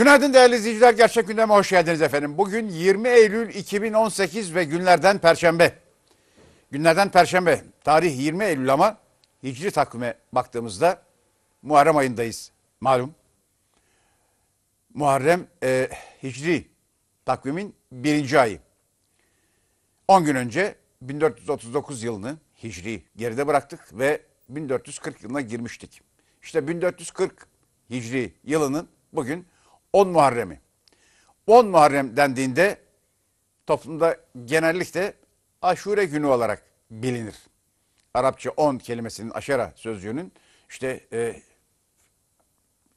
Günaydın değerli izleyiciler. Gerçek gündeme hoş geldiniz efendim. Bugün 20 Eylül 2018 ve günlerden Perşembe. Günlerden Perşembe. Tarih 20 Eylül ama Hicri takvime baktığımızda Muharrem ayındayız. Malum. Muharrem e, Hicri takvimin birinci ayı. 10 gün önce 1439 yılını Hicri geride bıraktık ve 1440 yılına girmiştik. İşte 1440 Hicri yılının bugün 10 Muharrem'i. 10 Muharrem dendiğinde toplumda genellikle aşure günü olarak bilinir. Arapça 10 kelimesinin aşara sözcüğünün işte e,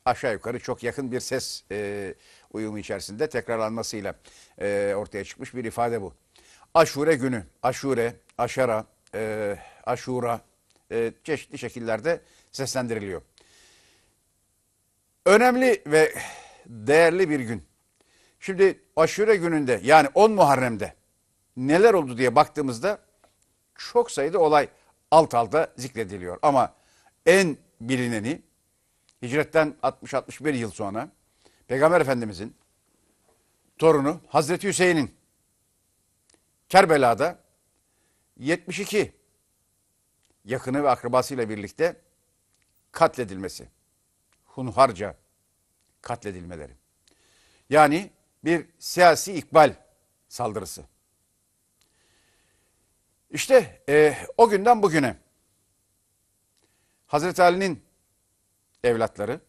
aşağı yukarı çok yakın bir ses e, uyumu içerisinde tekrarlanmasıyla e, ortaya çıkmış bir ifade bu. Aşure günü, aşure, aşara, e, aşura e, çeşitli şekillerde seslendiriliyor. Önemli ve değerli bir gün. Şimdi aşure gününde yani 10 Muharrem'de neler oldu diye baktığımızda çok sayıda olay alt alta zikrediliyor. Ama en bilineni hicretten 60-61 yıl sonra Peygamber Efendimizin torunu Hazreti Hüseyin'in Kerbela'da 72 yakını ve akrabasıyla birlikte katledilmesi. Hunharca katledilmeleri. Yani bir siyasi ikbal saldırısı. İşte e, o günden bugüne Hazreti Ali'nin evlatları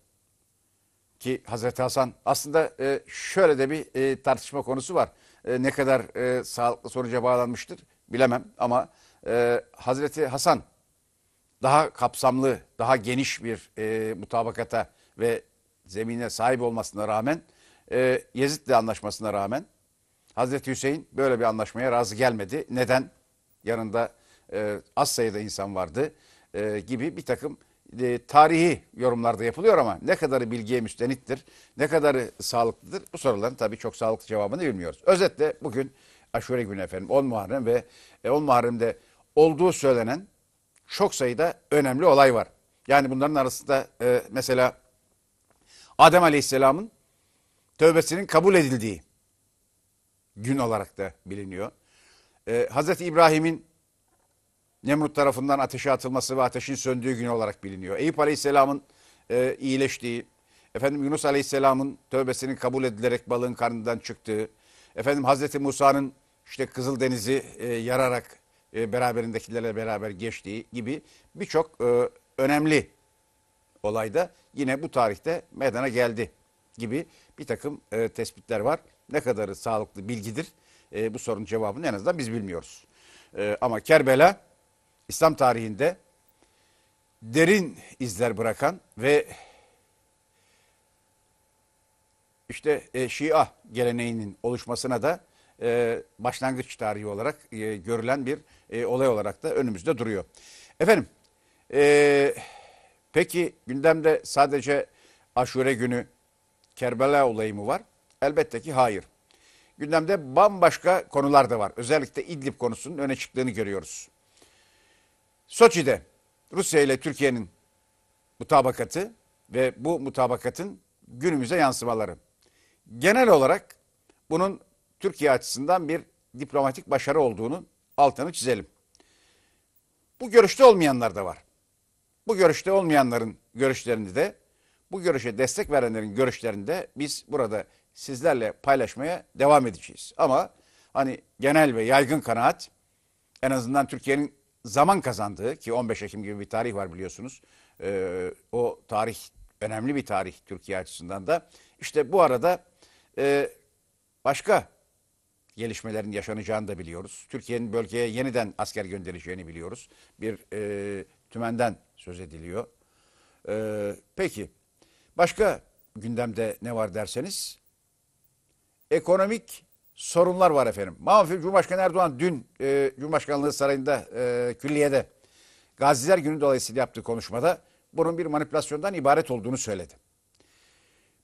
ki Hazreti Hasan aslında e, şöyle de bir e, tartışma konusu var. E, ne kadar e, sağlıklı sonuca bağlanmıştır bilemem ama e, Hazreti Hasan daha kapsamlı, daha geniş bir e, mutabakata ve zemine sahip olmasına rağmen e, Yezid'le anlaşmasına rağmen Hazreti Hüseyin böyle bir anlaşmaya razı gelmedi. Neden? Yanında e, az sayıda insan vardı e, gibi bir takım e, tarihi yorumlarda yapılıyor ama ne kadarı bilgiye müstenittir, ne kadarı sağlıklıdır bu soruların tabii çok sağlıklı cevabını bilmiyoruz. Özetle bugün aşure günü efendim 10 Muharrem ve e, 10 Muharrem'de olduğu söylenen çok sayıda önemli olay var. Yani bunların arasında e, mesela Adem Aleyhisselam'ın tövbesinin kabul edildiği gün olarak da biliniyor. Ee, Hz. İbrahim'in Nemrut tarafından ateşe atılması ve ateşin söndüğü gün olarak biliniyor. Eyüp Aleyhisselam'ın e, iyileştiği, efendim Yunus Aleyhisselam'ın tövbesinin kabul edilerek balığın karnından çıktığı, efendim Hazreti Musa'nın işte Kızıldeniz'i e, yararak e, beraberindekilerle beraber geçtiği gibi birçok e, önemli olay da yine bu tarihte meydana geldi gibi bir takım e, tespitler var. Ne kadarı sağlıklı bilgidir e, bu sorunun cevabını en azından biz bilmiyoruz. E, ama Kerbela İslam tarihinde derin izler bırakan ve işte e, Şia geleneğinin oluşmasına da e, başlangıç tarihi olarak e, görülen bir e, olay olarak da önümüzde duruyor. Efendim, e, Peki gündemde sadece aşure günü Kerbela olayı mı var? Elbette ki hayır. Gündemde bambaşka konular da var. Özellikle İdlib konusunun öne çıktığını görüyoruz. Soçi'de Rusya ile Türkiye'nin mutabakatı ve bu mutabakatın günümüze yansımaları. Genel olarak bunun Türkiye açısından bir diplomatik başarı olduğunu altını çizelim. Bu görüşte olmayanlar da var. Bu görüşte olmayanların görüşlerini de bu görüşe destek verenlerin görüşlerini de biz burada sizlerle paylaşmaya devam edeceğiz. Ama hani genel ve yaygın kanaat en azından Türkiye'nin zaman kazandığı ki 15 Ekim gibi bir tarih var biliyorsunuz. Ee, o tarih önemli bir tarih Türkiye açısından da. İşte bu arada e, başka gelişmelerin yaşanacağını da biliyoruz. Türkiye'nin bölgeye yeniden asker göndereceğini biliyoruz. Bir e, tümenden söz ediliyor. Ee, peki başka gündemde ne var derseniz ekonomik sorunlar var efendim. Mahfil Cumhurbaşkanı Erdoğan dün e, Cumhurbaşkanlığı Sarayı'nda e, külliyede Gaziler Günü dolayısıyla yaptığı konuşmada bunun bir manipülasyondan ibaret olduğunu söyledi.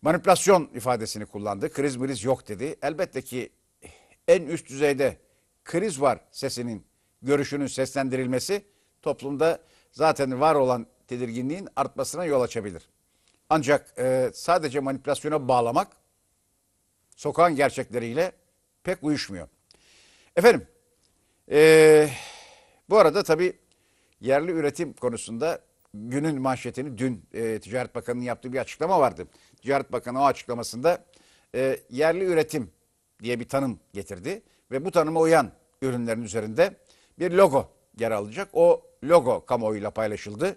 Manipülasyon ifadesini kullandı. Kriz mriz yok dedi. Elbette ki en üst düzeyde kriz var sesinin, görüşünün seslendirilmesi toplumda zaten var olan tedirginliğin artmasına yol açabilir. Ancak e, sadece manipülasyona bağlamak sokağın gerçekleriyle pek uyuşmuyor. Efendim, e, bu arada tabii yerli üretim konusunda günün manşetini dün e, Ticaret Bakanı'nın yaptığı bir açıklama vardı. Ticaret Bakanı o açıklamasında e, yerli üretim diye bir tanım getirdi ve bu tanıma uyan ürünlerin üzerinde bir logo yer alacak. O logo kamuoyuyla paylaşıldı.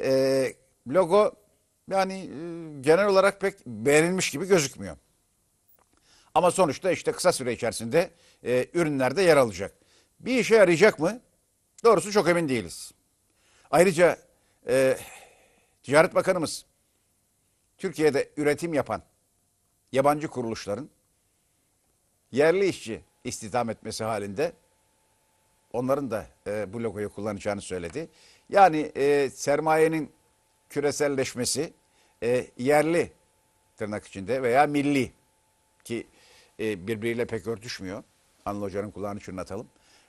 E, logo yani e, genel olarak pek beğenilmiş gibi gözükmüyor. Ama sonuçta işte kısa süre içerisinde e, ürünlerde yer alacak. Bir işe yarayacak mı? Doğrusu çok emin değiliz. Ayrıca e, Ticaret Bakanımız Türkiye'de üretim yapan yabancı kuruluşların yerli işçi istihdam etmesi halinde onların da e, bu logoyu kullanacağını söyledi. Yani e, sermayenin küreselleşmesi e, yerli tırnak içinde veya milli ki e, birbiriyle pek örtüşmüyor. Anıl Hoca'nın kulağını çınlatalım.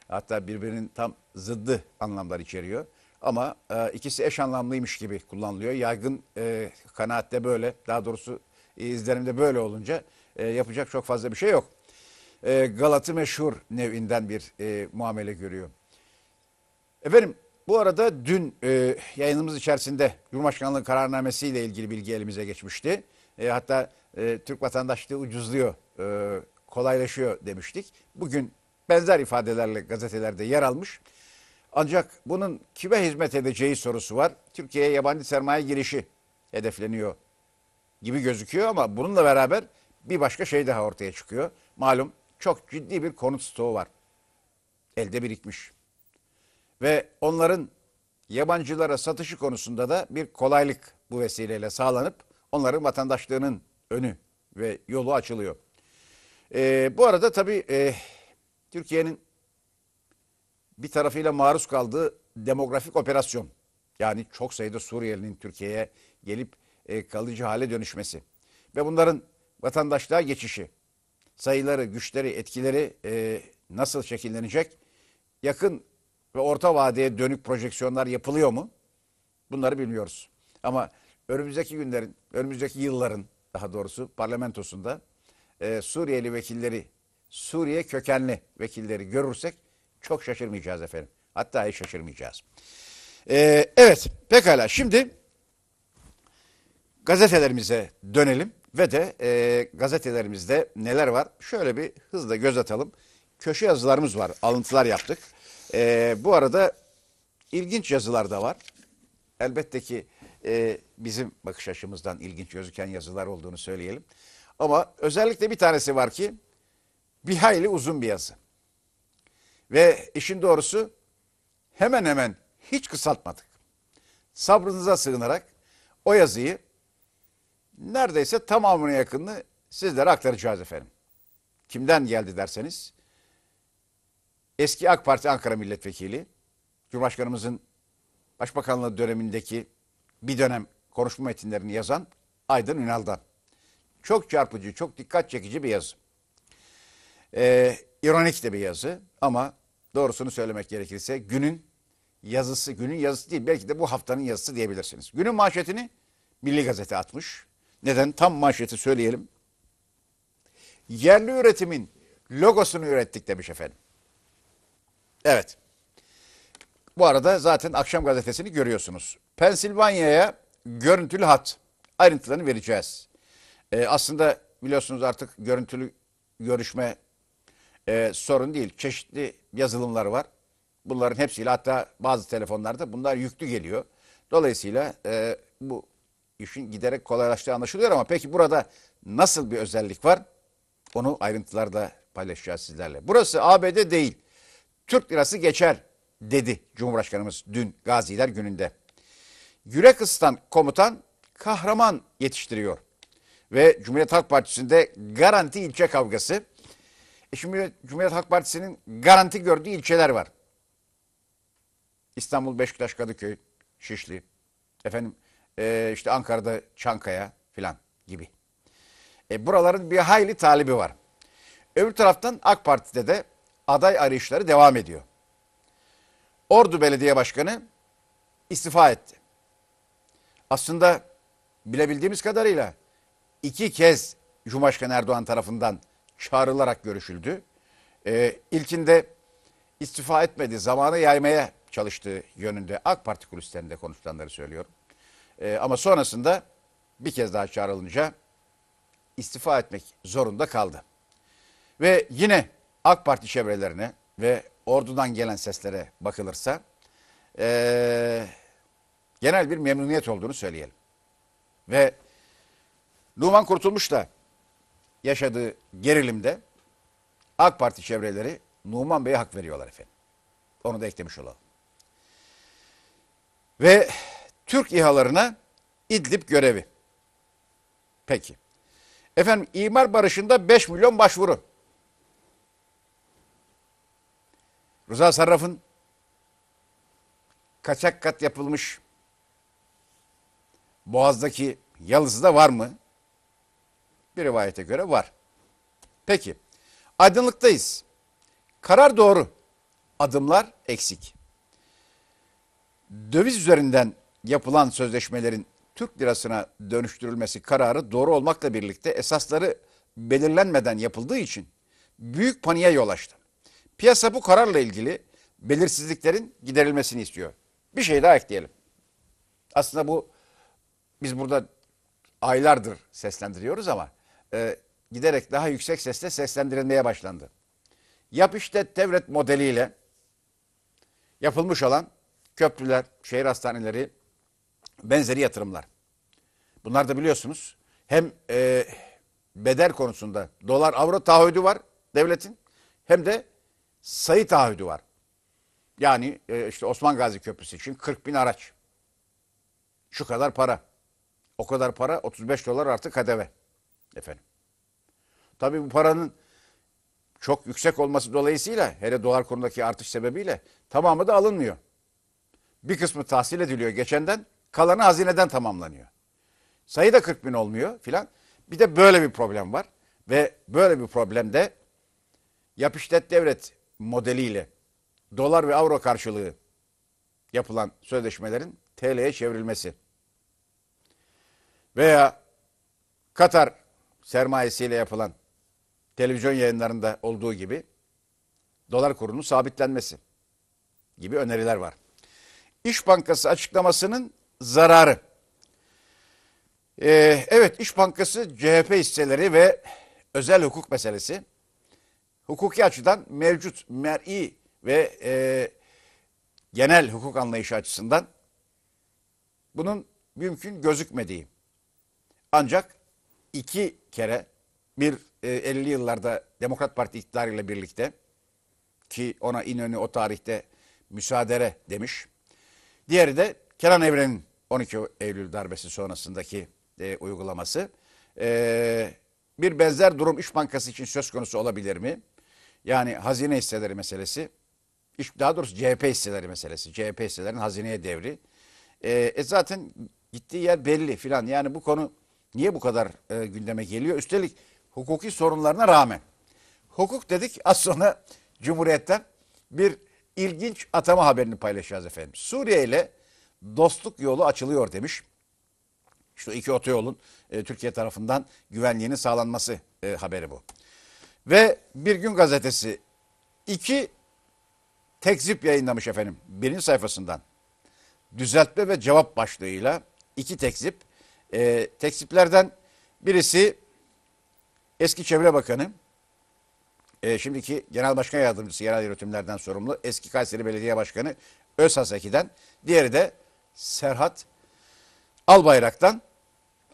Hatta birbirinin tam zıddı anlamlar içeriyor. Ama e, ikisi eş anlamlıymış gibi kullanılıyor. Yaygın e, kanaatte böyle, daha doğrusu e, izlenimde böyle olunca e, yapacak çok fazla bir şey yok e, ee, galatı meşhur nevinden bir e, muamele görüyor. Efendim bu arada dün e, yayınımız içerisinde Cumhurbaşkanlığı kararnamesiyle ilgili bilgi elimize geçmişti. E, hatta e, Türk vatandaşlığı ucuzluyor, e, kolaylaşıyor demiştik. Bugün benzer ifadelerle gazetelerde yer almış. Ancak bunun kime hizmet edeceği sorusu var. Türkiye'ye yabancı sermaye girişi hedefleniyor gibi gözüküyor ama bununla beraber bir başka şey daha ortaya çıkıyor. Malum çok ciddi bir konut stoğu var. Elde birikmiş. Ve onların yabancılara satışı konusunda da bir kolaylık bu vesileyle sağlanıp onların vatandaşlığının önü ve yolu açılıyor. E, bu arada tabii e, Türkiye'nin bir tarafıyla maruz kaldığı demografik operasyon. Yani çok sayıda Suriyelinin Türkiye'ye gelip e, kalıcı hale dönüşmesi ve bunların vatandaşlığa geçişi sayıları, güçleri, etkileri e, nasıl şekillenecek? Yakın ve orta vadeye dönük projeksiyonlar yapılıyor mu? Bunları bilmiyoruz. Ama önümüzdeki günlerin, önümüzdeki yılların daha doğrusu parlamentosunda e, Suriyeli vekilleri, Suriye kökenli vekilleri görürsek çok şaşırmayacağız efendim. Hatta hiç şaşırmayacağız. E, evet pekala şimdi gazetelerimize dönelim. Ve de e, gazetelerimizde neler var? Şöyle bir hızla göz atalım. Köşe yazılarımız var. Alıntılar yaptık. E, bu arada ilginç yazılar da var. Elbette ki e, bizim bakış açımızdan ilginç gözüken yazılar olduğunu söyleyelim. Ama özellikle bir tanesi var ki bir hayli uzun bir yazı. Ve işin doğrusu hemen hemen hiç kısaltmadık. Sabrınıza sığınarak o yazıyı neredeyse tamamına yakını sizlere aktaracağız efendim. Kimden geldi derseniz eski AK Parti Ankara Milletvekili Cumhurbaşkanımızın Başbakanlığı dönemindeki bir dönem konuşma metinlerini yazan Aydın Ünal'dan. Çok çarpıcı, çok dikkat çekici bir yazı. Ee, ironik de bir yazı ama doğrusunu söylemek gerekirse günün yazısı, günün yazısı değil belki de bu haftanın yazısı diyebilirsiniz. Günün manşetini Milli Gazete atmış. Neden? Tam manşeti söyleyelim. Yerli üretimin logosunu ürettik demiş efendim. Evet. Bu arada zaten akşam gazetesini görüyorsunuz. Pensilvanya'ya görüntülü hat ayrıntılarını vereceğiz. Ee, aslında biliyorsunuz artık görüntülü görüşme e, sorun değil. Çeşitli yazılımlar var. Bunların hepsiyle hatta bazı telefonlarda bunlar yüklü geliyor. Dolayısıyla e, bu işin giderek kolaylaştığı anlaşılıyor ama peki burada nasıl bir özellik var? Onu ayrıntılarda paylaşacağız sizlerle. Burası ABD değil. Türk lirası geçer dedi Cumhurbaşkanımız dün Gaziler gününde. Yürek ısıtan komutan kahraman yetiştiriyor. Ve Cumhuriyet Halk Partisi'nde garanti ilçe kavgası. E şimdi Cumhuriyet Halk Partisi'nin garanti gördüğü ilçeler var. İstanbul, Beşiktaş, Kadıköy, Şişli, efendim e, işte Ankara'da Çankaya filan gibi. E, buraların bir hayli talibi var. Öbür taraftan AK Parti'de de aday arayışları devam ediyor. Ordu Belediye Başkanı istifa etti. Aslında bilebildiğimiz kadarıyla iki kez Cumhurbaşkanı Erdoğan tarafından çağrılarak görüşüldü. Ee, ilkinde istifa etmedi, zamanı yaymaya çalıştığı yönünde AK Parti kulislerinde konuşulanları söylüyorum. E, ama sonrasında bir kez daha çağrılınca istifa etmek zorunda kaldı. Ve yine AK Parti çevrelerine ve ordudan gelen seslere bakılırsa e, genel bir memnuniyet olduğunu söyleyelim. Ve Numan kurtulmuş da yaşadığı gerilimde AK Parti çevreleri Numan Bey'e hak veriyorlar efendim. Onu da eklemiş olalım. Ve Türk İHA'larına İdlib görevi. Peki. Efendim imar barışında 5 milyon başvuru. Rıza Sarraf'ın kaçak kat yapılmış Boğaz'daki da var mı? Bir rivayete göre var. Peki. Aydınlıktayız. Karar doğru. Adımlar eksik. Döviz üzerinden yapılan sözleşmelerin Türk lirasına dönüştürülmesi kararı doğru olmakla birlikte esasları belirlenmeden yapıldığı için büyük paniğe yol açtı. Piyasa bu kararla ilgili belirsizliklerin giderilmesini istiyor. Bir şey daha ekleyelim. Aslında bu biz burada aylardır seslendiriyoruz ama e, giderek daha yüksek sesle seslendirilmeye başlandı. Yap işte devlet modeliyle yapılmış olan köprüler, şehir hastaneleri, benzeri yatırımlar. Bunlar da biliyorsunuz hem e, bedel konusunda dolar avro taahhüdü var devletin hem de sayı taahhüdü var. Yani e, işte Osman Gazi Köprüsü için 40 bin araç. Şu kadar para. O kadar para 35 dolar artı KDV. Efendim. Tabii bu paranın çok yüksek olması dolayısıyla hele dolar konudaki artış sebebiyle tamamı da alınmıyor. Bir kısmı tahsil ediliyor geçenden Kalanı hazineden tamamlanıyor. Sayı da 40 bin olmuyor filan. Bir de böyle bir problem var. Ve böyle bir problemde yap işlet devret modeliyle dolar ve avro karşılığı yapılan sözleşmelerin TL'ye çevrilmesi veya Katar sermayesiyle yapılan televizyon yayınlarında olduğu gibi dolar kurunun sabitlenmesi gibi öneriler var. İş Bankası açıklamasının zararı. Ee, evet İş Bankası CHP hisseleri ve özel hukuk meselesi hukuki açıdan mevcut mer'i ve e, genel hukuk anlayışı açısından bunun mümkün gözükmediği ancak iki kere bir e, 50 yıllarda Demokrat Parti iktidarıyla birlikte ki ona İnönü o tarihte müsaadere demiş. Diğeri de Kenan Evren'in 12 Eylül darbesi sonrasındaki e, uygulaması. E, bir benzer durum İş Bankası için söz konusu olabilir mi? Yani hazine hisseleri meselesi, iş, daha doğrusu CHP hisseleri meselesi, CHP hisselerinin hazineye devri. E, e zaten gittiği yer belli filan. Yani bu konu niye bu kadar e, gündeme geliyor? Üstelik hukuki sorunlarına rağmen. Hukuk dedik az sonra Cumhuriyet'ten bir ilginç atama haberini paylaşacağız efendim. Suriye ile dostluk yolu açılıyor demiş. İşte iki otoyolun e, Türkiye tarafından güvenliğinin sağlanması e, haberi bu. Ve Bir Gün Gazetesi iki tekzip yayınlamış efendim birinci sayfasından. Düzeltme ve cevap başlığıyla iki tekzip. E, tekziplerden birisi eski Çevre Bakanı, e, şimdiki Genel Başkan Yardımcısı, yerel yönetimlerden sorumlu eski Kayseri Belediye Başkanı Öz Haseki'den. Diğeri de Serhat Albayrak'tan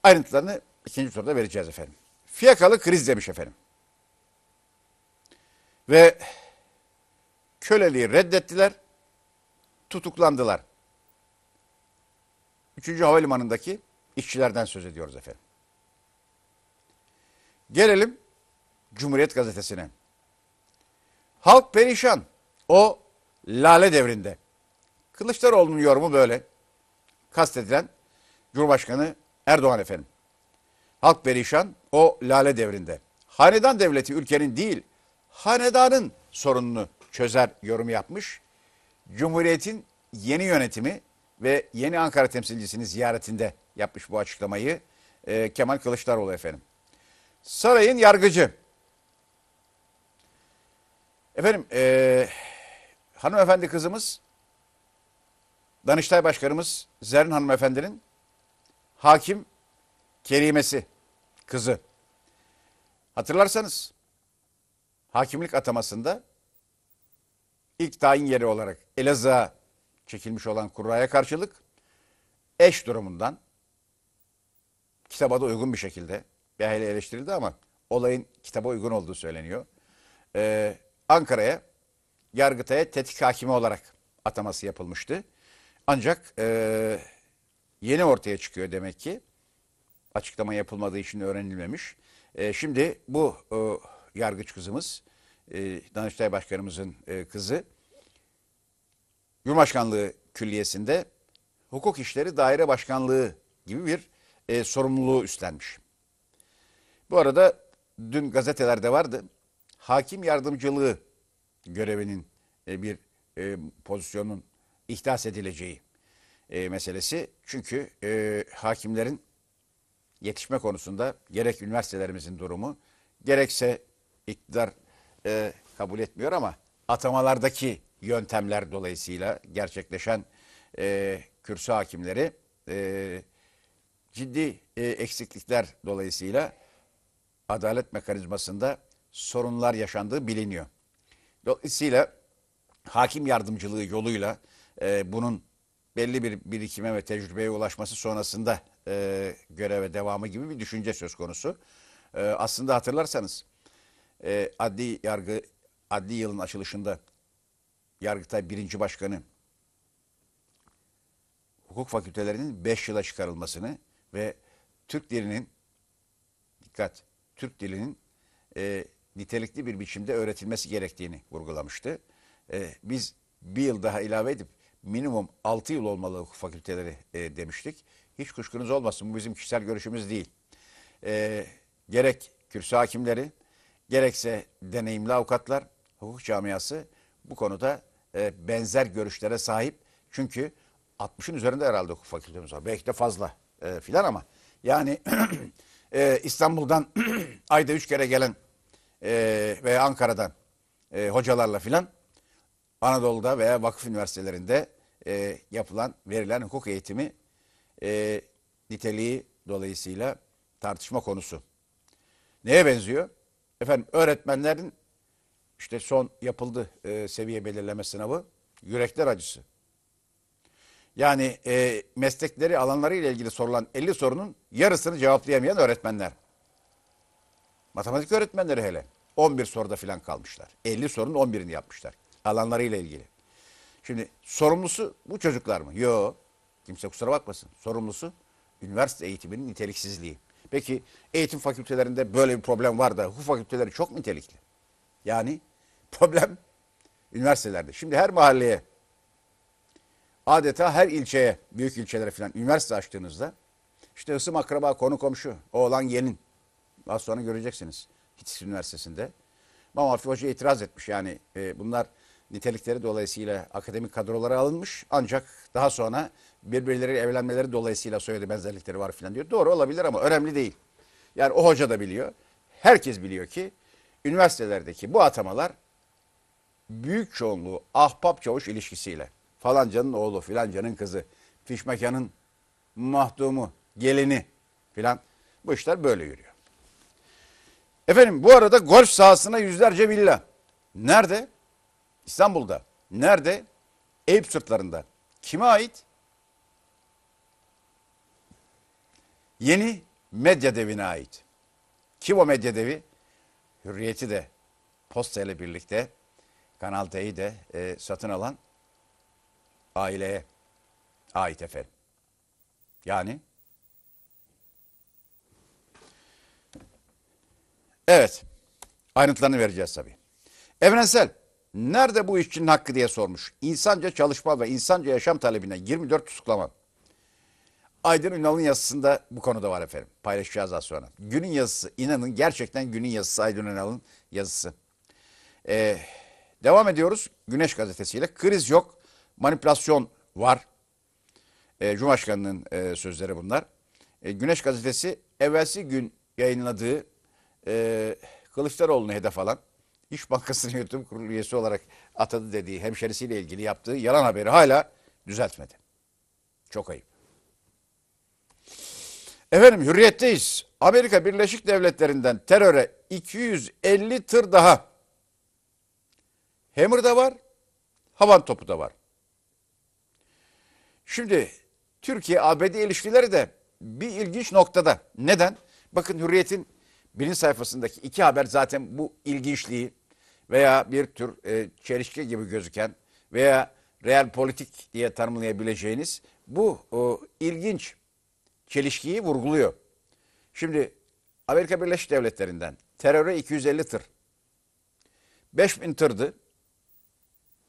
ayrıntılarını ikinci turda vereceğiz efendim. Fiyakalı kriz demiş efendim. Ve köleliği reddettiler, tutuklandılar. Üçüncü havalimanındaki işçilerden söz ediyoruz efendim. Gelelim Cumhuriyet Gazetesi'ne. Halk perişan. O lale devrinde. Kılıçdaroğlu'nun yorumu böyle kastedilen Cumhurbaşkanı Erdoğan efendim. Halk perişan o lale devrinde. Hanedan devleti ülkenin değil, hanedanın sorununu çözer yorum yapmış. Cumhuriyet'in yeni yönetimi ve yeni Ankara temsilcisinin ziyaretinde yapmış bu açıklamayı e, Kemal Kılıçdaroğlu efendim. Sarayın yargıcı. Efendim e, hanımefendi kızımız Danıştay Başkanımız Zerrin Hanımefendinin hakim kerimesi, kızı. Hatırlarsanız hakimlik atamasında ilk tayin yeri olarak Elazığ'a çekilmiş olan kurraya karşılık eş durumundan kitaba da uygun bir şekilde bir hele eleştirildi ama olayın kitaba uygun olduğu söyleniyor. Ee, Ankara'ya Yargıtay'a tetik hakimi olarak ataması yapılmıştı. Ancak e, yeni ortaya çıkıyor demek ki. Açıklama yapılmadığı için öğrenilmemiş. E, şimdi bu e, yargıç kızımız, e, Danıştay Başkanımızın e, kızı, Cumhurbaşkanlığı Külliyesi'nde Hukuk İşleri Daire Başkanlığı gibi bir e, sorumluluğu üstlenmiş. Bu arada dün gazetelerde vardı. Hakim yardımcılığı görevinin e, bir e, pozisyonun ihdas edileceği e, meselesi. Çünkü e, hakimlerin yetişme konusunda gerek üniversitelerimizin durumu gerekse iktidar e, kabul etmiyor ama atamalardaki yöntemler dolayısıyla gerçekleşen e, kürsü hakimleri e, ciddi e, eksiklikler dolayısıyla adalet mekanizmasında sorunlar yaşandığı biliniyor. Dolayısıyla hakim yardımcılığı yoluyla e, bunun belli bir birikime ve tecrübeye ulaşması sonrasında e, göreve devamı gibi bir düşünce söz konusu. E, aslında hatırlarsanız e, adli yargı adli yılın açılışında Yargıtay birinci başkanı hukuk fakültelerinin 5 yıla çıkarılmasını ve Türk dilinin dikkat Türk dilinin e, nitelikli bir biçimde öğretilmesi gerektiğini vurgulamıştı. E, biz bir yıl daha ilave edip minimum 6 yıl olmalı hukuk fakülteleri e, demiştik. Hiç kuşkunuz olmasın bu bizim kişisel görüşümüz değil. E, gerek kürsü hakimleri gerekse deneyimli avukatlar hukuk camiası bu konuda e, benzer görüşlere sahip. Çünkü 60'ın üzerinde herhalde hukuk fakültemiz var. Belki de fazla e, filan ama yani e, İstanbul'dan ayda 3 kere gelen e, veya Ankara'dan e, hocalarla filan Anadolu'da veya vakıf üniversitelerinde e, yapılan, verilen hukuk eğitimi e, niteliği dolayısıyla tartışma konusu. Neye benziyor? Efendim öğretmenlerin işte son yapıldı e, seviye belirleme sınavı yürekler acısı. Yani e, meslekleri alanları ile ilgili sorulan 50 sorunun yarısını cevaplayamayan öğretmenler. Matematik öğretmenleri hele 11 soruda filan kalmışlar. 50 sorunun 11'ini yapmışlar alanlarıyla ilgili. Şimdi sorumlusu bu çocuklar mı? Yo. Kimse kusura bakmasın. Sorumlusu üniversite eğitiminin niteliksizliği. Peki eğitim fakültelerinde böyle bir problem var da hukuk fakülteleri çok nitelikli. Yani problem üniversitelerde. Şimdi her mahalleye adeta her ilçeye, büyük ilçelere falan üniversite açtığınızda işte hısım akraba, konu komşu, oğlan yeğenin. Az sonra göreceksiniz. Hitis Üniversitesi'nde. Mamafi Hoca itiraz etmiş yani e, bunlar nitelikleri dolayısıyla akademik kadrolara alınmış. Ancak daha sonra birbirleri evlenmeleri dolayısıyla soyadı benzerlikleri var filan diyor. Doğru olabilir ama önemli değil. Yani o hoca da biliyor. Herkes biliyor ki üniversitelerdeki bu atamalar büyük çoğunluğu ahbap çavuş ilişkisiyle falancanın oğlu filancanın kızı fişmekanın mahdumu gelini filan bu işler böyle yürüyor. Efendim bu arada golf sahasına yüzlerce villa. Nerede? İstanbul'da. Nerede? Eyüp sırtlarında. Kime ait? Yeni medya devine ait. Kim o medya devi? Hürriyeti de Posta ile birlikte Kanal D'yi de e, satın alan aileye ait efendim. Yani Evet. Ayrıntılarını vereceğiz tabii. Evrensel Nerede bu işçinin hakkı diye sormuş. İnsanca çalışma ve insanca yaşam talebine 24 tutuklama. Aydın Ünal'ın yazısında bu konuda var efendim. Paylaşacağız az sonra. Günün yazısı. inanın gerçekten günün yazısı Aydın Ünal'ın yazısı. Ee, devam ediyoruz. Güneş gazetesiyle. Kriz yok. Manipülasyon var. Ee, Cumhurbaşkanı'nın e, sözleri bunlar. E, Güneş gazetesi evvelsi gün yayınladığı e, Kılıçdaroğlu'nu hedef alan İş Bankası'nın yönetim kurulu üyesi olarak atadı dediği hemşerisiyle ilgili yaptığı yalan haberi hala düzeltmedi. Çok ayıp. Efendim hürriyetteyiz. Amerika Birleşik Devletleri'nden teröre 250 tır daha. Hammer da var, havan topu da var. Şimdi Türkiye-ABD ilişkileri de bir ilginç noktada. Neden? Bakın Hürriyet'in birinci sayfasındaki iki haber zaten bu ilginçliği veya bir tür e, çelişki gibi gözüken veya real politik diye tanımlayabileceğiniz bu o, ilginç çelişkiyi vurguluyor. Şimdi Amerika Birleşik Devletleri'nden teröre 250 tır. 5000 tırdı.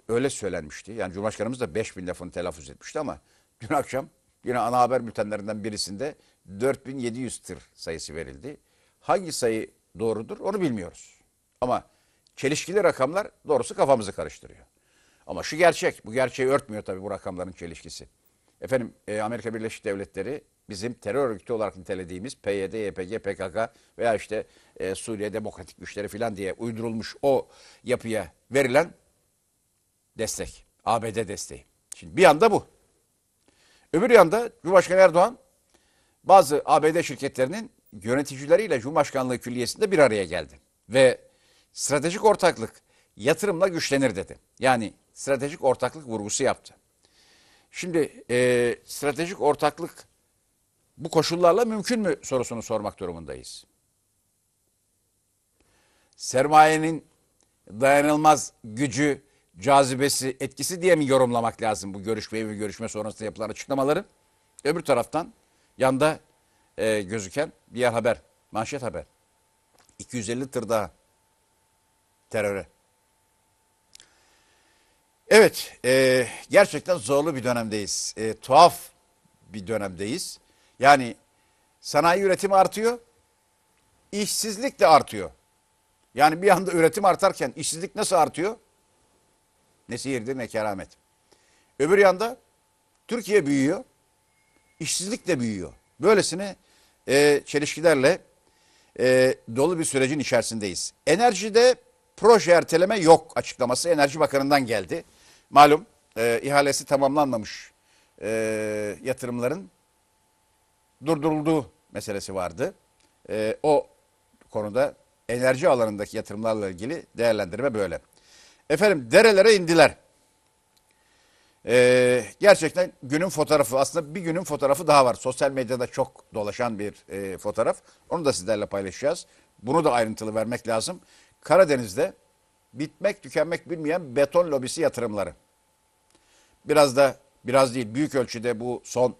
Öyle söylenmişti. Yani Cumhurbaşkanımız da 5000 lafını telaffuz etmişti ama dün akşam yine ana haber bültenlerinden birisinde 4700 tır sayısı verildi. Hangi sayı doğrudur onu bilmiyoruz. Ama Çelişkili rakamlar doğrusu kafamızı karıştırıyor. Ama şu gerçek, bu gerçeği örtmüyor tabii bu rakamların çelişkisi. Efendim e, Amerika Birleşik Devletleri bizim terör örgütü olarak nitelediğimiz PYD, YPG, PKK veya işte e, Suriye Demokratik Güçleri filan diye uydurulmuş o yapıya verilen destek. ABD desteği. Şimdi bir yanda bu. Öbür yanda Cumhurbaşkanı Erdoğan bazı ABD şirketlerinin yöneticileriyle Cumhurbaşkanlığı Külliyesi'nde bir araya geldi. Ve stratejik ortaklık yatırımla güçlenir dedi. Yani stratejik ortaklık vurgusu yaptı. Şimdi e, stratejik ortaklık bu koşullarla mümkün mü sorusunu sormak durumundayız. Sermayenin dayanılmaz gücü, cazibesi, etkisi diye mi yorumlamak lazım bu görüşme ve görüşme sonrası yapılan açıklamaları? Öbür taraftan yanda e, gözüken diğer haber, manşet haber. 250 tır daha teröre. Evet, e, gerçekten zorlu bir dönemdeyiz. E, tuhaf bir dönemdeyiz. Yani sanayi üretimi artıyor, işsizlik de artıyor. Yani bir anda üretim artarken işsizlik nasıl artıyor? Ne sihirdir ne keramet. Öbür yanda Türkiye büyüyor, işsizlik de büyüyor. Böylesine e, çelişkilerle e, dolu bir sürecin içerisindeyiz. Enerjide proje erteleme yok açıklaması Enerji Bakanı'ndan geldi. Malum e, ihalesi tamamlanmamış e, yatırımların durdurulduğu meselesi vardı. E, o konuda enerji alanındaki yatırımlarla ilgili değerlendirme böyle. Efendim derelere indiler. E, gerçekten günün fotoğrafı aslında bir günün fotoğrafı daha var. Sosyal medyada çok dolaşan bir e, fotoğraf. Onu da sizlerle paylaşacağız. Bunu da ayrıntılı vermek lazım. Karadeniz'de bitmek tükenmek bilmeyen beton lobisi yatırımları. Biraz da biraz değil büyük ölçüde bu son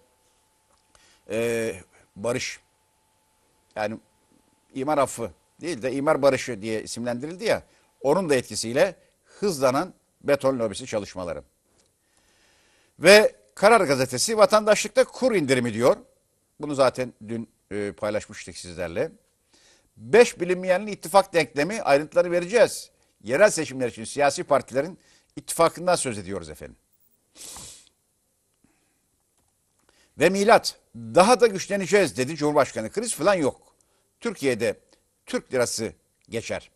e, barış yani imar affı değil de imar barışı diye isimlendirildi ya onun da etkisiyle hızlanan beton lobisi çalışmaları. Ve Karar Gazetesi vatandaşlıkta kur indirimi diyor. Bunu zaten dün e, paylaşmıştık sizlerle. 5 bilinmeyenin ittifak denklemi ayrıntıları vereceğiz. Yerel seçimler için siyasi partilerin ittifakından söz ediyoruz efendim. Ve milat daha da güçleneceğiz dedi Cumhurbaşkanı. Kriz falan yok. Türkiye'de Türk lirası geçer.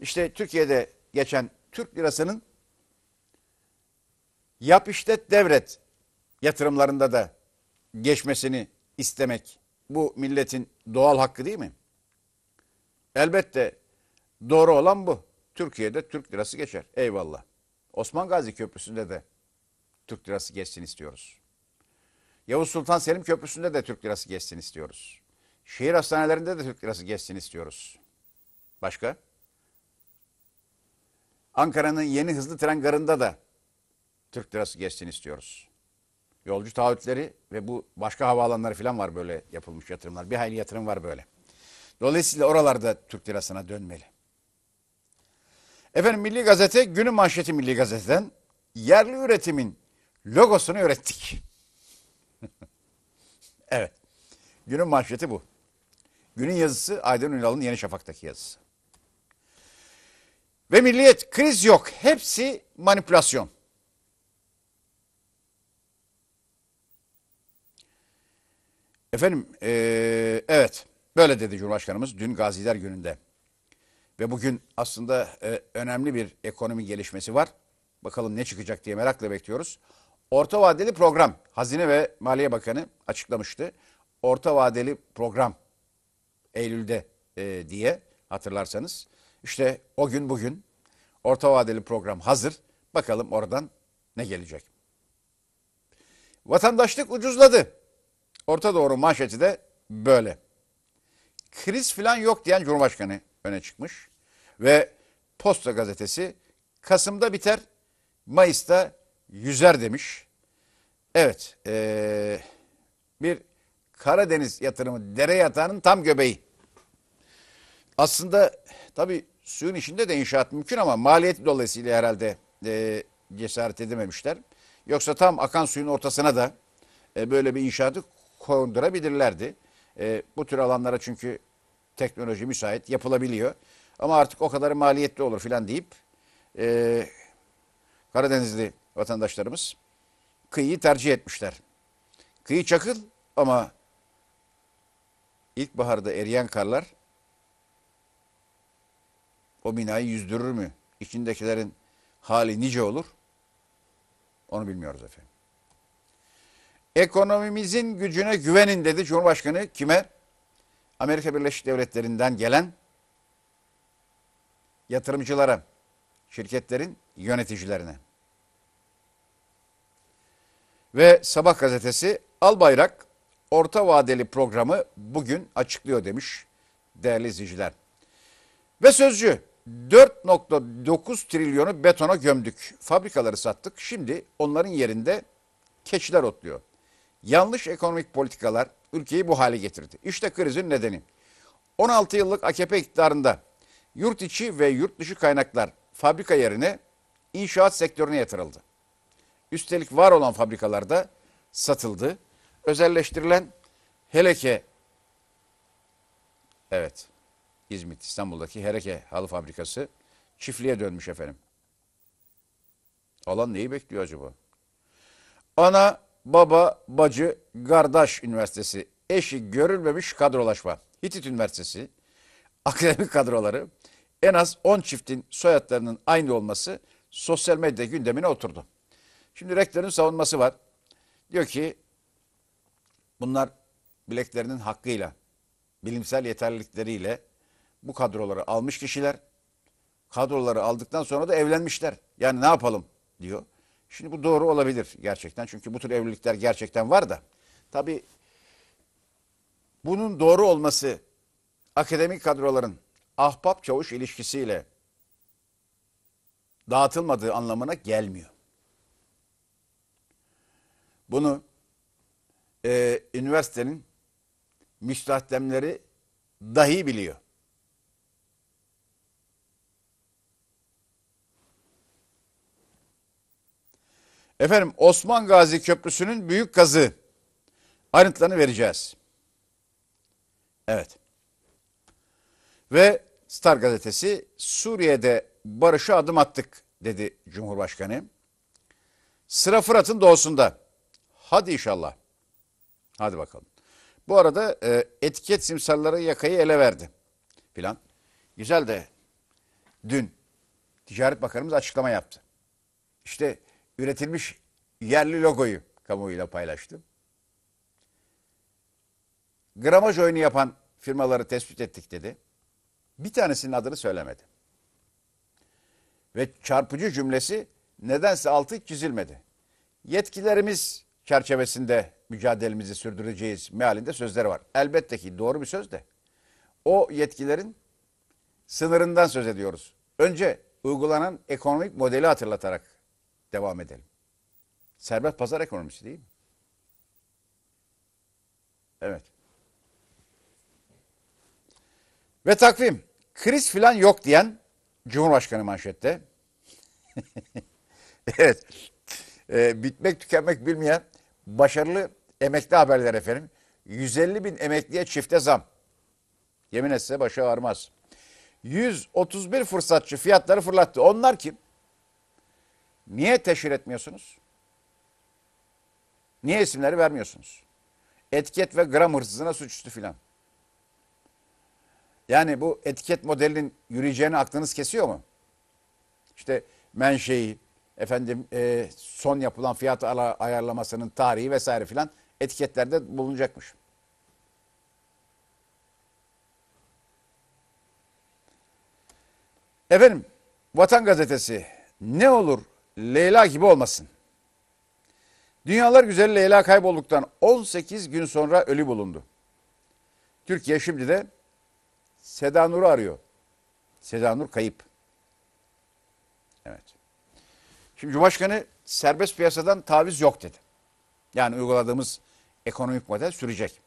İşte Türkiye'de geçen Türk lirasının yap işlet devret yatırımlarında da geçmesini istemek bu milletin doğal hakkı değil mi? Elbette doğru olan bu. Türkiye'de Türk lirası geçer. Eyvallah. Osman Gazi Köprüsü'nde de Türk lirası geçsin istiyoruz. Yavuz Sultan Selim Köprüsü'nde de Türk lirası geçsin istiyoruz. Şehir hastanelerinde de Türk lirası geçsin istiyoruz. Başka? Ankara'nın yeni hızlı tren garında da Türk lirası geçsin istiyoruz. Yolcu taahhütleri ve bu başka havaalanları falan var böyle yapılmış yatırımlar. Bir hayli yatırım var böyle. Dolayısıyla oralarda Türk lirasına dönmeli. Efendim Milli Gazete günün manşeti Milli Gazete'den yerli üretimin logosunu ürettik. evet. Günün manşeti bu. Günün yazısı Aydın Ünal'ın Yeni Şafak'taki yazısı. Ve milliyet kriz yok. Hepsi manipülasyon. Efendim ee, evet. Böyle dedi Cumhurbaşkanımız dün Gaziler Günü'nde. Ve bugün aslında e, önemli bir ekonomi gelişmesi var. Bakalım ne çıkacak diye merakla bekliyoruz. Orta vadeli program. Hazine ve Maliye Bakanı açıklamıştı. Orta vadeli program Eylül'de e, diye hatırlarsanız. İşte o gün bugün orta vadeli program hazır. Bakalım oradan ne gelecek. Vatandaşlık ucuzladı. Orta doğru manşeti de böyle kriz falan yok diyen Cumhurbaşkanı öne çıkmış. Ve Posta gazetesi Kasım'da biter, Mayıs'ta yüzer demiş. Evet, ee, bir Karadeniz yatırımı dere yatağının tam göbeği. Aslında tabii suyun içinde de inşaat mümkün ama maliyet dolayısıyla herhalde e, cesaret edememişler. Yoksa tam akan suyun ortasına da e, böyle bir inşaatı kondurabilirlerdi. E, bu tür alanlara çünkü teknoloji müsait yapılabiliyor. Ama artık o kadar maliyetli olur filan deyip e, Karadenizli vatandaşlarımız kıyıyı tercih etmişler. Kıyı çakıl ama ilkbaharda eriyen karlar o binayı yüzdürür mü? İçindekilerin hali nice olur? Onu bilmiyoruz efendim. Ekonomimizin gücüne güvenin dedi Cumhurbaşkanı kime? Amerika Birleşik Devletleri'nden gelen yatırımcılara, şirketlerin yöneticilerine. Ve Sabah gazetesi Al Bayrak orta vadeli programı bugün açıklıyor demiş değerli izleyiciler. Ve sözcü 4.9 trilyonu betona gömdük. Fabrikaları sattık. Şimdi onların yerinde keçiler otluyor. Yanlış ekonomik politikalar ülkeyi bu hale getirdi. İşte krizin nedeni. 16 yıllık AKP iktidarında yurt içi ve yurt dışı kaynaklar fabrika yerine inşaat sektörüne yatırıldı. Üstelik var olan fabrikalarda satıldı. Özelleştirilen Heleke Evet. İzmit, İstanbul'daki Hereke halı fabrikası çiftliğe dönmüş efendim. Alan neyi bekliyor acaba? Ana Baba Bacı Gardaş Üniversitesi, eşi görülmemiş kadrolaşma, Hitit Üniversitesi, akademik kadroları, en az 10 çiftin soyadlarının aynı olması sosyal medya gündemine oturdu. Şimdi rektörün savunması var. Diyor ki bunlar bileklerinin hakkıyla, bilimsel yeterlilikleriyle bu kadroları almış kişiler. Kadroları aldıktan sonra da evlenmişler. Yani ne yapalım diyor. Şimdi bu doğru olabilir gerçekten. Çünkü bu tür evlilikler gerçekten var da. Tabi bunun doğru olması akademik kadroların ahbap çavuş ilişkisiyle dağıtılmadığı anlamına gelmiyor. Bunu e, üniversitenin müstahdemleri dahi biliyor. Efendim Osman Gazi Köprüsü'nün büyük kazı. Ayrıntılarını vereceğiz. Evet. Ve Star gazetesi Suriye'de barışa adım attık dedi Cumhurbaşkanı. Sıra Fırat'ın doğusunda. Hadi inşallah. Hadi bakalım. Bu arada e, etiket simsarları yakayı ele verdi. Filan. Güzel de dün Ticaret Bakanımız açıklama yaptı. İşte üretilmiş yerli logoyu kamuoyuyla paylaştım. Gramaj oyunu yapan firmaları tespit ettik dedi. Bir tanesinin adını söylemedi. Ve çarpıcı cümlesi nedense altı çizilmedi. Yetkilerimiz çerçevesinde mücadelemizi sürdüreceğiz mealinde sözleri var. Elbette ki doğru bir söz de. O yetkilerin sınırından söz ediyoruz. Önce uygulanan ekonomik modeli hatırlatarak Devam edelim. Serbest pazar ekonomisi değil mi? Evet. Ve takvim. Kriz filan yok diyen Cumhurbaşkanı manşette. evet. Ee, bitmek tükenmek bilmeyen başarılı emekli haberler efendim. 150 bin emekliye çifte zam. Yemin etse başa varmaz. 131 fırsatçı fiyatları fırlattı. Onlar kim? Niye teşhir etmiyorsunuz? Niye isimleri vermiyorsunuz? Etiket ve gram hırsızına suçüstü filan. Yani bu etiket modelinin yürüyeceğini aklınız kesiyor mu? İşte menşeyi, efendim e, son yapılan fiyat ayarlamasının tarihi vesaire filan etiketlerde bulunacakmış. Efendim Vatan Gazetesi ne olur Leyla gibi olmasın. Dünyalar güzeli Leyla kaybolduktan 18 gün sonra ölü bulundu. Türkiye şimdi de Seda Nur'u arıyor. Seda Nur kayıp. Evet. Şimdi Cumhurbaşkanı serbest piyasadan taviz yok dedi. Yani uyguladığımız ekonomik model sürecek.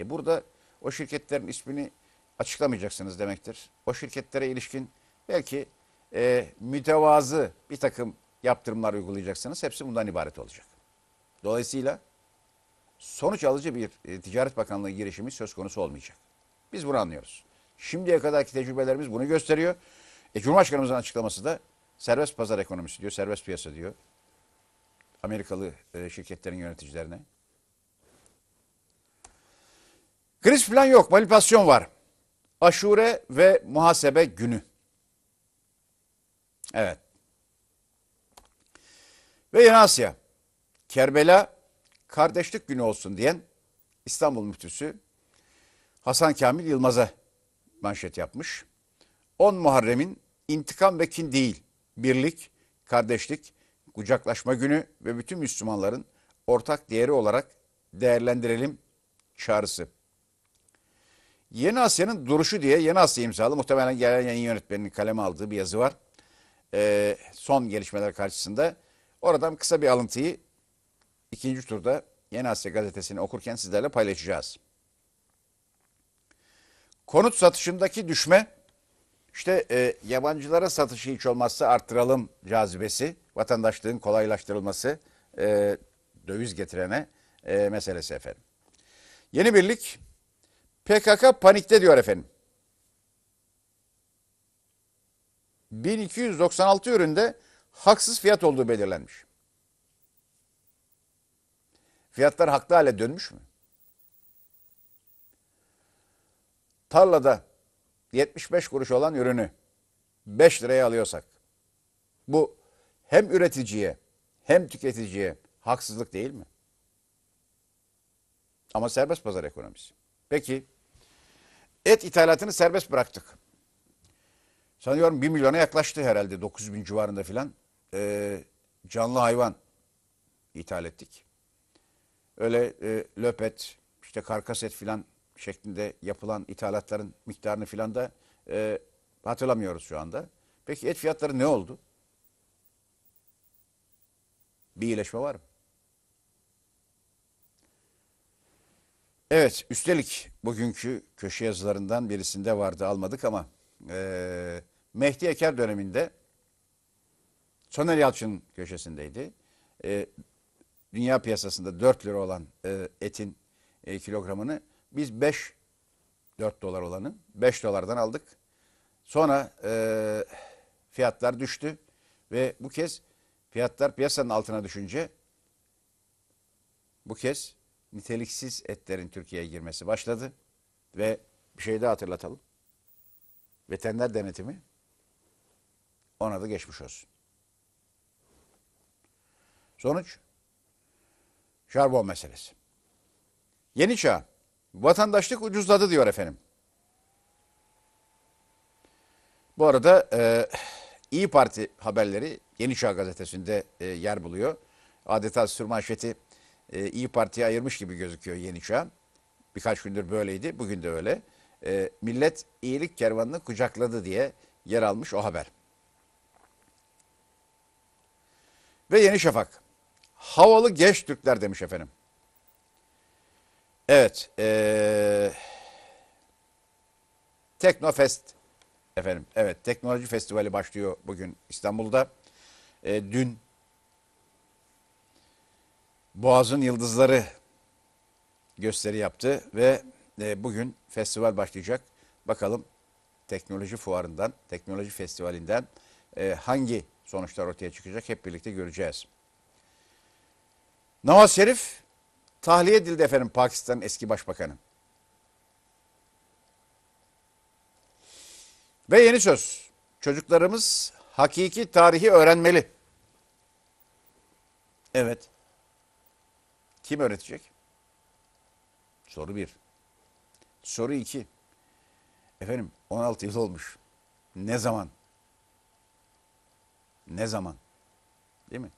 E burada o şirketlerin ismini açıklamayacaksınız demektir. O şirketlere ilişkin belki e, mütevazı bir takım yaptırımlar uygulayacaksınız. Hepsi bundan ibaret olacak. Dolayısıyla sonuç alıcı bir e, Ticaret Bakanlığı girişimi söz konusu olmayacak. Biz bunu anlıyoruz. Şimdiye kadarki tecrübelerimiz bunu gösteriyor. E, Cumhurbaşkanımızın açıklaması da serbest pazar ekonomisi diyor, serbest piyasa diyor. Amerikalı e, şirketlerin yöneticilerine. Kriz falan yok, manipülasyon var. Aşure ve muhasebe günü. Evet. Ve yine Asya. Kerbela kardeşlik günü olsun diyen İstanbul müftüsü Hasan Kamil Yılmaz'a manşet yapmış. 10 Muharrem'in intikam ve kin değil, birlik, kardeşlik, kucaklaşma günü ve bütün Müslümanların ortak değeri olarak değerlendirelim çağrısı. Yeni Asya'nın duruşu diye Yeni Asya imzalı muhtemelen gelen yeni yönetmenin kaleme aldığı bir yazı var. Ee, son gelişmeler karşısında Oradan kısa bir alıntıyı ikinci turda Yeni Asya gazetesini okurken sizlerle paylaşacağız. Konut satışındaki düşme, işte e, yabancılara satışı hiç olmazsa arttıralım cazibesi, vatandaşlığın kolaylaştırılması e, döviz getirene e, meselesi efendim. Yeni birlik PKK panikte diyor efendim. 1296 üründe haksız fiyat olduğu belirlenmiş. Fiyatlar haklı hale dönmüş mü? Tarlada 75 kuruş olan ürünü 5 liraya alıyorsak bu hem üreticiye hem tüketiciye haksızlık değil mi? Ama serbest pazar ekonomisi. Peki et ithalatını serbest bıraktık. Sanıyorum 1 milyona yaklaştı herhalde 900 bin civarında filan e, canlı hayvan ithal ettik. Öyle e, löpet, işte karkas et filan şeklinde yapılan ithalatların miktarını filan da e, hatırlamıyoruz şu anda. Peki et fiyatları ne oldu? Bir iyileşme var mı? Evet, üstelik bugünkü köşe yazılarından birisinde vardı almadık ama e, Mehdi Eker döneminde Soner Yalçın köşesindeydi. E, dünya piyasasında 4 lira olan e, etin e, kilogramını biz 5 4 dolar olanı 5 dolardan aldık. Sonra e, fiyatlar düştü ve bu kez fiyatlar piyasanın altına düşünce bu kez niteliksiz etlerin Türkiye'ye girmesi başladı ve bir şey daha hatırlatalım. Veteriner denetimi ona da geçmiş olsun. Sonuç şarbon meselesi. Yeni çağ. Vatandaşlık ucuzladı diyor efendim. Bu arada e, İyi Parti haberleri Yeni Çağ gazetesinde e, yer buluyor. Adeta sürmanşeti e, İyi Parti'ye ayırmış gibi gözüküyor Yeni Çağ. Birkaç gündür böyleydi, bugün de öyle. E, millet iyilik kervanını kucakladı diye yer almış o haber. Ve Yeni Şafak. Havalı genç Türkler demiş efendim. Evet. Ee, Teknofest efendim. Evet teknoloji festivali başlıyor bugün İstanbul'da. E, dün Boğaz'ın Yıldızları gösteri yaptı ve e, bugün festival başlayacak. Bakalım teknoloji fuarından, teknoloji festivalinden e, hangi sonuçlar ortaya çıkacak hep birlikte göreceğiz. Nawaz Şerif tahliye edildi efendim Pakistan'ın eski başbakanı. Ve yeni söz. Çocuklarımız hakiki tarihi öğrenmeli. Evet. Kim öğretecek? Soru bir. Soru iki. Efendim 16 yıl olmuş. Ne zaman? Ne zaman? Değil mi?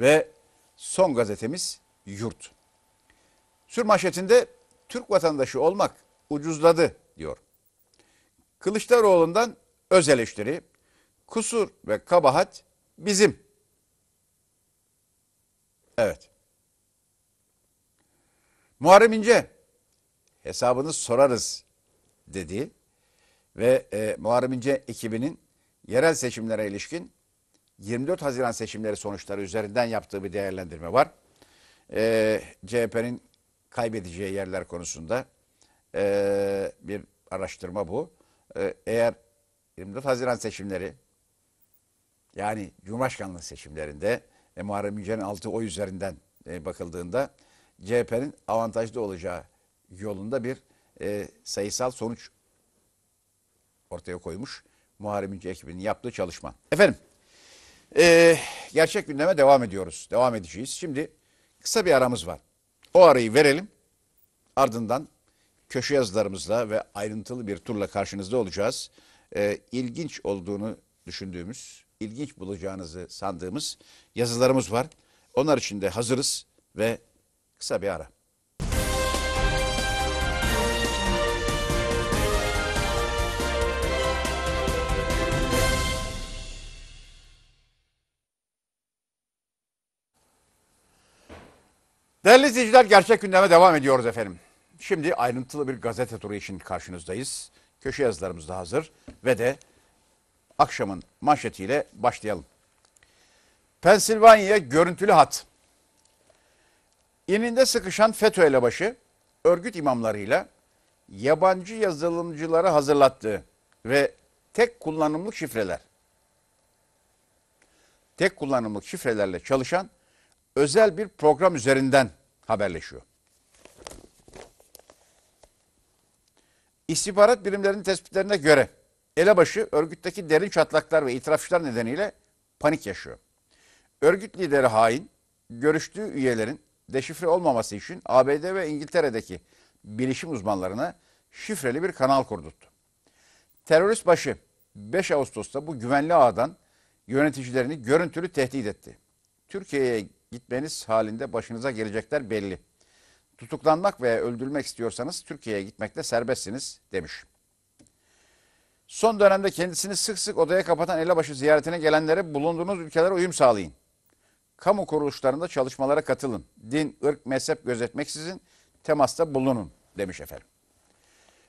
Ve son gazetemiz Yurt. Sür manşetinde Türk vatandaşı olmak ucuzladı diyor. Kılıçdaroğlu'ndan öz eleştiri, kusur ve kabahat bizim. Evet. Muharrem İnce hesabını sorarız dedi ve e, Muharrem İnce ekibinin yerel seçimlere ilişkin 24 Haziran seçimleri sonuçları üzerinden yaptığı bir değerlendirme var. E, ee, CHP'nin kaybedeceği yerler konusunda e, bir araştırma bu. E, eğer 24 Haziran seçimleri yani Cumhurbaşkanlığı seçimlerinde e, Muharrem İnce'nin 6 oy üzerinden e, bakıldığında CHP'nin avantajlı olacağı yolunda bir e, sayısal sonuç ortaya koymuş Muharrem İnce ekibinin yaptığı çalışma. Efendim ee, gerçek gündeme devam ediyoruz. Devam edeceğiz. Şimdi kısa bir aramız var. O arayı verelim. Ardından köşe yazılarımızla ve ayrıntılı bir turla karşınızda olacağız. Ee, ilginç olduğunu düşündüğümüz, ilginç bulacağınızı sandığımız yazılarımız var. Onlar için de hazırız ve kısa bir ara. Değerli izleyiciler gerçek gündeme devam ediyoruz efendim. Şimdi ayrıntılı bir gazete turu için karşınızdayız. Köşe yazılarımız da hazır ve de akşamın manşetiyle başlayalım. Pensilvanya görüntülü hat. İninde sıkışan FETÖ elebaşı örgüt imamlarıyla yabancı yazılımcılara hazırlattığı ve tek kullanımlık şifreler tek kullanımlık şifrelerle çalışan özel bir program üzerinden haberleşiyor. İstihbarat birimlerinin tespitlerine göre elebaşı örgütteki derin çatlaklar ve itirafçılar nedeniyle panik yaşıyor. Örgüt lideri hain, görüştüğü üyelerin deşifre olmaması için ABD ve İngiltere'deki bilişim uzmanlarına şifreli bir kanal kurdurttu. Terörist başı 5 Ağustos'ta bu güvenli ağdan yöneticilerini görüntülü tehdit etti. Türkiye'ye gitmeniz halinde başınıza gelecekler belli. Tutuklanmak veya öldürülmek istiyorsanız Türkiye'ye gitmekte serbestsiniz demiş. Son dönemde kendisini sık sık odaya kapatan elebaşı ziyaretine gelenlere bulunduğunuz ülkelere uyum sağlayın. Kamu kuruluşlarında çalışmalara katılın. Din, ırk, mezhep gözetmeksizin temasta bulunun demiş efendim.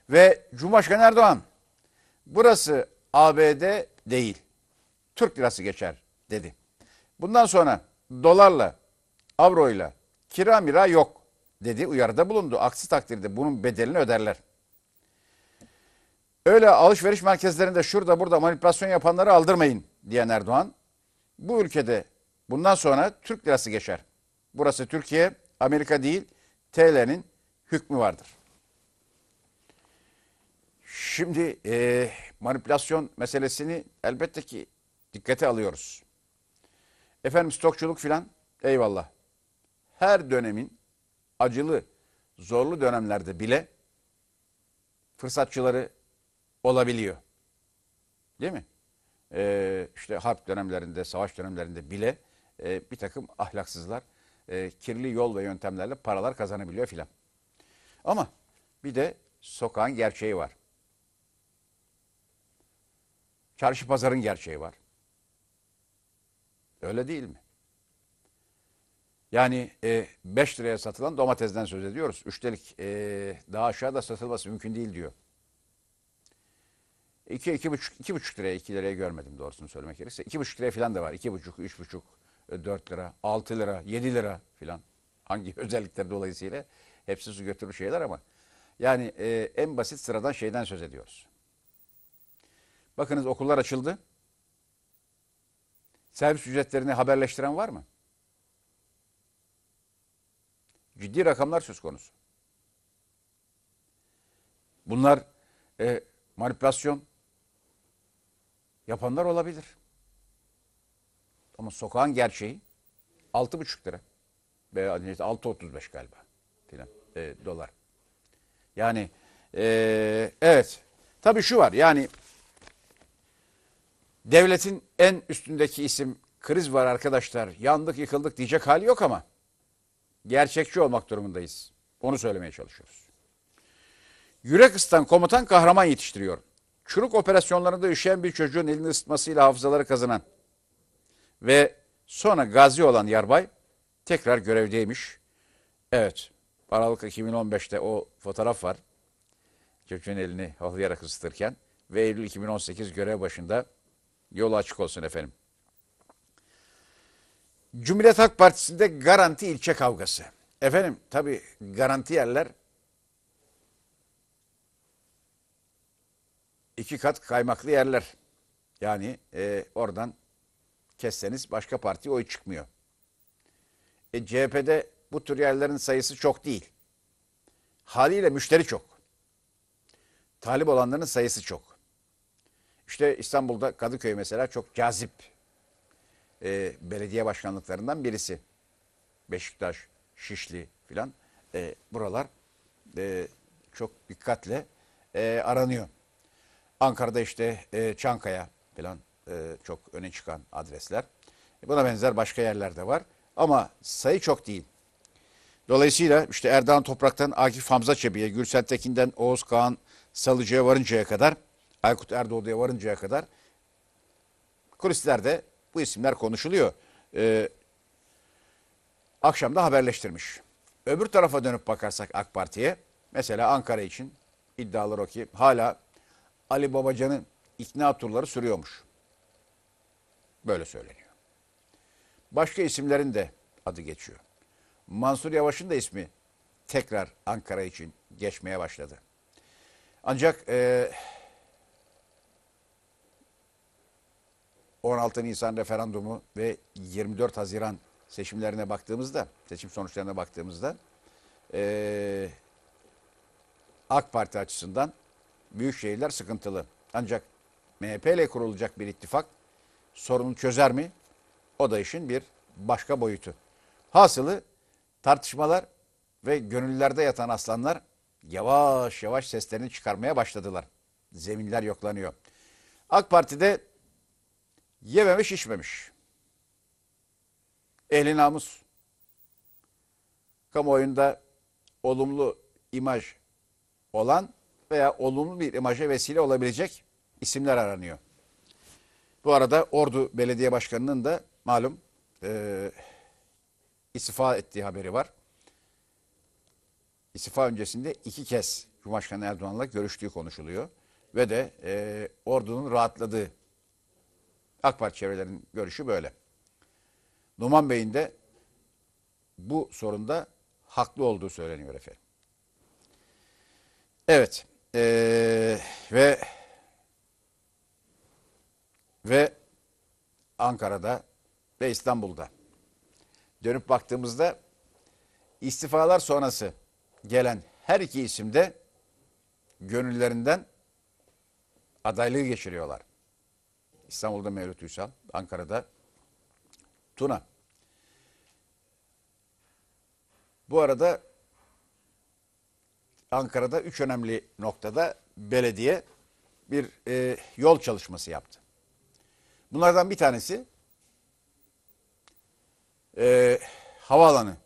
Ve Cumhurbaşkanı Erdoğan burası ABD değil. Türk lirası geçer dedi. Bundan sonra dolarla, avroyla kira mira yok dedi uyarıda bulundu. Aksi takdirde bunun bedelini öderler. Öyle alışveriş merkezlerinde şurada burada manipülasyon yapanları aldırmayın diyen Erdoğan. Bu ülkede bundan sonra Türk lirası geçer. Burası Türkiye, Amerika değil, TL'nin hükmü vardır. Şimdi e, manipülasyon meselesini elbette ki dikkate alıyoruz. Efendim stokçuluk filan eyvallah. Her dönemin acılı, zorlu dönemlerde bile fırsatçıları olabiliyor. Değil mi? Ee, işte harp dönemlerinde, savaş dönemlerinde bile e, bir takım ahlaksızlar e, kirli yol ve yöntemlerle paralar kazanabiliyor filan. Ama bir de sokağın gerçeği var. Çarşı pazarın gerçeği var. Öyle değil mi? Yani 5 e, liraya satılan domatesden söz ediyoruz. Üstelik e, daha aşağıda satılması mümkün değil diyor. 2 iki, 2,5 iki buçuk, iki buçuk liraya 2 liraya görmedim doğrusunu söylemek gerekirse. 2,5 liraya falan da var. 2,5, 3,5, 4 lira, 6 lira, 7 lira falan. Hangi özellikler dolayısıyla hepsi su götürür şeyler ama yani e, en basit sıradan şeyden söz ediyoruz. Bakınız okullar açıldı servis ücretlerini haberleştiren var mı? Ciddi rakamlar söz konusu. Bunlar e, manipülasyon yapanlar olabilir. Ama sokağın gerçeği 6,5 lira. Veya 6,35 galiba filan e, dolar. Yani e, evet. Tabii şu var yani devletin en üstündeki isim kriz var arkadaşlar yandık yıkıldık diyecek hali yok ama gerçekçi olmak durumundayız. Onu söylemeye çalışıyoruz. Yürek ısıtan komutan kahraman yetiştiriyor. Çürük operasyonlarında üşüyen bir çocuğun elini ısıtmasıyla hafızaları kazanan ve sonra gazi olan yarbay tekrar görevdeymiş. Evet Aralık 2015'te o fotoğraf var. Çocuğun elini havlayarak ısıtırken ve Eylül 2018 görev başında Yol açık olsun efendim. Cumhuriyet Halk Partisi'nde garanti ilçe kavgası. Efendim tabi garanti yerler iki kat kaymaklı yerler. Yani e, oradan kesseniz başka partiye oy çıkmıyor. E, CHP'de bu tür yerlerin sayısı çok değil. Haliyle müşteri çok. Talip olanların sayısı çok. İşte İstanbul'da Kadıköy mesela çok cazip e, belediye başkanlıklarından birisi. Beşiktaş, Şişli filan e, buralar e, çok dikkatle e, aranıyor. Ankara'da işte e, Çankaya filan e, çok öne çıkan adresler. E, buna benzer başka yerlerde var ama sayı çok değil. Dolayısıyla işte Erdoğan Toprak'tan Akif Hamza Çebi'ye, Gürsel Tekin'den Oğuz Kağan Salıcı'ya varıncaya kadar Aykut Erdoğdu'ya varıncaya kadar kulislerde bu isimler konuşuluyor. Ee, akşam da haberleştirmiş. Öbür tarafa dönüp bakarsak AK Parti'ye mesela Ankara için iddialar o ki hala Ali Babacan'ın ikna turları sürüyormuş. Böyle söyleniyor. Başka isimlerin de adı geçiyor. Mansur Yavaş'ın da ismi tekrar Ankara için geçmeye başladı. Ancak e, 16 Nisan referandumu ve 24 Haziran seçimlerine baktığımızda, seçim sonuçlarına baktığımızda e, AK Parti açısından büyük şehirler sıkıntılı. Ancak MHP ile kurulacak bir ittifak sorunu çözer mi? O da işin bir başka boyutu. Hasılı tartışmalar ve gönüllerde yatan aslanlar yavaş yavaş seslerini çıkarmaya başladılar. Zeminler yoklanıyor. AK Parti'de Yememiş içmemiş. Ehli namus. Kamuoyunda olumlu imaj olan veya olumlu bir imaja vesile olabilecek isimler aranıyor. Bu arada Ordu Belediye Başkanı'nın da malum e, istifa ettiği haberi var. İstifa öncesinde iki kez Cumhurbaşkanı Erdoğan'la görüştüğü konuşuluyor. Ve de e, ordunun rahatladığı AK Parti çevrelerinin görüşü böyle. Numan Bey'in de bu sorunda haklı olduğu söyleniyor efendim. Evet ee, ve ve Ankara'da ve İstanbul'da dönüp baktığımızda istifalar sonrası gelen her iki isim de gönüllerinden adaylığı geçiriyorlar. İstanbul'da Mevlüt Ünsal, Ankara'da Tuna. Bu arada Ankara'da üç önemli noktada belediye bir e, yol çalışması yaptı. Bunlardan bir tanesi e, havaalanı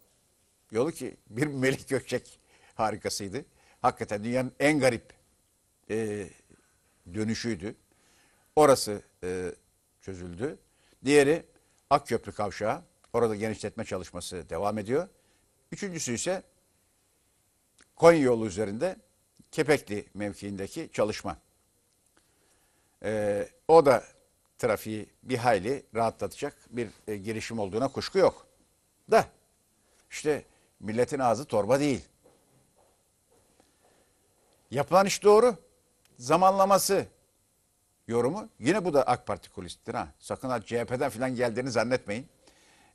yolu ki bir Melik Gökçek harikasıydı. Hakikaten dünyanın en garip e, dönüşüydü. Orası e, çözüldü. Diğeri Akköprü kavşağı. Orada genişletme çalışması devam ediyor. Üçüncüsü ise Konya yolu üzerinde Kepekli mevkiindeki çalışma. E, o da trafiği bir hayli rahatlatacak bir e, girişim olduğuna kuşku yok. Da işte milletin ağzı torba değil. Yapılan iş doğru. Zamanlaması, yorumu. Yine bu da AK Parti kulistir ha. Sakın ha CHP'den falan geldiğini zannetmeyin.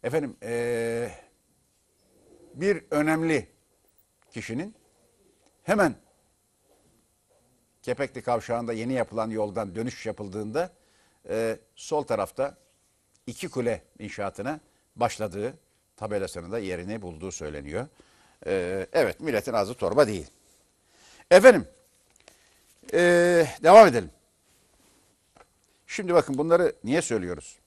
Efendim ee, bir önemli kişinin hemen Kepekli Kavşağı'nda yeni yapılan yoldan dönüş yapıldığında e, sol tarafta iki kule inşaatına başladığı tabelasının da yerini bulduğu söyleniyor. E, evet milletin ağzı torba değil. Efendim e, devam edelim. Şimdi bakın bunları niye söylüyoruz?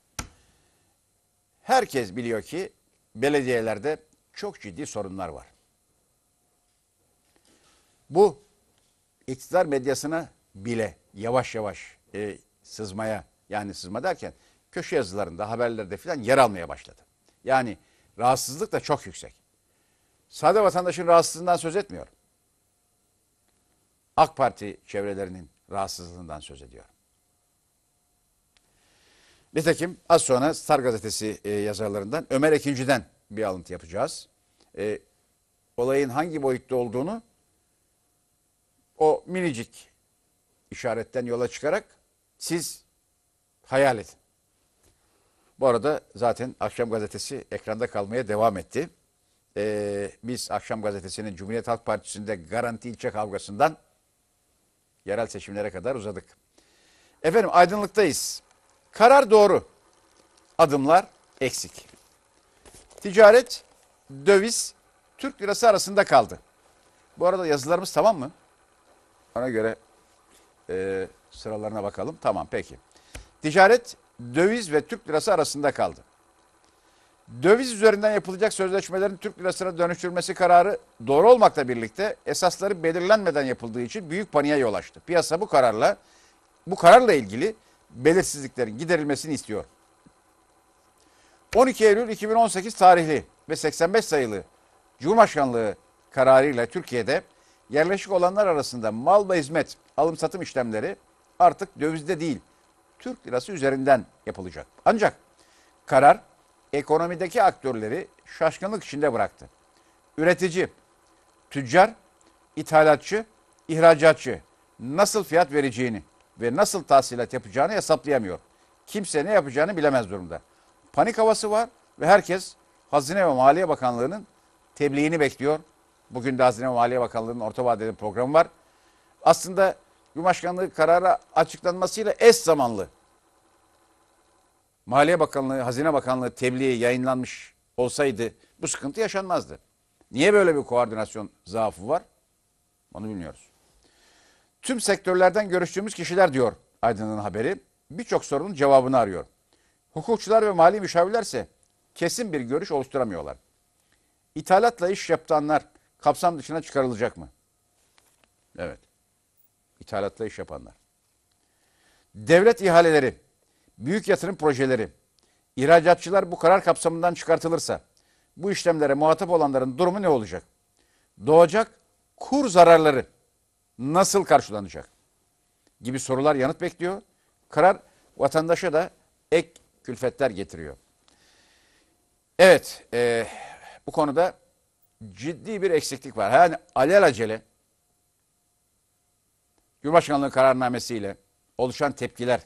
Herkes biliyor ki belediyelerde çok ciddi sorunlar var. Bu iktidar medyasına bile yavaş yavaş e, sızmaya yani sızma derken köşe yazılarında, haberlerde filan yer almaya başladı. Yani rahatsızlık da çok yüksek. Sade vatandaşın rahatsızlığından söz etmiyorum. AK Parti çevrelerinin rahatsızlığından söz ediyorum. Nitekim az sonra Star Gazetesi e, yazarlarından Ömer Ekinci'den bir alıntı yapacağız. E, olayın hangi boyutta olduğunu o minicik işaretten yola çıkarak siz hayal edin. Bu arada zaten Akşam Gazetesi ekranda kalmaya devam etti. Ee, biz Akşam Gazetesi'nin Cumhuriyet Halk Partisi'nde garanti ilçe kavgasından yerel seçimlere kadar uzadık. Efendim aydınlıktayız. Karar doğru. Adımlar eksik. Ticaret, döviz, Türk lirası arasında kaldı. Bu arada yazılarımız tamam mı? Ona göre e, sıralarına bakalım. Tamam peki. Ticaret, döviz ve Türk lirası arasında kaldı. Döviz üzerinden yapılacak sözleşmelerin Türk lirasına dönüştürmesi kararı doğru olmakla birlikte esasları belirlenmeden yapıldığı için büyük paniğe yol açtı. Piyasa bu kararla bu kararla ilgili belirsizliklerin giderilmesini istiyor. 12 Eylül 2018 tarihli ve 85 sayılı Cumhurbaşkanlığı kararıyla Türkiye'de yerleşik olanlar arasında mal ve hizmet alım-satım işlemleri artık dövizde değil, Türk lirası üzerinden yapılacak. Ancak karar ekonomideki aktörleri şaşkınlık içinde bıraktı. Üretici, tüccar, ithalatçı, ihracatçı nasıl fiyat vereceğini ve nasıl tahsilat yapacağını hesaplayamıyor. Kimse ne yapacağını bilemez durumda. Panik havası var ve herkes Hazine ve Maliye Bakanlığı'nın tebliğini bekliyor. Bugün de Hazine ve Maliye Bakanlığı'nın orta vadeli programı var. Aslında Cumhurbaşkanlığı kararı açıklanmasıyla eş zamanlı. Maliye Bakanlığı, Hazine Bakanlığı tebliği yayınlanmış olsaydı bu sıkıntı yaşanmazdı. Niye böyle bir koordinasyon zaafı var? Onu bilmiyoruz. Tüm sektörlerden görüştüğümüz kişiler diyor Aydın'ın haberi. Birçok sorunun cevabını arıyor. Hukukçular ve mali müşavirler ise kesin bir görüş oluşturamıyorlar. İthalatla iş yapanlar kapsam dışına çıkarılacak mı? Evet. İthalatla iş yapanlar. Devlet ihaleleri, büyük yatırım projeleri, ihracatçılar bu karar kapsamından çıkartılırsa bu işlemlere muhatap olanların durumu ne olacak? Doğacak kur zararları nasıl karşılanacak? Gibi sorular yanıt bekliyor. Karar vatandaşa da ek külfetler getiriyor. Evet, e, bu konuda ciddi bir eksiklik var. Yani alelacele Cumhurbaşkanlığı kararnamesiyle oluşan tepkiler,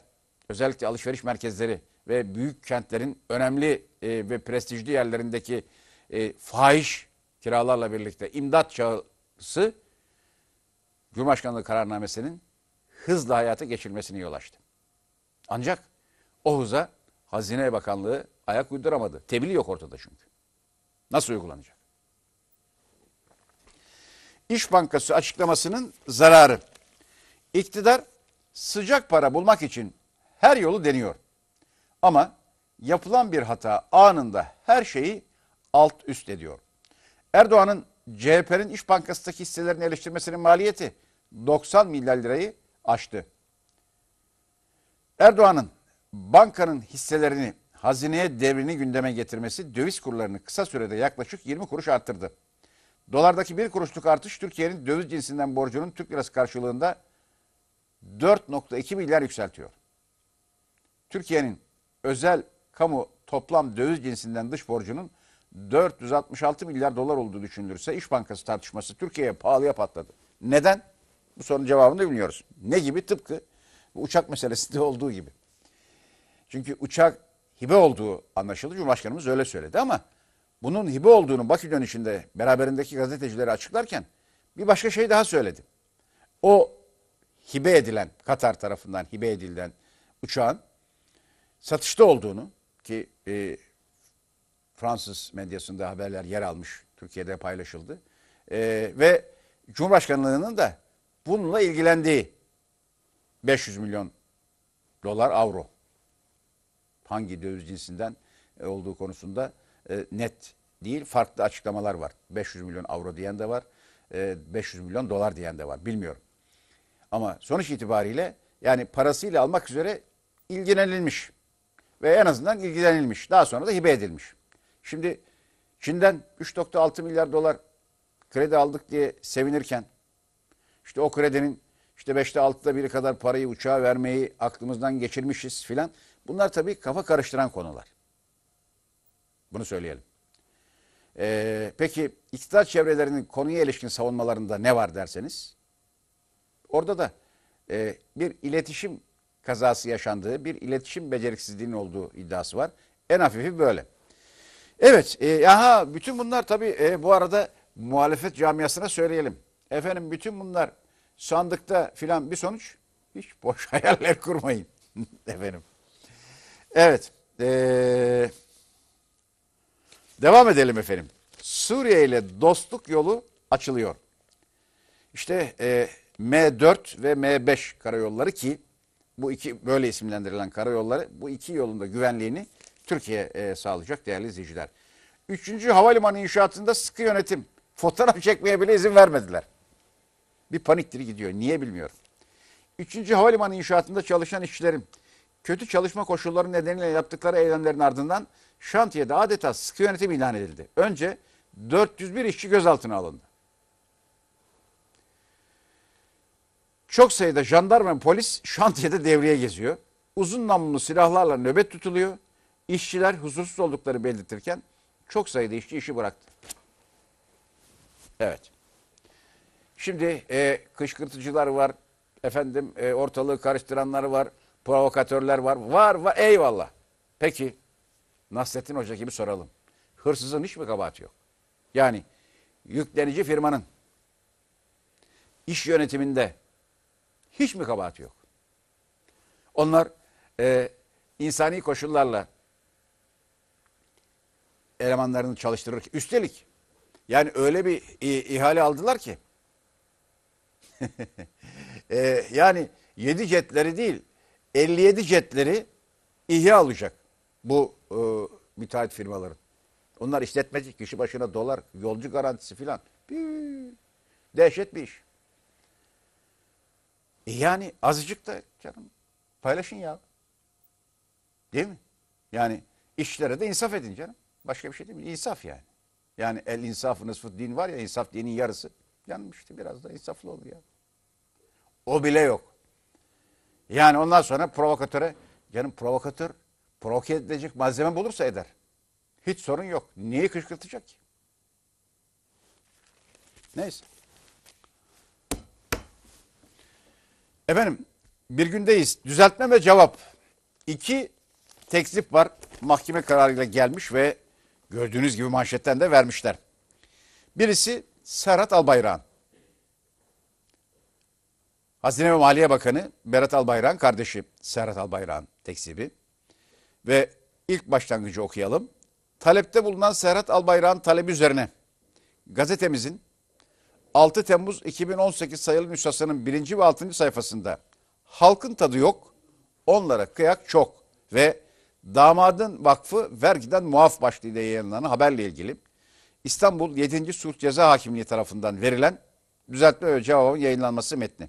özellikle alışveriş merkezleri ve büyük kentlerin önemli e, ve prestijli yerlerindeki e, fahiş kiralarla birlikte imdat çağrısı Cumhurbaşkanlığı kararnamesinin hızla hayata geçirilmesini yol açtı. Ancak o hıza Hazine Bakanlığı ayak uyduramadı. Tebliğ yok ortada çünkü. Nasıl uygulanacak? İş Bankası açıklamasının zararı. İktidar sıcak para bulmak için her yolu deniyor. Ama yapılan bir hata anında her şeyi alt üst ediyor. Erdoğan'ın CHP'nin İş Bankası'ndaki hisselerini eleştirmesinin maliyeti 90 milyar lirayı aştı. Erdoğan'ın bankanın hisselerini hazineye devrini gündeme getirmesi döviz kurlarını kısa sürede yaklaşık 20 kuruş arttırdı. Dolardaki bir kuruşluk artış Türkiye'nin döviz cinsinden borcunun Türk lirası karşılığında 4.2 milyar yükseltiyor. Türkiye'nin özel kamu toplam döviz cinsinden dış borcunun 466 milyar dolar olduğu düşünülürse İş Bankası tartışması Türkiye'ye pahalıya patladı. Neden? Bu sorunun cevabını da bilmiyoruz. Ne gibi? Tıpkı bu uçak meselesinde olduğu gibi. Çünkü uçak hibe olduğu anlaşıldı. Cumhurbaşkanımız öyle söyledi ama bunun hibe olduğunu Bakü dönüşünde beraberindeki gazetecileri açıklarken bir başka şey daha söyledi. O hibe edilen, Katar tarafından hibe edilen uçağın satışta olduğunu ki e, Fransız medyasında haberler yer almış. Türkiye'de paylaşıldı. E, ve Cumhurbaşkanlığının da bununla ilgilendiği 500 milyon dolar avro hangi döviz cinsinden e, olduğu konusunda e, net değil farklı açıklamalar var. 500 milyon avro diyen de var. E, 500 milyon dolar diyen de var. Bilmiyorum. Ama sonuç itibariyle yani parasıyla almak üzere ilgilenilmiş ve en azından ilgilenilmiş. Daha sonra da hibe edilmiş. Şimdi Çin'den 3.6 milyar dolar kredi aldık diye sevinirken işte o kredinin işte 5'te 6'da biri kadar parayı uçağa vermeyi aklımızdan geçirmişiz filan. Bunlar tabii kafa karıştıran konular. Bunu söyleyelim. Ee, peki iktidar çevrelerinin konuya ilişkin savunmalarında ne var derseniz orada da e, bir iletişim kazası yaşandığı, bir iletişim beceriksizliğinin olduğu iddiası var. En hafifi böyle. Evet, e, aha bütün bunlar tabii e, bu arada muhalefet camiasına söyleyelim. Efendim bütün bunlar sandıkta filan bir sonuç. Hiç boş hayaller kurmayın. Efendim. Evet. E, devam edelim efendim. Suriye ile dostluk yolu açılıyor. İşte e, M4 ve M5 karayolları ki bu iki böyle isimlendirilen karayolları bu iki yolun da güvenliğini Türkiye e, sağlayacak değerli izleyiciler. Üçüncü havalimanı inşaatında sıkı yönetim. Fotoğraf çekmeye bile izin vermediler. Bir paniktir gidiyor. Niye bilmiyorum. Üçüncü havalimanı inşaatında çalışan işçilerin kötü çalışma koşulları nedeniyle yaptıkları eylemlerin ardından şantiyede adeta sıkı yönetim ilan edildi. Önce 401 işçi gözaltına alındı. Çok sayıda jandarma ve polis şantiyede devreye geziyor. Uzun namlulu silahlarla nöbet tutuluyor. İşçiler huzursuz oldukları belirtirken çok sayıda işçi işi bıraktı. Evet. Şimdi e, kışkırtıcılar var, efendim e, ortalığı karıştıranlar var, provokatörler var. Var var eyvallah. Peki Nasrettin Hoca gibi soralım. Hırsızın hiç mi kabahati yok? Yani yüklenici firmanın iş yönetiminde hiç mi kabahati yok? Onlar e, insani koşullarla elemanlarını çalıştırır. Üstelik yani öyle bir ihale aldılar ki e, yani 7 jetleri değil 57 jetleri ihya alacak bu e, müteahhit firmaların. Onlar işletmeci kişi başına dolar, yolcu garantisi filan. Dehşet bir iş. E yani azıcık da canım paylaşın ya. Değil mi? Yani işlere de insaf edin canım. Başka bir şey değil mi? İnsaf yani. Yani el insafı nısfı din var ya insaf dinin yarısı. Yanmıştı biraz da insaflı ol ya. O bile yok. Yani ondan sonra provokatöre canım provokatör provoke edecek malzeme bulursa eder. Hiç sorun yok. Niye kışkırtacak ki? Neyse. Efendim bir gündeyiz. Düzeltme ve cevap. İki tekzip var. Mahkeme kararıyla gelmiş ve Gördüğünüz gibi manşetten de vermişler. Birisi Serhat Albayrak, Hazine ve Maliye Bakanı Berat Albayrak'ın kardeşi Serhat Albayrak'ın tekzibi. Ve ilk başlangıcı okuyalım. Talepte bulunan Serhat Albayrak'ın talebi üzerine gazetemizin 6 Temmuz 2018 sayılı nüshasının 1. ve 6. sayfasında halkın tadı yok, onlara kıyak çok ve Damadın vakfı vergiden muaf başlığıyla yayınlanan haberle ilgili İstanbul 7. Sulh Ceza Hakimliği tarafından verilen düzeltme ve cevabın yayınlanması metni.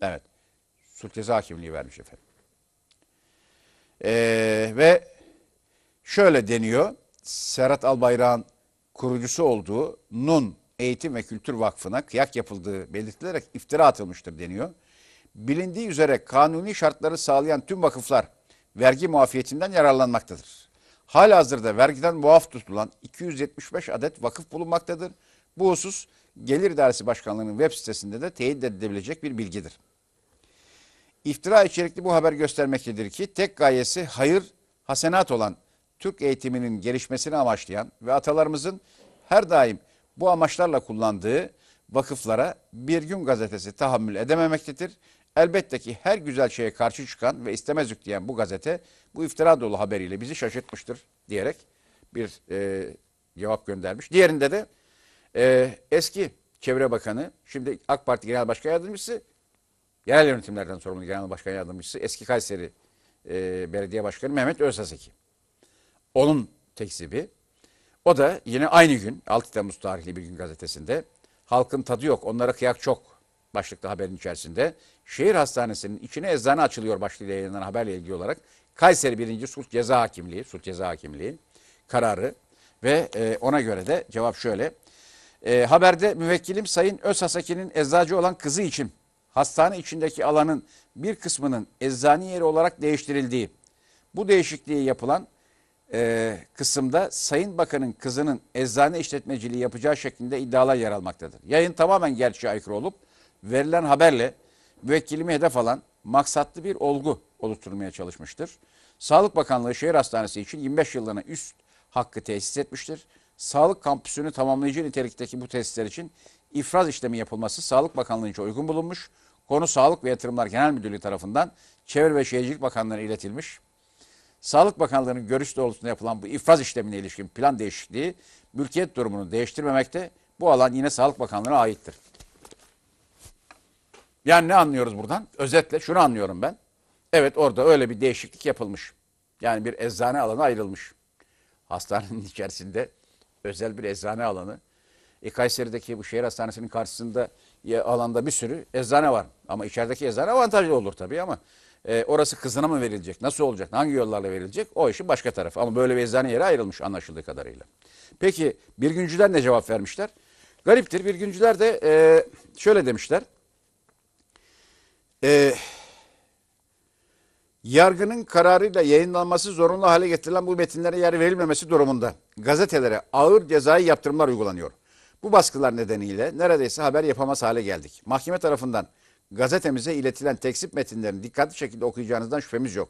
Evet. Sulh Ceza Hakimliği vermiş efendim. Ee, ve şöyle deniyor. Serhat Albayrak'ın kurucusu olduğu NUN Eğitim ve Kültür Vakfı'na kıyak yapıldığı belirtilerek iftira atılmıştır deniyor. Bilindiği üzere kanuni şartları sağlayan tüm vakıflar vergi muafiyetinden yararlanmaktadır. Halihazırda vergiden muaf tutulan 275 adet vakıf bulunmaktadır. Bu husus Gelir Dersi Başkanlığı'nın web sitesinde de teyit edilebilecek bir bilgidir. İftira içerikli bu haber göstermektedir ki tek gayesi hayır, hasenat olan Türk eğitiminin gelişmesini amaçlayan ve atalarımızın her daim bu amaçlarla kullandığı vakıflara Bir Gün gazetesi tahammül edememektedir Elbette ki her güzel şeye karşı çıkan ve istemezlik diyen bu gazete bu iftira dolu haberiyle bizi şaşırtmıştır diyerek bir e, cevap göndermiş. Diğerinde de e, eski Çevre Bakanı, şimdi AK Parti Genel Başkan Yardımcısı, yerel yönetimlerden sorumlu Genel Başkan Yardımcısı, eski Kayseri e, Belediye Başkanı Mehmet Özaseki. Onun tekzibi. O da yine aynı gün 6 Temmuz tarihli bir gün gazetesinde halkın tadı yok onlara kıyak çok başlıklı haberin içerisinde şehir hastanesinin içine eczane açılıyor başlığıyla yayınlanan haberle ilgili olarak Kayseri 1. Sulh Ceza Hakimliği, Sulh Ceza Hakimliği kararı ve e, ona göre de cevap şöyle. E, haberde müvekkilim Sayın Özhasaki'nin eczacı olan kızı için hastane içindeki alanın bir kısmının eczane yeri olarak değiştirildiği, bu değişikliği yapılan e, kısımda Sayın Bakan'ın kızının eczane işletmeciliği yapacağı şeklinde iddialar yer almaktadır. Yayın tamamen gerçeğe aykırı olup verilen haberle müvekkilimi hedef alan maksatlı bir olgu oluşturmaya çalışmıştır. Sağlık Bakanlığı Şehir Hastanesi için 25 yıllığına üst hakkı tesis etmiştir. Sağlık kampüsünü tamamlayıcı nitelikteki bu tesisler için ifraz işlemi yapılması Sağlık Bakanlığı'nca uygun bulunmuş. Konu Sağlık ve Yatırımlar Genel Müdürlüğü tarafından Çevre ve Şehircilik Bakanlığı'na iletilmiş. Sağlık Bakanlığı'nın görüş doğrultusunda yapılan bu ifraz işlemine ilişkin plan değişikliği mülkiyet durumunu değiştirmemekte bu alan yine Sağlık Bakanlığı'na aittir. Yani ne anlıyoruz buradan? Özetle şunu anlıyorum ben. Evet orada öyle bir değişiklik yapılmış. Yani bir eczane alanı ayrılmış. Hastanenin içerisinde özel bir eczane alanı. E, Kayseri'deki bu şehir hastanesinin karşısında e, alanda bir sürü eczane var. Ama içerideki eczane avantajlı olur tabii ama e, orası kızına mı verilecek? Nasıl olacak? Hangi yollarla verilecek? O işin başka tarafı. Ama böyle bir eczane yeri ayrılmış anlaşıldığı kadarıyla. Peki bir güncüler ne cevap vermişler? Gariptir. Bir güncüler de e, şöyle demişler e, yargının kararıyla yayınlanması zorunlu hale getirilen bu metinlere yer verilmemesi durumunda gazetelere ağır cezai yaptırımlar uygulanıyor. Bu baskılar nedeniyle neredeyse haber yapamaz hale geldik. Mahkeme tarafından gazetemize iletilen tekzip metinlerini dikkatli şekilde okuyacağınızdan şüphemiz yok.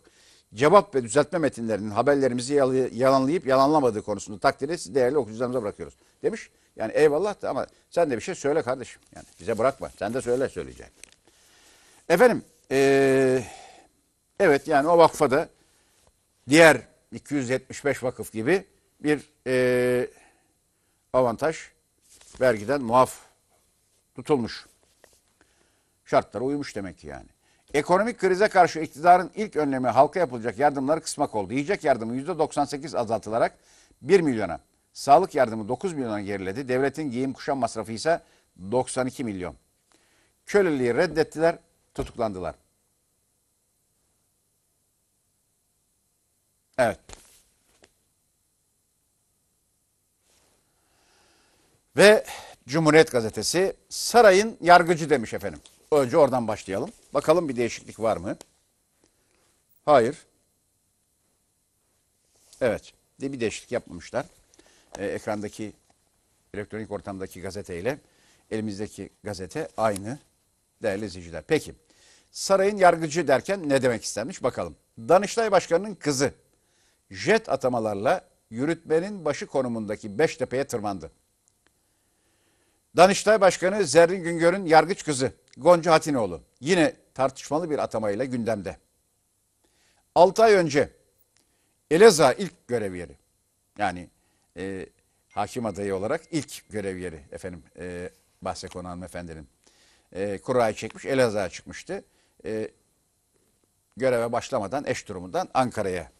Cevap ve düzeltme metinlerinin haberlerimizi yalanlayıp yalanlamadığı konusunda takdiri siz değerli okuyucularımıza bırakıyoruz. Demiş yani eyvallah da ama sen de bir şey söyle kardeşim. Yani bize bırakma. Sen de söyle söyleyeceğim. Efendim, ee, evet yani o vakfada diğer 275 vakıf gibi bir ee, avantaj vergiden muaf tutulmuş. Şartlara uymuş demek ki yani. Ekonomik krize karşı iktidarın ilk önlemi halka yapılacak yardımları kısmak oldu. Yiyecek yardımı %98 azaltılarak 1 milyona, sağlık yardımı 9 milyona geriledi. Devletin giyim kuşam masrafı ise 92 milyon. Köleliği reddettiler, tutuklandılar. Evet. Ve Cumhuriyet Gazetesi sarayın yargıcı demiş efendim. Önce oradan başlayalım. Bakalım bir değişiklik var mı? Hayır. Evet. De bir değişiklik yapmamışlar. Ee, ekrandaki elektronik ortamdaki gazeteyle elimizdeki gazete aynı değerli izleyiciler. Peki. Sarayın yargıcı derken ne demek istenmiş bakalım. Danıştay Başkanı'nın kızı jet atamalarla yürütmenin başı konumundaki Beştepe'ye tırmandı. Danıştay Başkanı Zerrin Güngör'ün yargıç kızı Gonca Hatinoğlu yine tartışmalı bir atamayla gündemde. 6 ay önce Eleza ilk görev yeri yani e, hakim adayı olarak ilk görev yeri efendim e, bahse konu hanımefendinin e, kurayı çekmiş Elazığ'a çıkmıştı e, göreve başlamadan eş durumundan Ankara'ya,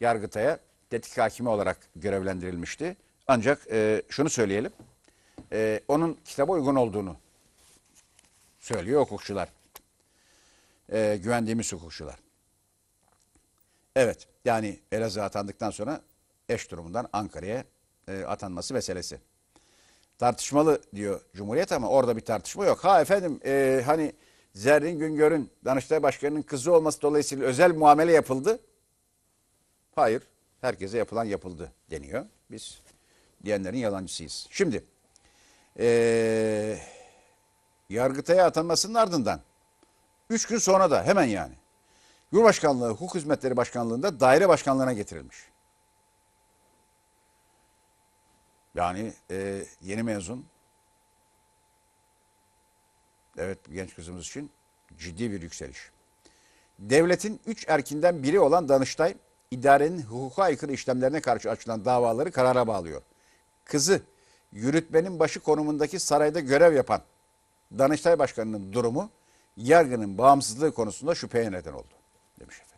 Yargıtay'a tetkik hakimi olarak görevlendirilmişti. Ancak e, şunu söyleyelim, e, onun kitaba uygun olduğunu söylüyor hukukçular, e, güvendiğimiz hukukçular. Evet, yani Elazığ'a atandıktan sonra eş durumundan Ankara'ya e, atanması meselesi. Tartışmalı diyor Cumhuriyet ama orada bir tartışma yok. Ha efendim e, hani Zerrin Güngör'ün Danıştay Başkanı'nın kızı olması dolayısıyla özel muamele yapıldı. Hayır, herkese yapılan yapıldı deniyor. Biz diyenlerin yalancısıyız. Şimdi, ee, Yargıtay'a atanmasının ardından, üç gün sonra da hemen yani, Cumhurbaşkanlığı Hukuk Hizmetleri Başkanlığı'nda daire başkanlığına getirilmiş. Yani e, yeni mezun Evet genç kızımız için ciddi bir yükseliş. Devletin üç erkinden biri olan Danıştay, idarenin hukuka aykırı işlemlerine karşı açılan davaları karara bağlıyor. Kızı, yürütmenin başı konumundaki sarayda görev yapan Danıştay Başkanı'nın durumu, yargının bağımsızlığı konusunda şüpheye neden oldu demiş efendim.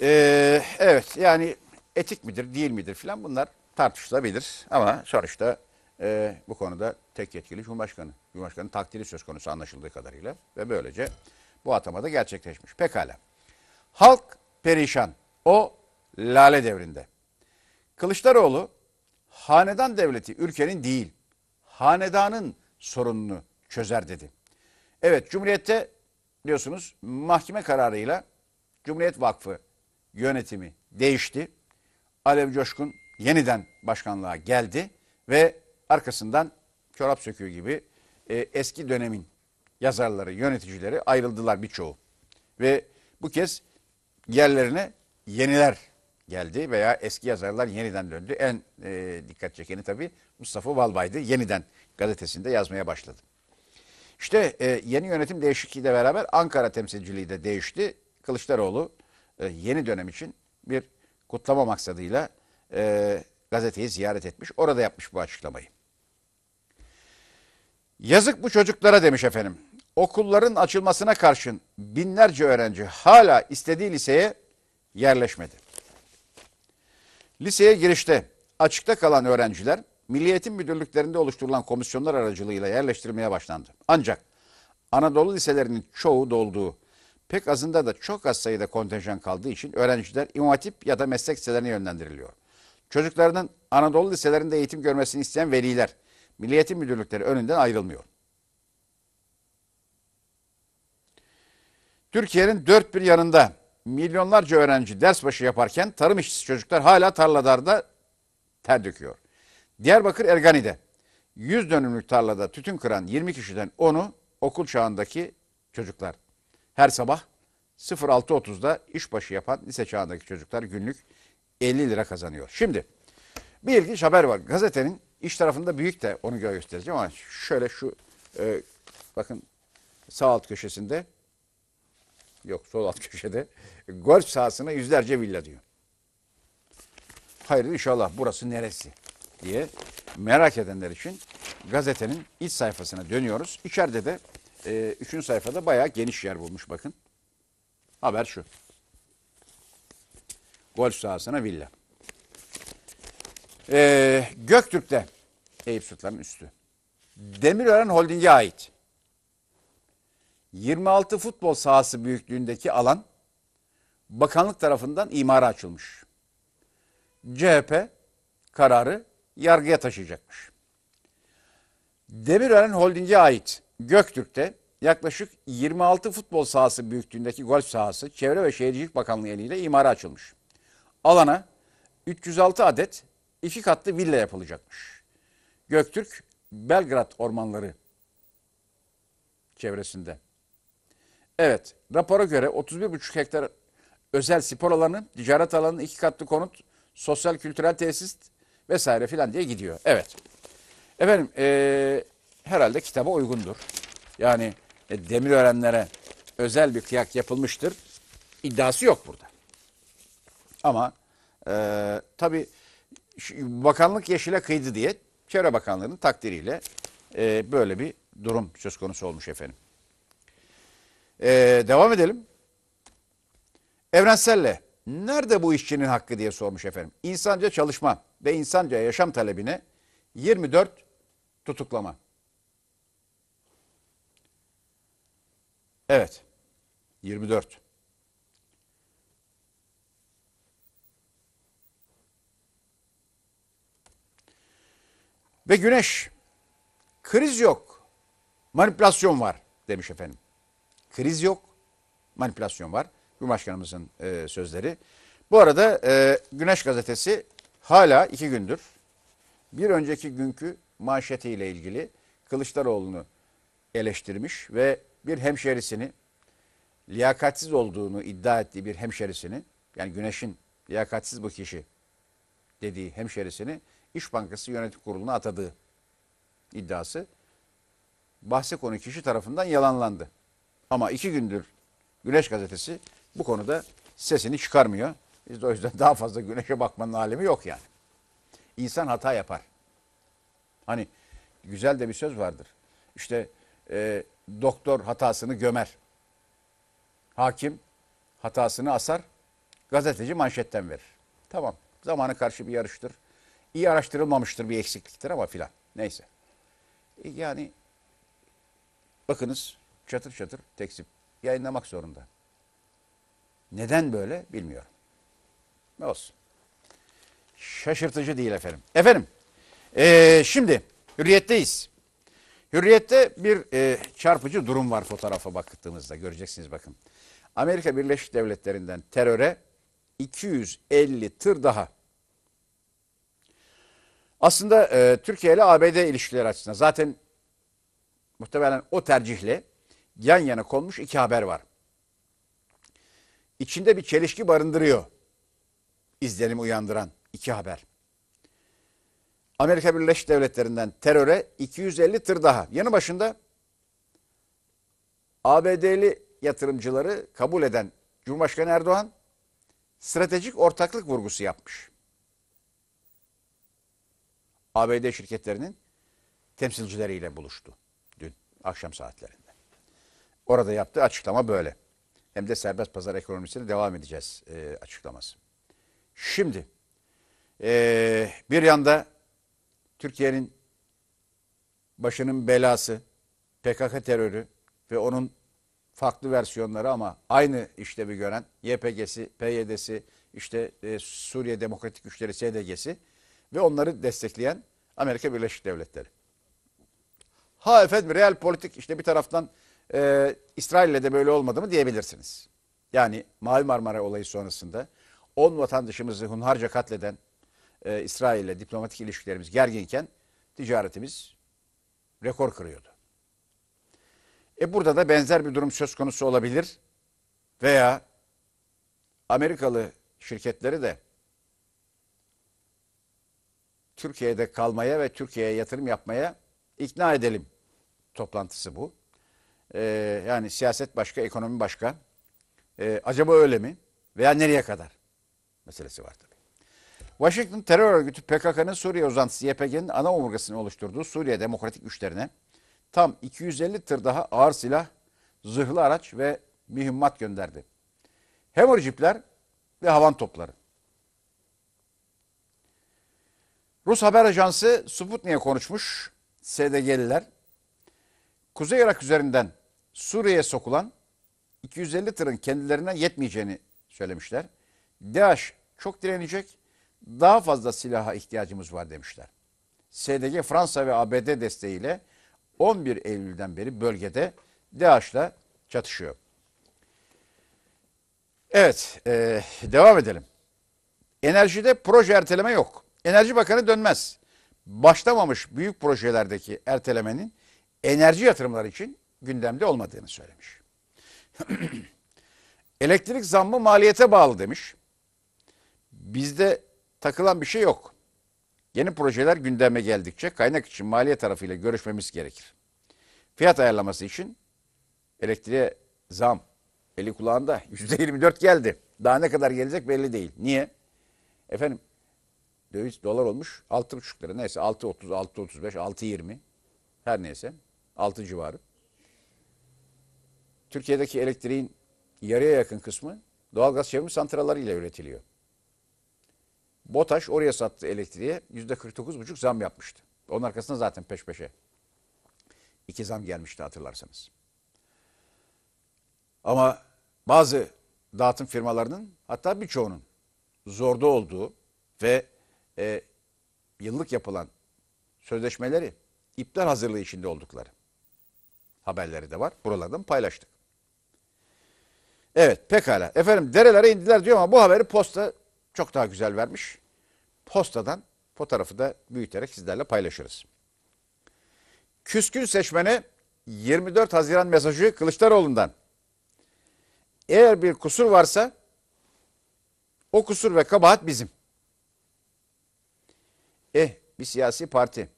Ee, evet yani etik midir değil midir filan bunlar tartışılabilir ama sonuçta e, bu konuda tek yetkili Cumhurbaşkanı. Cumhurbaşkanı takdiri söz konusu anlaşıldığı kadarıyla ve böylece bu atama da gerçekleşmiş. Pekala. Halk perişan. O lale devrinde. Kılıçdaroğlu hanedan devleti ülkenin değil, hanedanın sorununu çözer dedi. Evet, Cumhuriyet'te biliyorsunuz mahkeme kararıyla Cumhuriyet Vakfı yönetimi değişti. Alev Coşkun yeniden başkanlığa geldi ve arkasından çorap söküğü gibi e, eski dönemin yazarları, yöneticileri ayrıldılar birçoğu. Ve bu kez yerlerine yeniler geldi veya eski yazarlar yeniden döndü. En e, dikkat çekeni tabii Mustafa Balbay'dı. Yeniden gazetesinde yazmaya başladı. İşte e, yeni yönetim değişikliğiyle beraber Ankara temsilciliği de değişti. Kılıçdaroğlu e, yeni dönem için bir kutlama maksadıyla e, gazeteyi ziyaret etmiş. Orada yapmış bu açıklamayı. Yazık bu çocuklara demiş efendim. Okulların açılmasına karşın binlerce öğrenci hala istediği liseye yerleşmedi. Liseye girişte açıkta kalan öğrenciler Milliyetin Müdürlüklerinde oluşturulan komisyonlar aracılığıyla yerleştirmeye başlandı. Ancak Anadolu liselerinin çoğu dolduğu, pek azında da çok az sayıda kontenjan kaldığı için öğrenciler imatip ya da meslek liselerine yönlendiriliyor. Çocuklarının Anadolu liselerinde eğitim görmesini isteyen veliler Milliyetin Müdürlükleri önünden ayrılmıyor. Türkiye'nin dört bir yanında milyonlarca öğrenci ders başı yaparken tarım işçisi çocuklar hala tarlalarda ter döküyor. Diyarbakır Ergani'de 100 dönümlük tarlada tütün kıran 20 kişiden 10'u okul çağındaki çocuklar. Her sabah 06.30'da işbaşı yapan lise çağındaki çocuklar günlük 50 lira kazanıyor. Şimdi bir ilginç haber var. Gazetenin İç tarafında büyük de onu göstereceğim ama şöyle şu e, bakın sağ alt köşesinde yok sol alt köşede golf sahasına yüzlerce villa diyor. Hayır inşallah burası neresi diye merak edenler için gazetenin iç sayfasına dönüyoruz. İçeride de e, üçüncü sayfada bayağı geniş yer bulmuş bakın. Haber şu. Golf sahasına villa. Ee, Göktürk'te Eyüp Sultan'ın üstü. Demirören Holding'e ait. 26 futbol sahası büyüklüğündeki alan bakanlık tarafından imara açılmış. CHP kararı yargıya taşıyacakmış. Demirören Holding'e ait Göktürk'te yaklaşık 26 futbol sahası büyüklüğündeki golf sahası Çevre ve Şehircilik Bakanlığı eliyle imara açılmış. Alana 306 adet iki katlı villa yapılacakmış. Göktürk Belgrad ormanları çevresinde. Evet, rapora göre 31,5 hektar özel spor alanı, ticaret alanı, iki katlı konut, sosyal kültürel tesis vesaire filan diye gidiyor. Evet. Efendim, e, herhalde kitaba uygundur. Yani e, Demirörenlere özel bir kıyak yapılmıştır. İddiası yok burada. Ama e, tabii bakanlık yeşile kıydı diye Çevre Bakanlığı'nın takdiriyle e, böyle bir durum söz konusu olmuş efendim. E, devam edelim. Evrensel'le nerede bu işçinin hakkı diye sormuş efendim. İnsanca çalışma ve insanca yaşam talebine 24 tutuklama. Evet. 24. ve güneş. Kriz yok. Manipülasyon var demiş efendim. Kriz yok. Manipülasyon var. Cumhurbaşkanımızın e, sözleri. Bu arada e, Güneş gazetesi hala iki gündür bir önceki günkü manşetiyle ilgili Kılıçdaroğlu'nu eleştirmiş ve bir hemşerisini liyakatsiz olduğunu iddia ettiği bir hemşerisini yani Güneş'in liyakatsiz bu kişi dediği hemşerisini İş Bankası Yönetim Kurulu'na atadığı iddiası bahse konu kişi tarafından yalanlandı. Ama iki gündür Güneş Gazetesi bu konuda sesini çıkarmıyor. Biz de o yüzden daha fazla güneşe bakmanın alemi yok yani. İnsan hata yapar. Hani güzel de bir söz vardır. İşte e, doktor hatasını gömer. Hakim hatasını asar. Gazeteci manşetten verir. Tamam. Zamanı karşı bir yarıştır iyi araştırılmamıştır bir eksikliktir ama filan. Neyse. E, yani bakınız çatır çatır tekzip yayınlamak zorunda. Neden böyle bilmiyorum. Ne olsun. Şaşırtıcı değil efendim. Efendim ee, şimdi hürriyetteyiz. Hürriyette bir e, çarpıcı durum var fotoğrafa baktığımızda göreceksiniz bakın. Amerika Birleşik Devletleri'nden teröre 250 tır daha aslında e, Türkiye ile ABD ilişkileri açısından zaten muhtemelen o tercihle yan yana konmuş iki haber var. İçinde bir çelişki barındırıyor izlenim uyandıran iki haber. Amerika Birleşik Devletleri'nden teröre 250 tır daha. Yanı başında ABD'li yatırımcıları kabul eden Cumhurbaşkanı Erdoğan stratejik ortaklık vurgusu yapmış. ABD şirketlerinin temsilcileriyle buluştu dün akşam saatlerinde. Orada yaptığı açıklama böyle. Hem de serbest pazar ekonomisine devam edeceğiz e, açıklaması. Şimdi e, bir yanda Türkiye'nin başının belası PKK terörü ve onun farklı versiyonları ama aynı işlevi gören YPG'si, PYD'si, işte e, Suriye Demokratik Güçleri SDG'si ve onları destekleyen Amerika Birleşik Devletleri. Ha efendim real politik işte bir taraftan e, İsrail'le de böyle olmadı mı diyebilirsiniz. Yani Mavi Marmara olayı sonrasında 10 vatandaşımızı hunharca katleden e, İsrail'le diplomatik ilişkilerimiz gerginken ticaretimiz rekor kırıyordu. E burada da benzer bir durum söz konusu olabilir veya Amerikalı şirketleri de Türkiye'de kalmaya ve Türkiye'ye yatırım yapmaya ikna edelim toplantısı bu. Ee, yani siyaset başka, ekonomi başka. Ee, acaba öyle mi? Veya nereye kadar? Meselesi var tabii. Washington terör örgütü PKK'nın Suriye uzantısı YPG'nin ana omurgasını oluşturduğu Suriye demokratik güçlerine tam 250 tır daha ağır silah, zırhlı araç ve mühimmat gönderdi. Hem ve havan topları. Rus haber ajansı Sputnik'e konuşmuş SDG'liler. Kuzey Irak üzerinden Suriye'ye sokulan 250 tırın kendilerine yetmeyeceğini söylemişler. DAEŞ çok direnecek, daha fazla silaha ihtiyacımız var demişler. SDG Fransa ve ABD desteğiyle 11 Eylül'den beri bölgede DAEŞ'la çatışıyor. Evet, e, devam edelim. Enerjide proje erteleme yok. Enerji Bakanı dönmez. Başlamamış büyük projelerdeki ertelemenin enerji yatırımları için gündemde olmadığını söylemiş. Elektrik zammı maliyete bağlı demiş. Bizde takılan bir şey yok. Yeni projeler gündeme geldikçe kaynak için maliye tarafıyla görüşmemiz gerekir. Fiyat ayarlaması için elektriğe zam eli kulağında %24 geldi. Daha ne kadar gelecek belli değil. Niye? Efendim Döviz dolar olmuş 6,5 lira. Neyse 6.30, 6.35, 6.20 her neyse 6 civarı. Türkiye'deki elektriğin yarıya yakın kısmı doğalgaz çevrim ile üretiliyor. BOTAŞ oraya sattığı elektriğe %49,5 zam yapmıştı. Onun arkasında zaten peş peşe iki zam gelmişti hatırlarsanız. Ama bazı dağıtım firmalarının hatta birçoğunun zorda olduğu ve e, yıllık yapılan sözleşmeleri iptal hazırlığı içinde oldukları haberleri de var. Buralardan paylaştık. Evet pekala. Efendim derelere indiler diyor ama bu haberi posta çok daha güzel vermiş. Postadan fotoğrafı da büyüterek sizlerle paylaşırız. Küskün seçmene 24 Haziran mesajı Kılıçdaroğlu'ndan. Eğer bir kusur varsa o kusur ve kabahat bizim. Eh bir siyasi parti.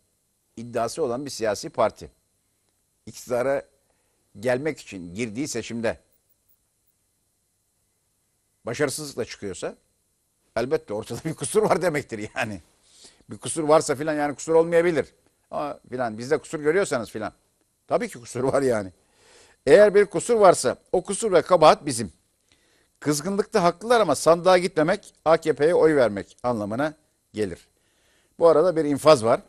iddiası olan bir siyasi parti. İktidara gelmek için girdiği seçimde başarısızlıkla çıkıyorsa elbette ortada bir kusur var demektir yani. Bir kusur varsa filan yani kusur olmayabilir. Ama filan bizde kusur görüyorsanız filan. Tabii ki kusur var yani. Eğer bir kusur varsa o kusur ve kabahat bizim. Kızgınlıkta haklılar ama sandığa gitmemek AKP'ye oy vermek anlamına gelir.'' Bu arada bir infaz var.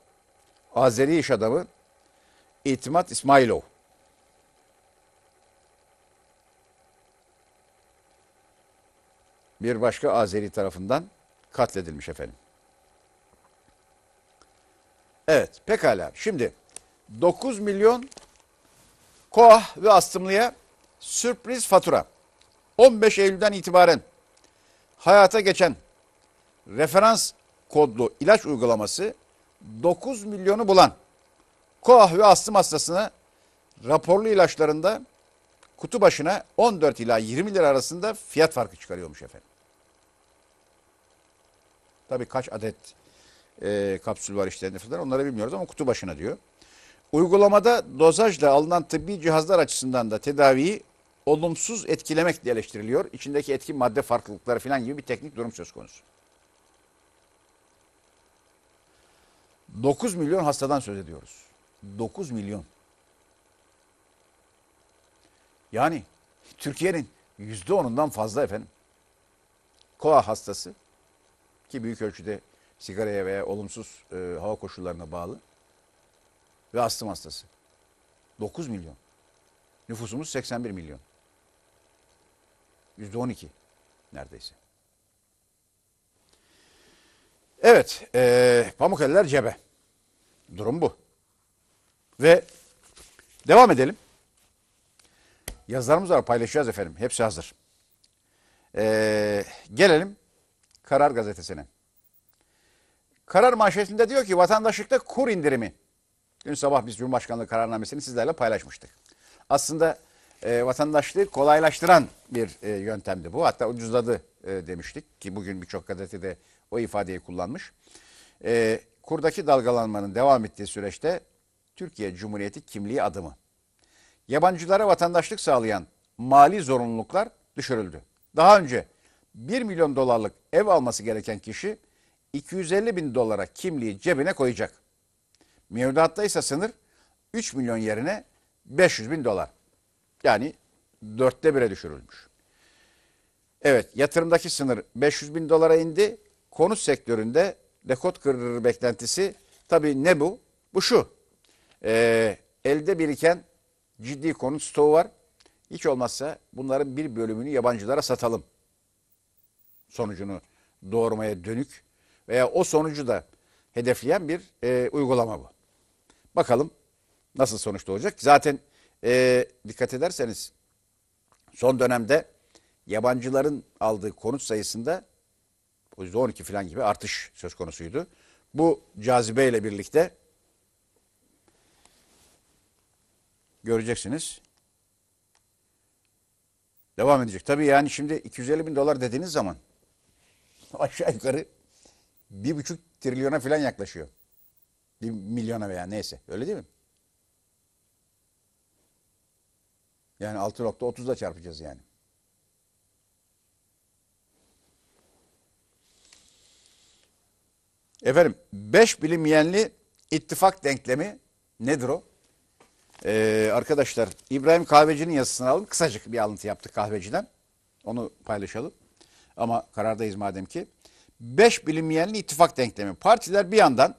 Azeri iş adamı İtimat İsmailov. Bir başka Azeri tarafından katledilmiş efendim. Evet pekala. Şimdi 9 milyon Koah ve Astımlı'ya sürpriz fatura. 15 Eylül'den itibaren hayata geçen referans kodlu ilaç uygulaması 9 milyonu bulan koah ve astım hastasına raporlu ilaçlarında kutu başına 14 ila 20 lira arasında fiyat farkı çıkarıyormuş efendim. Tabii kaç adet e, kapsül var işlerinde falan onları bilmiyoruz ama kutu başına diyor. Uygulamada dozajla alınan tıbbi cihazlar açısından da tedaviyi olumsuz etkilemek diye eleştiriliyor. İçindeki etki madde farklılıkları falan gibi bir teknik durum söz konusu. 9 milyon hastadan söz ediyoruz. 9 milyon. Yani Türkiye'nin yüzde onundan fazla efendim. Koa hastası ki büyük ölçüde sigaraya veya olumsuz e, hava koşullarına bağlı ve astım hastası. 9 milyon. Nüfusumuz 81 milyon. Yüzde 12 neredeyse. Evet, e, pamuk eller cebe. Durum bu. Ve devam edelim. Yazılarımız var, paylaşacağız efendim. Hepsi hazır. E, gelelim Karar Gazetesi'ne. Karar manşetinde diyor ki vatandaşlıkta kur indirimi. Dün sabah biz Cumhurbaşkanlığı kararnamesini sizlerle paylaşmıştık. Aslında e, vatandaşlığı kolaylaştıran bir e, yöntemdi bu. Hatta ucuzladı e, demiştik ki bugün birçok gazetede o ifadeyi kullanmış. E, kurdaki dalgalanmanın devam ettiği süreçte Türkiye Cumhuriyeti kimliği adımı. Yabancılara vatandaşlık sağlayan mali zorunluluklar düşürüldü. Daha önce 1 milyon dolarlık ev alması gereken kişi 250 bin dolara kimliği cebine koyacak. Mevduatta ise sınır 3 milyon yerine 500 bin dolar. Yani dörtte bire düşürülmüş. Evet yatırımdaki sınır 500 bin dolara indi konut sektöründe rekot kırır beklentisi tabii ne bu? Bu şu. E, elde biriken ciddi konut stoğu var. Hiç olmazsa bunların bir bölümünü yabancılara satalım. Sonucunu doğurmaya dönük veya o sonucu da hedefleyen bir e, uygulama bu. Bakalım nasıl sonuçta olacak. Zaten e, dikkat ederseniz son dönemde yabancıların aldığı konut sayısında %12 falan gibi artış söz konusuydu. Bu cazibeyle birlikte göreceksiniz. Devam edecek. Tabii yani şimdi 250 bin dolar dediğiniz zaman aşağı yukarı bir buçuk trilyona falan yaklaşıyor. Bir milyona veya neyse. Öyle değil mi? Yani 6.30'da çarpacağız yani. Efendim 5 bilinmeyenli ittifak denklemi nedir o? Ee, arkadaşlar İbrahim Kahveci'nin yazısını alalım. Kısacık bir alıntı yaptık Kahveci'den. Onu paylaşalım. Ama karardayız madem ki. 5 bilinmeyenli ittifak denklemi. Partiler bir yandan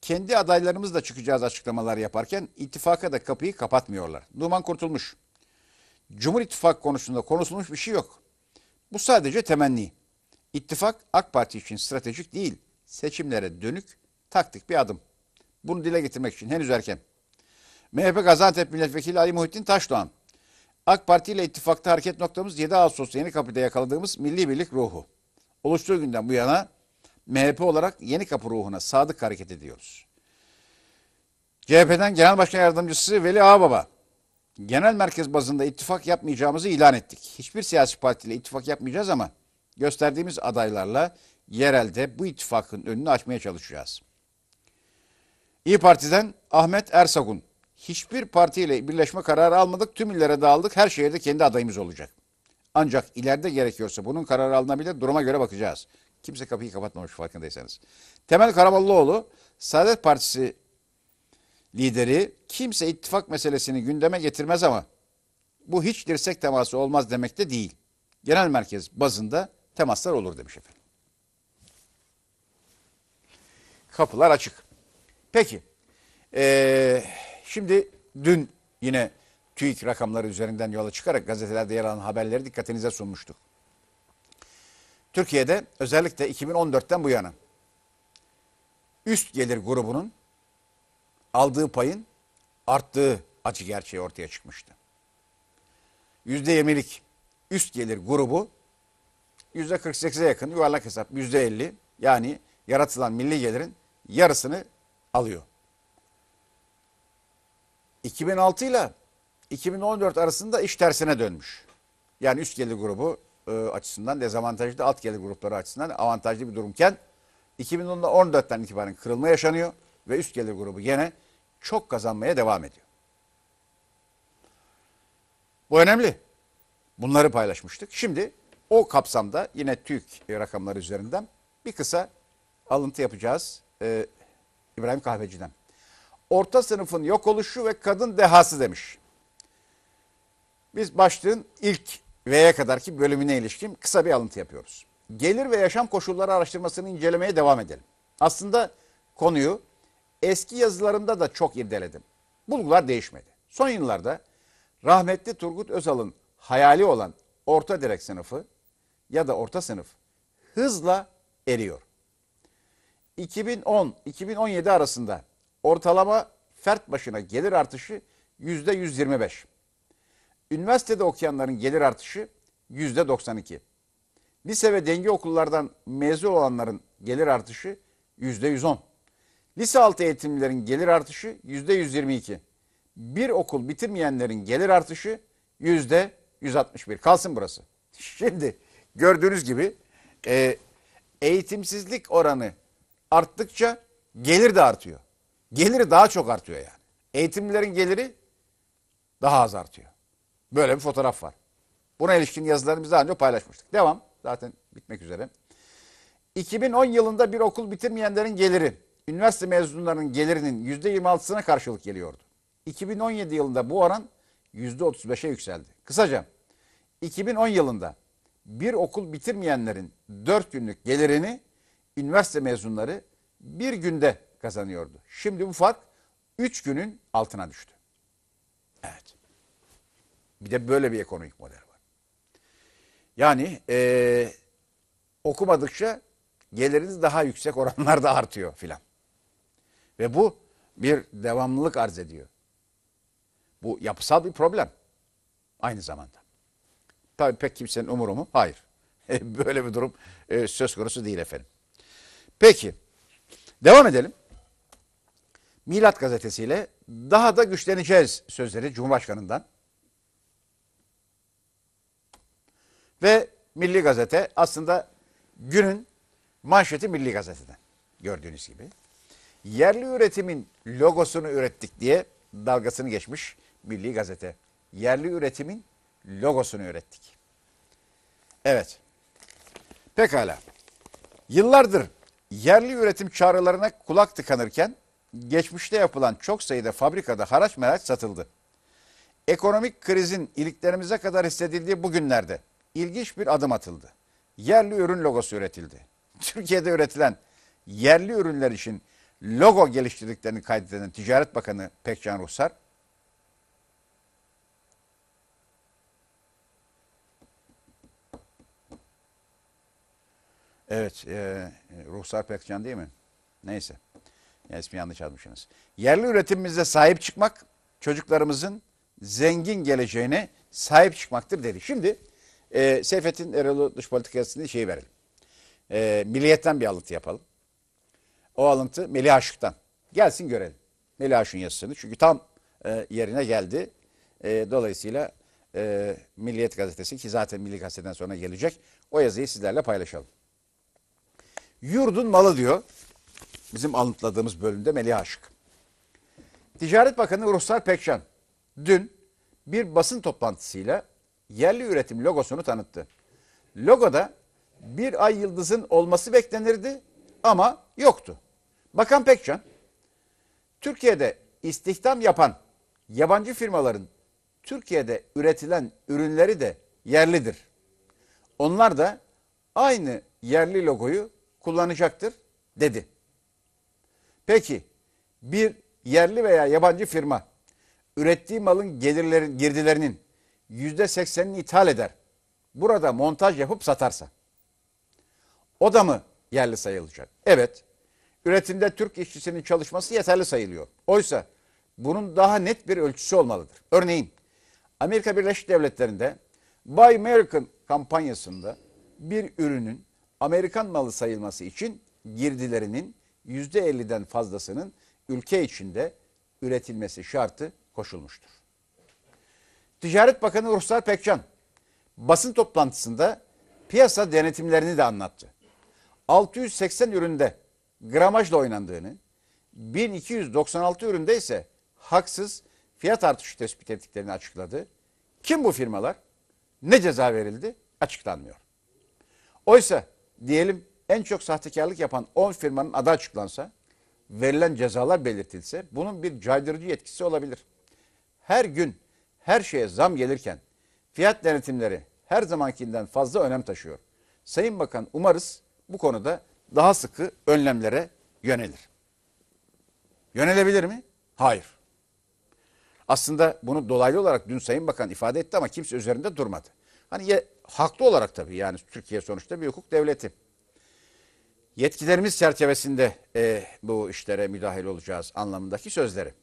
kendi adaylarımızla çıkacağız açıklamalar yaparken ittifaka da kapıyı kapatmıyorlar. Duman kurtulmuş. Cumhur İttifakı konusunda konuşulmuş bir şey yok. Bu sadece temenni. İttifak AK Parti için stratejik değil seçimlere dönük taktik bir adım. Bunu dile getirmek için henüz erken. MHP Gaziantep Milletvekili Ali Muhittin Taşdoğan. AK Parti ile ittifakta hareket noktamız 7 Ağustos'ta Yeni Kapı'da yakaladığımız milli birlik ruhu. Oluştuğu günden bu yana MHP olarak Yeni Kapı ruhuna sadık hareket ediyoruz. CHP'den Genel Başkan Yardımcısı Veli Ağbaba. Genel merkez bazında ittifak yapmayacağımızı ilan ettik. Hiçbir siyasi partiyle ittifak yapmayacağız ama gösterdiğimiz adaylarla yerelde bu ittifakın önünü açmaya çalışacağız. İyi Parti'den Ahmet Ersagun. Hiçbir partiyle birleşme kararı almadık. Tüm illere dağıldık. Her şehirde kendi adayımız olacak. Ancak ileride gerekiyorsa bunun kararı alınabilir. Duruma göre bakacağız. Kimse kapıyı kapatmamış farkındaysanız. Temel Karamollaoğlu, Saadet Partisi lideri kimse ittifak meselesini gündeme getirmez ama bu hiç dirsek teması olmaz demek de değil. Genel merkez bazında temaslar olur demiş efendim. kapılar açık. Peki, ee, şimdi dün yine TÜİK rakamları üzerinden yola çıkarak gazetelerde yer alan haberleri dikkatinize sunmuştuk. Türkiye'de özellikle 2014'ten bu yana üst gelir grubunun aldığı payın arttığı acı gerçeği ortaya çıkmıştı. %20'lik üst gelir grubu %48'e yakın yuvarlak hesap %50 yani yaratılan milli gelirin yarısını alıyor. 2006 ile 2014 arasında iş tersine dönmüş. Yani üst gelir grubu e, açısından dezavantajlı, alt gelir grupları açısından avantajlı bir durumken 2014'ten itibaren kırılma yaşanıyor ve üst gelir grubu gene çok kazanmaya devam ediyor. Bu önemli. Bunları paylaşmıştık. Şimdi o kapsamda yine TÜİK rakamları üzerinden bir kısa alıntı yapacağız e, İbrahim Kahveci'den. Orta sınıfın yok oluşu ve kadın dehası demiş. Biz başlığın ilk V'ye kadarki bölümüne ilişkin kısa bir alıntı yapıyoruz. Gelir ve yaşam koşulları araştırmasını incelemeye devam edelim. Aslında konuyu eski yazılarımda da çok irdeledim. Bulgular değişmedi. Son yıllarda rahmetli Turgut Özal'ın hayali olan orta direk sınıfı ya da orta sınıf hızla eriyor. 2010-2017 arasında ortalama fert başına gelir artışı %125. Üniversitede okuyanların gelir artışı %92. Lise ve denge okullardan mezun olanların gelir artışı %110. Lise altı eğitimlilerin gelir artışı %122. Bir okul bitirmeyenlerin gelir artışı %161. Kalsın burası. Şimdi gördüğünüz gibi e, eğitimsizlik oranı arttıkça gelir de artıyor. Geliri daha çok artıyor yani. Eğitimlilerin geliri daha az artıyor. Böyle bir fotoğraf var. Buna ilişkin yazılarımızı daha önce paylaşmıştık. Devam. Zaten bitmek üzere. 2010 yılında bir okul bitirmeyenlerin geliri, üniversite mezunlarının gelirinin %26'sına karşılık geliyordu. 2017 yılında bu oran %35'e yükseldi. Kısaca 2010 yılında bir okul bitirmeyenlerin 4 günlük gelirini üniversite mezunları bir günde kazanıyordu. Şimdi bu fark 3 günün altına düştü. Evet. Bir de böyle bir ekonomik model var. Yani e, okumadıkça geliriniz daha yüksek oranlarda artıyor filan. Ve bu bir devamlılık arz ediyor. Bu yapısal bir problem. Aynı zamanda. Tabii pek kimsenin umurumu hayır. Böyle bir durum e, söz konusu değil efendim. Peki. Devam edelim. Milat gazetesiyle daha da güçleneceğiz sözleri Cumhurbaşkanı'ndan. Ve Milli Gazete aslında günün manşeti Milli Gazete'den gördüğünüz gibi. Yerli üretimin logosunu ürettik diye dalgasını geçmiş Milli Gazete. Yerli üretimin logosunu ürettik. Evet. Pekala. Yıllardır Yerli üretim çağrılarına kulak tıkanırken geçmişte yapılan çok sayıda fabrikada haraç meraç satıldı. Ekonomik krizin iliklerimize kadar hissedildiği bugünlerde ilginç bir adım atıldı. Yerli ürün logosu üretildi. Türkiye'de üretilen yerli ürünler için logo geliştirdiklerini kaydeden Ticaret Bakanı Pekcan Ruhsar, Evet, e, Ruhsar Pekcan değil mi? Neyse. Ya ismi yanlış yazmışsınız. Yerli üretimimize sahip çıkmak çocuklarımızın zengin geleceğine sahip çıkmaktır dedi. Şimdi e, Seyfettin Erol'u dış politikasını şey verelim. E, milliyetten bir alıntı yapalım. O alıntı Melih Aşık'tan. Gelsin görelim. Melih Aşık'ın yazısını. Çünkü tam e, yerine geldi. E, dolayısıyla e, Milliyet Gazetesi ki zaten Milli Gazete'den sonra gelecek. O yazıyı sizlerle paylaşalım. Yurdun malı diyor. Bizim alıntıladığımız bölümde Melih Aşık. Ticaret Bakanı Ruhsar Pekcan dün bir basın toplantısıyla yerli üretim logosunu tanıttı. Logoda bir ay yıldızın olması beklenirdi ama yoktu. Bakan Pekcan, Türkiye'de istihdam yapan yabancı firmaların Türkiye'de üretilen ürünleri de yerlidir. Onlar da aynı yerli logoyu kullanacaktır dedi. Peki bir yerli veya yabancı firma ürettiği malın gelirlerin girdilerinin yüzde seksenini ithal eder. Burada montaj yapıp satarsa o da mı yerli sayılacak? Evet. Üretimde Türk işçisinin çalışması yeterli sayılıyor. Oysa bunun daha net bir ölçüsü olmalıdır. Örneğin Amerika Birleşik Devletleri'nde Buy American kampanyasında bir ürünün Amerikan malı sayılması için girdilerinin %50'den fazlasının ülke içinde üretilmesi şartı koşulmuştur. Ticaret Bakanı Ruhsar Pekcan basın toplantısında piyasa denetimlerini de anlattı. 680 üründe gramajla oynandığını, 1296 üründe ise haksız fiyat artışı tespit ettiklerini açıkladı. Kim bu firmalar? Ne ceza verildi? Açıklanmıyor. Oysa diyelim en çok sahtekarlık yapan 10 firmanın adı açıklansa, verilen cezalar belirtilse bunun bir caydırıcı yetkisi olabilir. Her gün her şeye zam gelirken fiyat denetimleri her zamankinden fazla önem taşıyor. Sayın Bakan umarız bu konuda daha sıkı önlemlere yönelir. Yönelebilir mi? Hayır. Aslında bunu dolaylı olarak dün Sayın Bakan ifade etti ama kimse üzerinde durmadı. Hani ye, haklı olarak tabii yani Türkiye sonuçta bir hukuk devleti. Yetkilerimiz çerçevesinde e, bu işlere müdahil olacağız anlamındaki sözleri.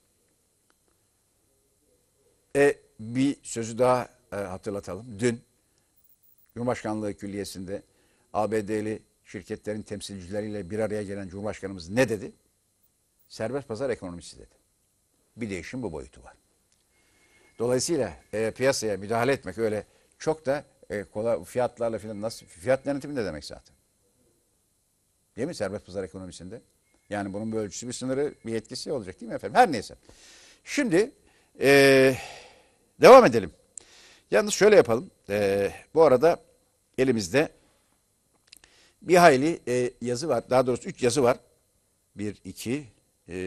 E, bir sözü daha e, hatırlatalım. Dün Cumhurbaşkanlığı Külliyesi'nde ABD'li şirketlerin temsilcileriyle bir araya gelen Cumhurbaşkanımız ne dedi? Serbest pazar ekonomisi dedi. Bir değişim bu boyutu var. Dolayısıyla e, piyasaya müdahale etmek öyle çok da e, kolay fiyatlarla filan nasıl fiyat yönetimi ne demek zaten? Değil mi serbest pazar ekonomisinde? Yani bunun bir ölçüsü, bir sınırı, bir yetkisi olacak değil mi efendim? Her neyse. Şimdi e, devam edelim. Yalnız şöyle yapalım. E, bu arada elimizde bir hayli e, yazı var. Daha doğrusu üç yazı var. Bir, iki, e,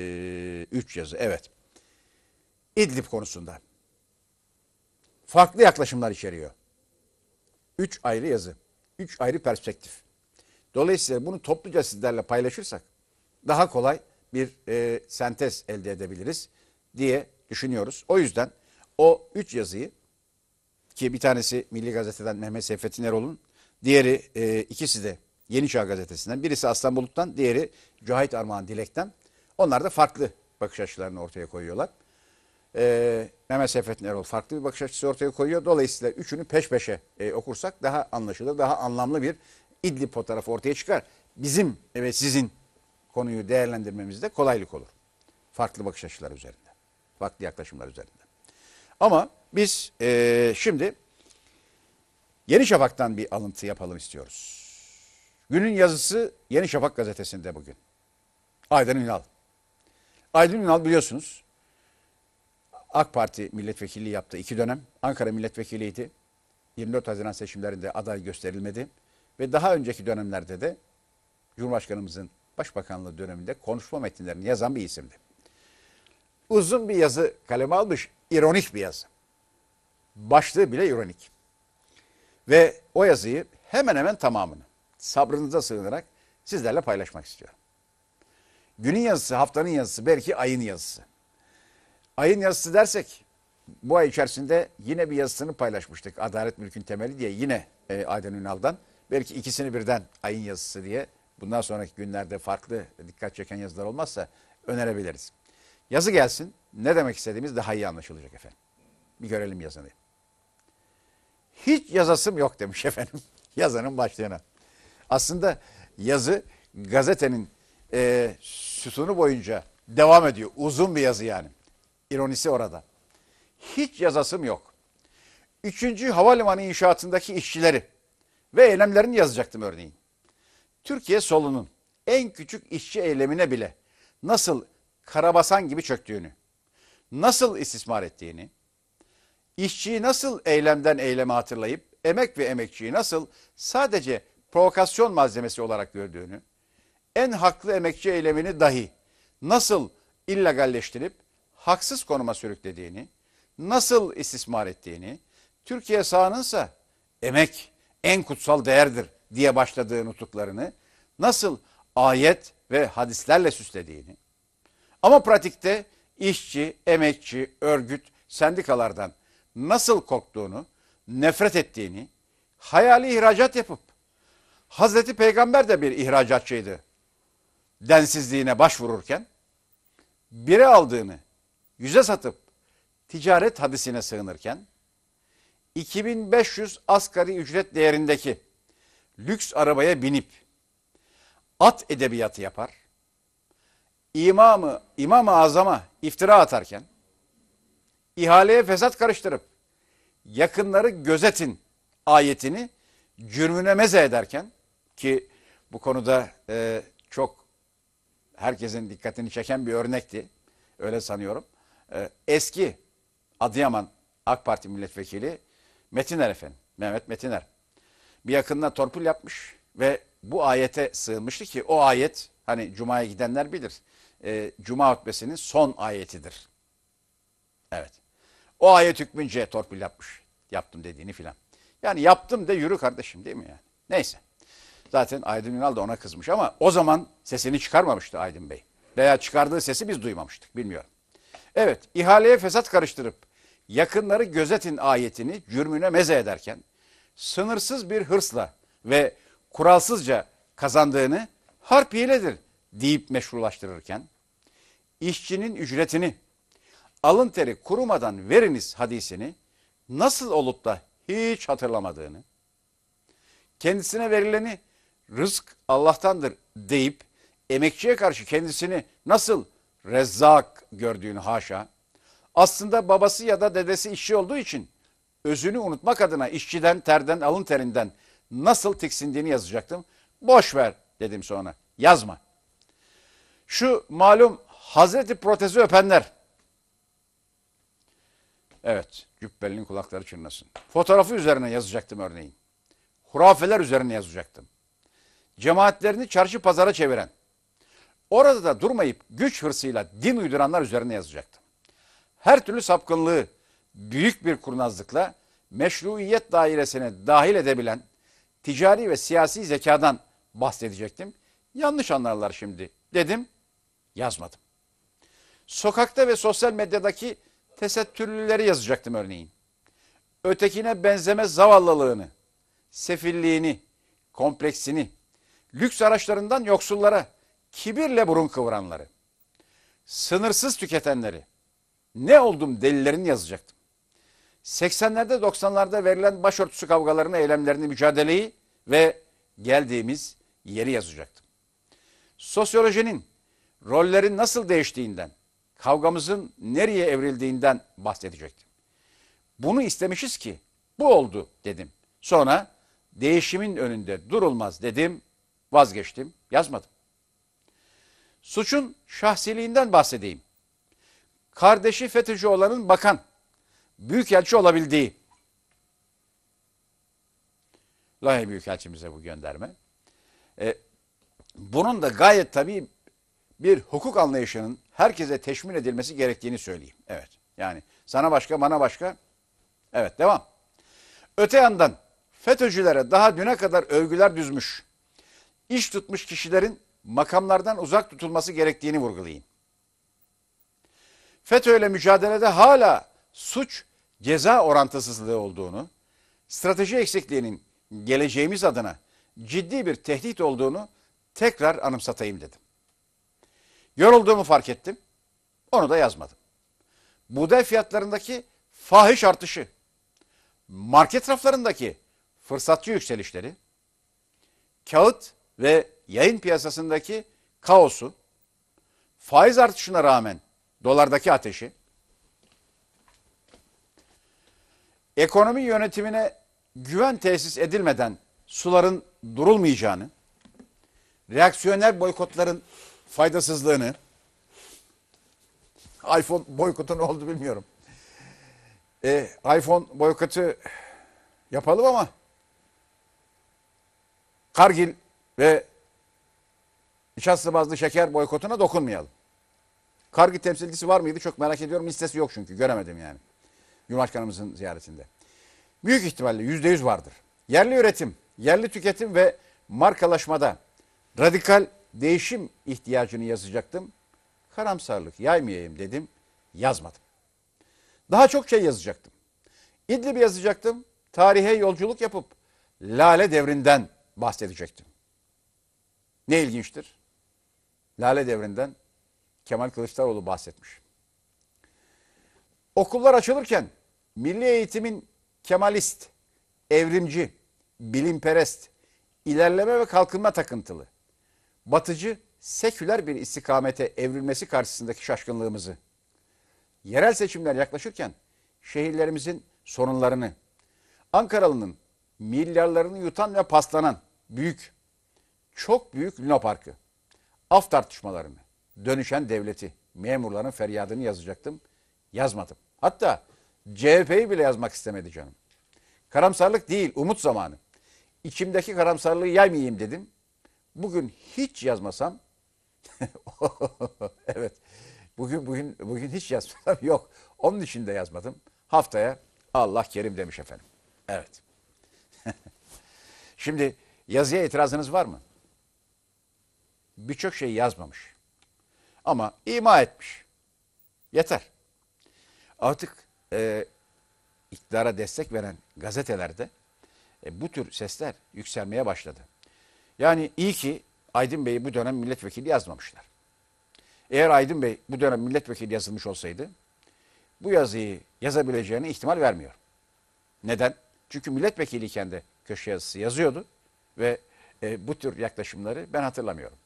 üç yazı. Evet. İdlib konusunda. Farklı yaklaşımlar içeriyor. Üç ayrı yazı. Üç ayrı perspektif. Dolayısıyla bunu topluca sizlerle paylaşırsak daha kolay bir e, sentez elde edebiliriz diye düşünüyoruz. O yüzden o üç yazıyı ki bir tanesi Milli Gazete'den Mehmet Seyfettin Erol'un, diğeri e, ikisi de Yeni Çağ Gazetesi'nden, birisi Aslan Bulut'tan, diğeri Cahit Armağan Dilek'ten. Onlar da farklı bakış açılarını ortaya koyuyorlar e, Mehmet Seyfettin Erol farklı bir bakış açısı ortaya koyuyor. Dolayısıyla üçünü peş peşe e, okursak daha anlaşılır, daha anlamlı bir İdlib fotoğrafı ortaya çıkar. Bizim ve sizin konuyu değerlendirmemizde kolaylık olur. Farklı bakış açıları üzerinde, farklı yaklaşımlar üzerinde. Ama biz e, şimdi Yeni Şafak'tan bir alıntı yapalım istiyoruz. Günün yazısı Yeni Şafak gazetesinde bugün. Aydın Ünal. Aydın Ünal biliyorsunuz AK Parti milletvekili yaptı iki dönem. Ankara milletvekiliydi. 24 Haziran seçimlerinde aday gösterilmedi. Ve daha önceki dönemlerde de Cumhurbaşkanımızın Başbakanlığı döneminde konuşma metinlerini yazan bir isimdi. Uzun bir yazı kaleme almış, ironik bir yazı. Başlığı bile ironik. Ve o yazıyı hemen hemen tamamını sabrınıza sığınarak sizlerle paylaşmak istiyorum. Günün yazısı, haftanın yazısı, belki ayın yazısı. Ayın yazısı dersek bu ay içerisinde yine bir yazısını paylaşmıştık. Adalet Mülkün Temeli diye yine e, Aydın Ünal'dan. Belki ikisini birden ayın yazısı diye bundan sonraki günlerde farklı dikkat çeken yazılar olmazsa önerebiliriz. Yazı gelsin. Ne demek istediğimiz daha iyi anlaşılacak efendim. Bir görelim yazını. Hiç yazasım yok demiş efendim yazanın başlığına. Aslında yazı gazetenin e, sütunu boyunca devam ediyor. Uzun bir yazı yani ironisi orada. Hiç yazasım yok. Üçüncü havalimanı inşaatındaki işçileri ve eylemlerini yazacaktım örneğin. Türkiye solunun en küçük işçi eylemine bile nasıl karabasan gibi çöktüğünü, nasıl istismar ettiğini, işçiyi nasıl eylemden eyleme hatırlayıp emek ve emekçiyi nasıl sadece provokasyon malzemesi olarak gördüğünü, en haklı emekçi eylemini dahi nasıl illegalleştirip haksız konuma sürüklediğini, nasıl istismar ettiğini, Türkiye sahanınsa emek en kutsal değerdir diye başladığı nutuklarını nasıl ayet ve hadislerle süslediğini ama pratikte işçi, emekçi, örgüt, sendikalardan nasıl korktuğunu, nefret ettiğini, hayali ihracat yapıp Hazreti Peygamber de bir ihracatçıydı densizliğine başvururken biri aldığını yüze satıp ticaret hadisine sığınırken 2500 asgari ücret değerindeki lüks arabaya binip at edebiyatı yapar. İmamı, İmam-ı Azam'a iftira atarken ihaleye fesat karıştırıp yakınları gözetin ayetini cürmüne meze ederken ki bu konuda e, çok herkesin dikkatini çeken bir örnekti. Öyle sanıyorum. Ee, eski Adıyaman AK Parti milletvekili Metiner efendim, Mehmet Metiner. Bir yakınına torpil yapmış ve bu ayete sığınmıştı ki o ayet hani Cuma'ya gidenler bilir. E, Cuma hutbesinin son ayetidir. Evet. O ayet hükmünce torpil yapmış. Yaptım dediğini filan. Yani yaptım de yürü kardeşim değil mi yani? Neyse. Zaten Aydın Ünal da ona kızmış ama o zaman sesini çıkarmamıştı Aydın Bey. Veya çıkardığı sesi biz duymamıştık bilmiyorum. Evet ihaleye fesat karıştırıp yakınları gözetin ayetini cürmüne meze ederken sınırsız bir hırsla ve kuralsızca kazandığını harp hiledir deyip meşrulaştırırken işçinin ücretini alın teri kurumadan veriniz hadisini nasıl olup da hiç hatırlamadığını kendisine verileni rızk Allah'tandır deyip emekçiye karşı kendisini nasıl rezzak gördüğünü haşa. Aslında babası ya da dedesi işçi olduğu için özünü unutmak adına işçiden, terden, alın terinden nasıl tiksindiğini yazacaktım. Boş ver dedim sonra. Yazma. Şu malum Hazreti Protezi öpenler. Evet, cübbelinin kulakları çınlasın. Fotoğrafı üzerine yazacaktım örneğin. Hurafeler üzerine yazacaktım. Cemaatlerini çarşı pazara çeviren, Orada da durmayıp güç hırsıyla din uyduranlar üzerine yazacaktım. Her türlü sapkınlığı büyük bir kurnazlıkla meşruiyet dairesine dahil edebilen ticari ve siyasi zekadan bahsedecektim. Yanlış anlarlar şimdi dedim, yazmadım. Sokakta ve sosyal medyadaki tesettürlüleri yazacaktım örneğin. Ötekine benzeme zavallılığını, sefilliğini, kompleksini, lüks araçlarından yoksullara, kibirle burun kıvıranları, sınırsız tüketenleri, ne oldum delilerini yazacaktım. 80'lerde 90'larda verilen başörtüsü kavgalarını, eylemlerini, mücadeleyi ve geldiğimiz yeri yazacaktım. Sosyolojinin rollerin nasıl değiştiğinden, kavgamızın nereye evrildiğinden bahsedecektim. Bunu istemişiz ki bu oldu dedim. Sonra değişimin önünde durulmaz dedim, vazgeçtim, yazmadım. Suçun şahsiliğinden bahsedeyim. Kardeşi FETÖ'cü olanın bakan, büyükelçi olabildiği. Lahey Büyükelçimize bu gönderme. E, bunun da gayet tabii bir hukuk anlayışının herkese teşmin edilmesi gerektiğini söyleyeyim. Evet. Yani sana başka, bana başka. Evet, devam. Öte yandan FETÖ'cülere daha düne kadar övgüler düzmüş, iş tutmuş kişilerin makamlardan uzak tutulması gerektiğini vurgulayın. FETÖ ile mücadelede hala suç ceza orantısızlığı olduğunu, strateji eksikliğinin geleceğimiz adına ciddi bir tehdit olduğunu tekrar anımsatayım dedim. Yorulduğumu fark ettim. Onu da yazmadım. Buğday fiyatlarındaki fahiş artışı, market raflarındaki fırsatçı yükselişleri, kağıt ve yayın piyasasındaki kaosu, faiz artışına rağmen dolardaki ateşi, ekonomi yönetimine güven tesis edilmeden suların durulmayacağını, reaksiyoner boykotların faydasızlığını, iPhone boykotu ne oldu bilmiyorum. E, iPhone boykotu yapalım ama Kargil ve Nişasta bazlı şeker boykotuna dokunmayalım. Kargı temsilcisi var mıydı çok merak ediyorum. Listesi yok çünkü göremedim yani. Cumhurbaşkanımızın ziyaretinde. Büyük ihtimalle yüzde yüz vardır. Yerli üretim, yerli tüketim ve markalaşmada radikal değişim ihtiyacını yazacaktım. Karamsarlık yaymayayım dedim, yazmadım. Daha çok şey yazacaktım. İdlib yazacaktım, tarihe yolculuk yapıp Lale devrinden bahsedecektim. Ne ilginçtir. Lale devrinden Kemal Kılıçdaroğlu bahsetmiş. Okullar açılırken milli eğitimin kemalist, evrimci, bilimperest, ilerleme ve kalkınma takıntılı, batıcı, seküler bir istikamete evrilmesi karşısındaki şaşkınlığımızı, yerel seçimler yaklaşırken şehirlerimizin sorunlarını, Ankaralı'nın milyarlarını yutan ve paslanan büyük, çok büyük Luna Parkı, Af tartışmalarını, dönüşen devleti, memurların feryadını yazacaktım. Yazmadım. Hatta CHP'yi bile yazmak istemedi canım. Karamsarlık değil, umut zamanı. İçimdeki karamsarlığı yaymayayım dedim. Bugün hiç yazmasam evet. Bugün bugün bugün hiç yazmasam yok. Onun için de yazmadım. Haftaya Allah kerim demiş efendim. Evet. Şimdi yazıya itirazınız var mı? birçok şey yazmamış. Ama ima etmiş. Yeter. Artık e, iktidara destek veren gazetelerde e, bu tür sesler yükselmeye başladı. Yani iyi ki Aydın Bey'i bu dönem milletvekili yazmamışlar. Eğer Aydın Bey bu dönem milletvekili yazılmış olsaydı bu yazıyı yazabileceğine ihtimal vermiyor. Neden? Çünkü milletvekiliyken de köşe yazısı yazıyordu ve e, bu tür yaklaşımları ben hatırlamıyorum.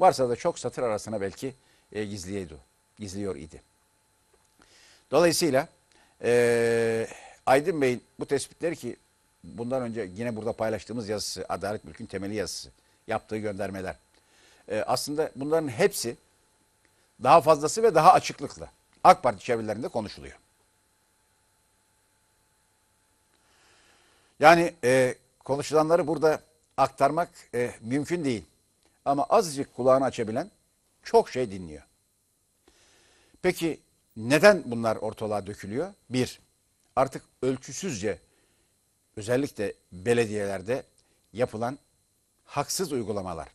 Varsa da çok satır arasına belki e, gizliyordu, gizliyor idi. Dolayısıyla e, Aydın Bey'in bu tespitleri ki bundan önce yine burada paylaştığımız yazısı, Adalet Mülk'ün temeli yazısı, yaptığı göndermeler. E, aslında bunların hepsi daha fazlası ve daha açıklıkla AK Parti çevrelerinde konuşuluyor. Yani e, konuşulanları burada aktarmak e, mümkün değil. Ama azıcık kulağını açabilen çok şey dinliyor. Peki neden bunlar ortalığa dökülüyor? Bir, artık ölçüsüzce özellikle belediyelerde yapılan haksız uygulamalar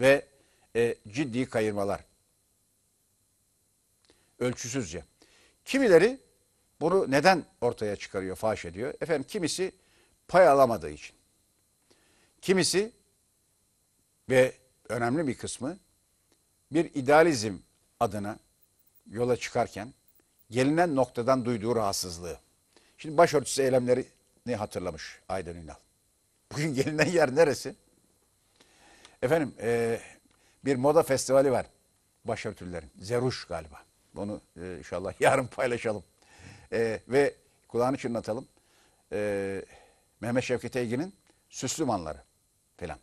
ve e, ciddi kayırmalar. Ölçüsüzce. Kimileri bunu neden ortaya çıkarıyor, faş ediyor? Efendim kimisi pay alamadığı için. Kimisi ve önemli bir kısmı bir idealizm adına yola çıkarken gelinen noktadan duyduğu rahatsızlığı. Şimdi başörtüsü eylemlerini hatırlamış Aydın Ünal. Bugün gelinen yer neresi? Efendim e, bir moda festivali var başörtülerin. Zeruş galiba. Onu e, inşallah yarın paylaşalım. E, ve kulağını çınlatalım. E, Mehmet Şevket Eygin'in Süslümanları falan.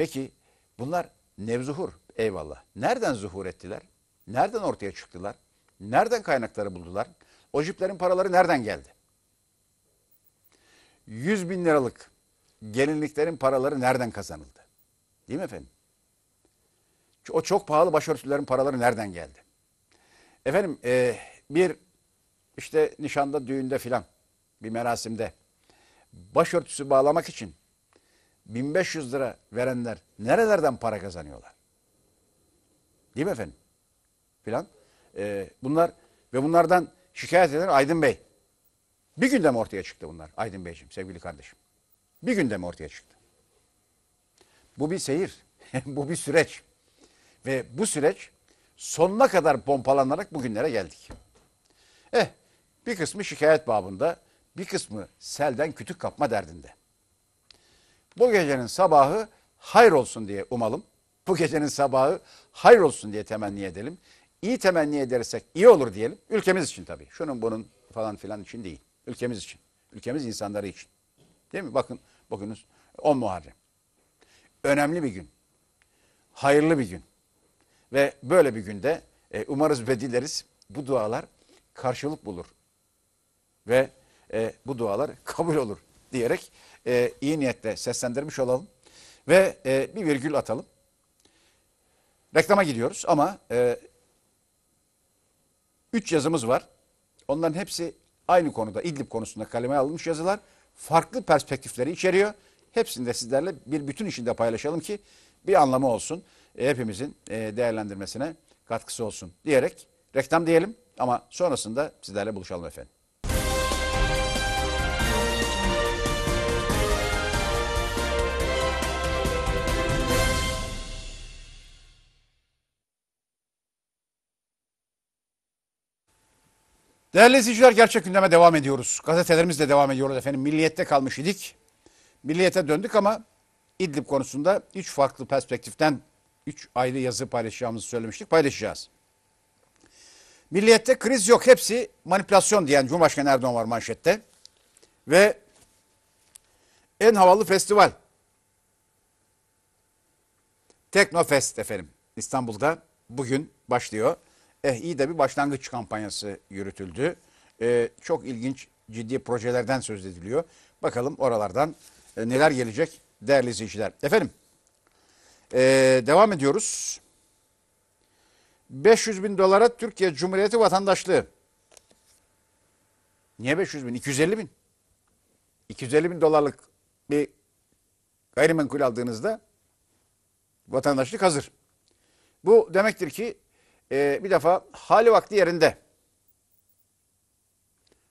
Peki bunlar nevzuhur eyvallah. Nereden zuhur ettiler? Nereden ortaya çıktılar? Nereden kaynakları buldular? O jiplerin paraları nereden geldi? 100 bin liralık gelinliklerin paraları nereden kazanıldı? Değil mi efendim? O çok pahalı başörtülerin paraları nereden geldi? Efendim e, bir işte nişanda, düğünde filan bir merasimde başörtüsü bağlamak için 1500 lira verenler nerelerden para kazanıyorlar? Değil mi efendim? Filan. Ee, bunlar ve bunlardan şikayet eden Aydın Bey. Bir günde mi ortaya çıktı bunlar Aydın Beyciğim sevgili kardeşim? Bir günde mi ortaya çıktı? Bu bir seyir. bu bir süreç. Ve bu süreç sonuna kadar pompalanarak bugünlere geldik. Eh bir kısmı şikayet babında, bir kısmı selden kütük kapma derdinde. Bu gecenin sabahı hayır olsun diye umalım. Bu gecenin sabahı hayır olsun diye temenni edelim. İyi temenni edersek iyi olur diyelim. Ülkemiz için tabii. Şunun bunun falan filan için değil. Ülkemiz için. Ülkemiz insanları için. Değil mi? Bakın bugünüz 10 Muharrem. Önemli bir gün. Hayırlı bir gün. Ve böyle bir günde e, umarız ve dileriz bu dualar karşılık bulur. Ve e, bu dualar kabul olur diyerek e, iyi niyetle seslendirmiş olalım. Ve e, bir virgül atalım. Reklama gidiyoruz ama e, üç yazımız var. Onların hepsi aynı konuda İdlib konusunda kaleme alınmış yazılar. Farklı perspektifleri içeriyor. Hepsini de sizlerle bir bütün içinde paylaşalım ki bir anlamı olsun. E, hepimizin e, değerlendirmesine katkısı olsun diyerek reklam diyelim ama sonrasında sizlerle buluşalım efendim. Değerli izleyiciler gerçek gündeme devam ediyoruz. Gazetelerimizle devam ediyoruz efendim. Milliyette kalmış idik. Milliyete döndük ama İdlib konusunda üç farklı perspektiften üç ayrı yazı paylaşacağımızı söylemiştik. Paylaşacağız. Milliyette kriz yok hepsi manipülasyon diyen Cumhurbaşkanı Erdoğan var manşette. Ve en havalı festival. Teknofest efendim İstanbul'da bugün başlıyor. Eh iyi de bir başlangıç kampanyası yürütüldü. Ee, çok ilginç ciddi projelerden söz ediliyor. Bakalım oralardan e, neler gelecek değerli izleyiciler. Efendim e, devam ediyoruz. 500 bin dolara Türkiye Cumhuriyeti vatandaşlığı. Niye 500 bin? 250 bin. 250 bin dolarlık bir gayrimenkul aldığınızda vatandaşlık hazır. Bu demektir ki e, bir defa hali vakti yerinde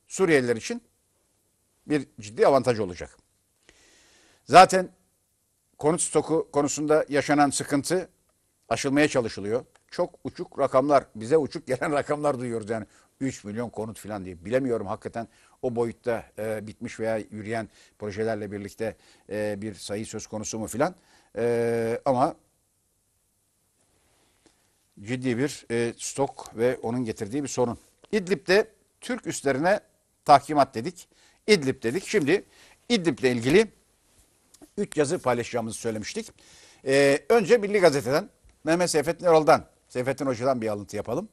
Suriyeliler için bir ciddi avantaj olacak. Zaten konut stoku konusunda yaşanan sıkıntı aşılmaya çalışılıyor. Çok uçuk rakamlar, bize uçuk gelen rakamlar duyuyoruz yani. 3 milyon konut falan diye bilemiyorum hakikaten o boyutta e, bitmiş veya yürüyen projelerle birlikte e, bir sayı söz konusu mu filan. E, ama ciddi bir e, stok ve onun getirdiği bir sorun. İdlib'de Türk üslerine tahkimat dedik. İdlib dedik. Şimdi İdlib'le ilgili 3 yazı paylaşacağımızı söylemiştik. E, önce Milli Gazete'den Mehmet Seyfettin Erol'dan, Seyfettin Hoca'dan bir alıntı yapalım.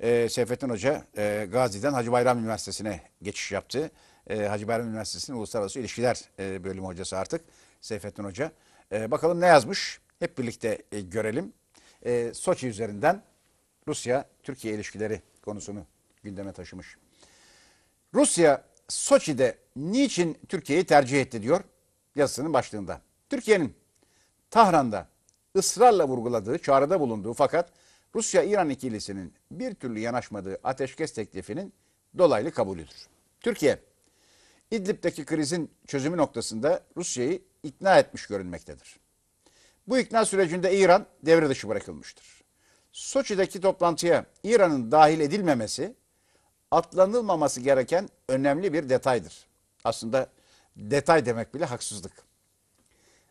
E, Seyfettin Hoca e, Gazi'den Hacı Bayram Üniversitesi'ne geçiş yaptı. E, Hacı Bayram Üniversitesi'nin Uluslararası İlişkiler e, Bölümü hocası artık Seyfettin Hoca. E, bakalım ne yazmış? Hep birlikte e, görelim e, Soçi üzerinden Rusya-Türkiye ilişkileri konusunu gündeme taşımış. Rusya Soçi'de niçin Türkiye'yi tercih etti diyor yazısının başlığında. Türkiye'nin Tahran'da ısrarla vurguladığı, çağrıda bulunduğu fakat Rusya-İran ikilisinin bir türlü yanaşmadığı ateşkes teklifinin dolaylı kabulüdür. Türkiye, İdlib'deki krizin çözümü noktasında Rusya'yı ikna etmiş görünmektedir. Bu ikna sürecinde İran devre dışı bırakılmıştır. Soçi'deki toplantıya İran'ın dahil edilmemesi atlanılmaması gereken önemli bir detaydır. Aslında detay demek bile haksızlık.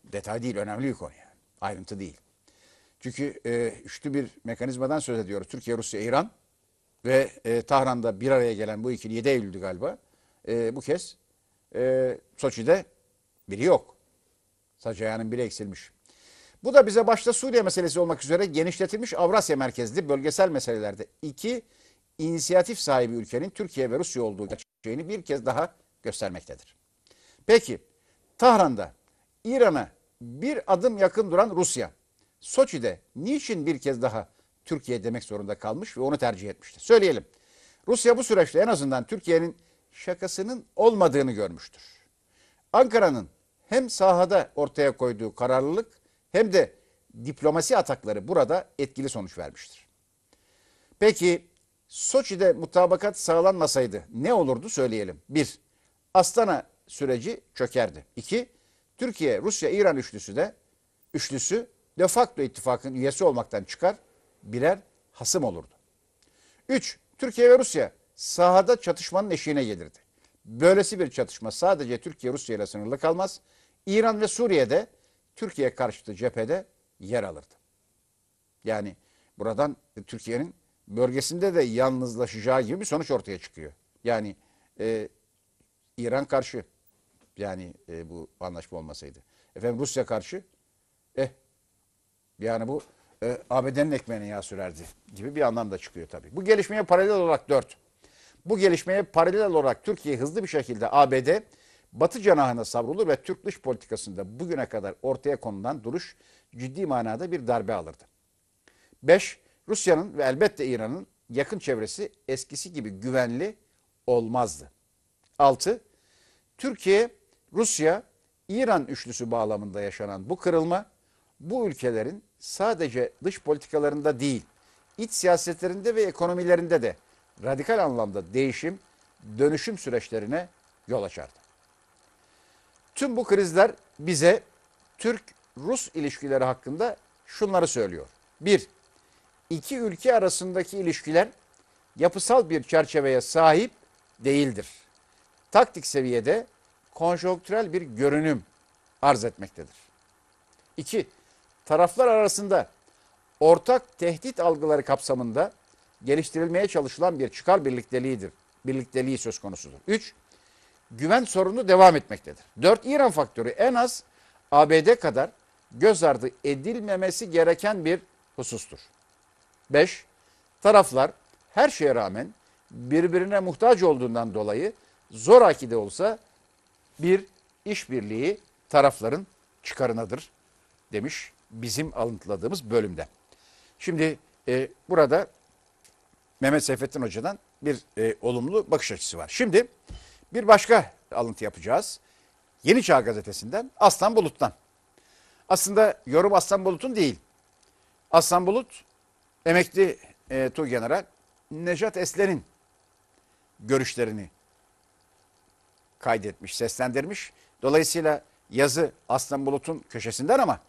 Detay değil, önemli bir konu yani. Ayrıntı değil. Çünkü e, üçlü bir mekanizmadan söz ediyoruz. Türkiye, Rusya, İran ve e, Tahran'da bir araya gelen bu ikili 7 Eylül'dü galiba. E, bu kez e, Soçi'de biri yok. Sadece ayağının biri eksilmiş. Bu da bize başta Suriye meselesi olmak üzere genişletilmiş Avrasya merkezli bölgesel meselelerde iki inisiyatif sahibi ülkenin Türkiye ve Rusya olduğu gerçeğini bir kez daha göstermektedir. Peki Tahran'da İran'a bir adım yakın duran Rusya, Soçi'de niçin bir kez daha Türkiye demek zorunda kalmış ve onu tercih etmişti? Söyleyelim. Rusya bu süreçte en azından Türkiye'nin şakasının olmadığını görmüştür. Ankara'nın hem sahada ortaya koyduğu kararlılık hem de diplomasi atakları burada etkili sonuç vermiştir. Peki Soçi'de mutabakat sağlanmasaydı ne olurdu söyleyelim. 1. Astana süreci çökerdi. 2. Türkiye, Rusya, İran üçlüsü de üçlüsü de facto ittifakın üyesi olmaktan çıkar, birer hasım olurdu. 3. Türkiye ve Rusya sahada çatışmanın eşiğine gelirdi. Böylesi bir çatışma sadece Türkiye Rusya ile sınırlı kalmaz. İran ve Suriye'de Türkiye karşıtı cephede yer alırdı. Yani buradan Türkiye'nin bölgesinde de yalnızlaşacağı gibi bir sonuç ortaya çıkıyor. Yani e, İran karşı yani e, bu anlaşma olmasaydı. Efendim Rusya karşı eh yani bu e, ABD'nin ekmeğine yağ sürerdi gibi bir anlam da çıkıyor tabii. Bu gelişmeye paralel olarak dört. Bu gelişmeye paralel olarak Türkiye hızlı bir şekilde ABD Batı cenahına savrulur ve Türk dış politikasında bugüne kadar ortaya konulan duruş ciddi manada bir darbe alırdı. 5. Rusya'nın ve elbette İran'ın yakın çevresi eskisi gibi güvenli olmazdı. 6. Türkiye, Rusya, İran üçlüsü bağlamında yaşanan bu kırılma bu ülkelerin sadece dış politikalarında değil, iç siyasetlerinde ve ekonomilerinde de radikal anlamda değişim, dönüşüm süreçlerine yol açardı. Tüm bu krizler bize Türk-Rus ilişkileri hakkında şunları söylüyor. Bir, iki ülke arasındaki ilişkiler yapısal bir çerçeveye sahip değildir. Taktik seviyede konjonktürel bir görünüm arz etmektedir. İki, taraflar arasında ortak tehdit algıları kapsamında geliştirilmeye çalışılan bir çıkar birlikteliğidir. Birlikteliği söz konusudur. Üç, güven sorunu devam etmektedir. 4. İran faktörü en az ABD kadar göz ardı edilmemesi gereken bir husustur. 5. Taraflar her şeye rağmen birbirine muhtaç olduğundan dolayı zoraki de olsa bir işbirliği tarafların çıkarınadır demiş bizim alıntıladığımız bölümde. Şimdi e, burada Mehmet Seyfettin Hoca'dan bir e, olumlu bakış açısı var. Şimdi bir başka alıntı yapacağız. Yeni Çağ gazetesinden Aslan Bulut'tan. Aslında yorum Aslan Bulut'un değil. Aslan Bulut emekli e, Tuğ Nejat Esler'in görüşlerini kaydetmiş, seslendirmiş. Dolayısıyla yazı Aslan Bulut'un köşesinden ama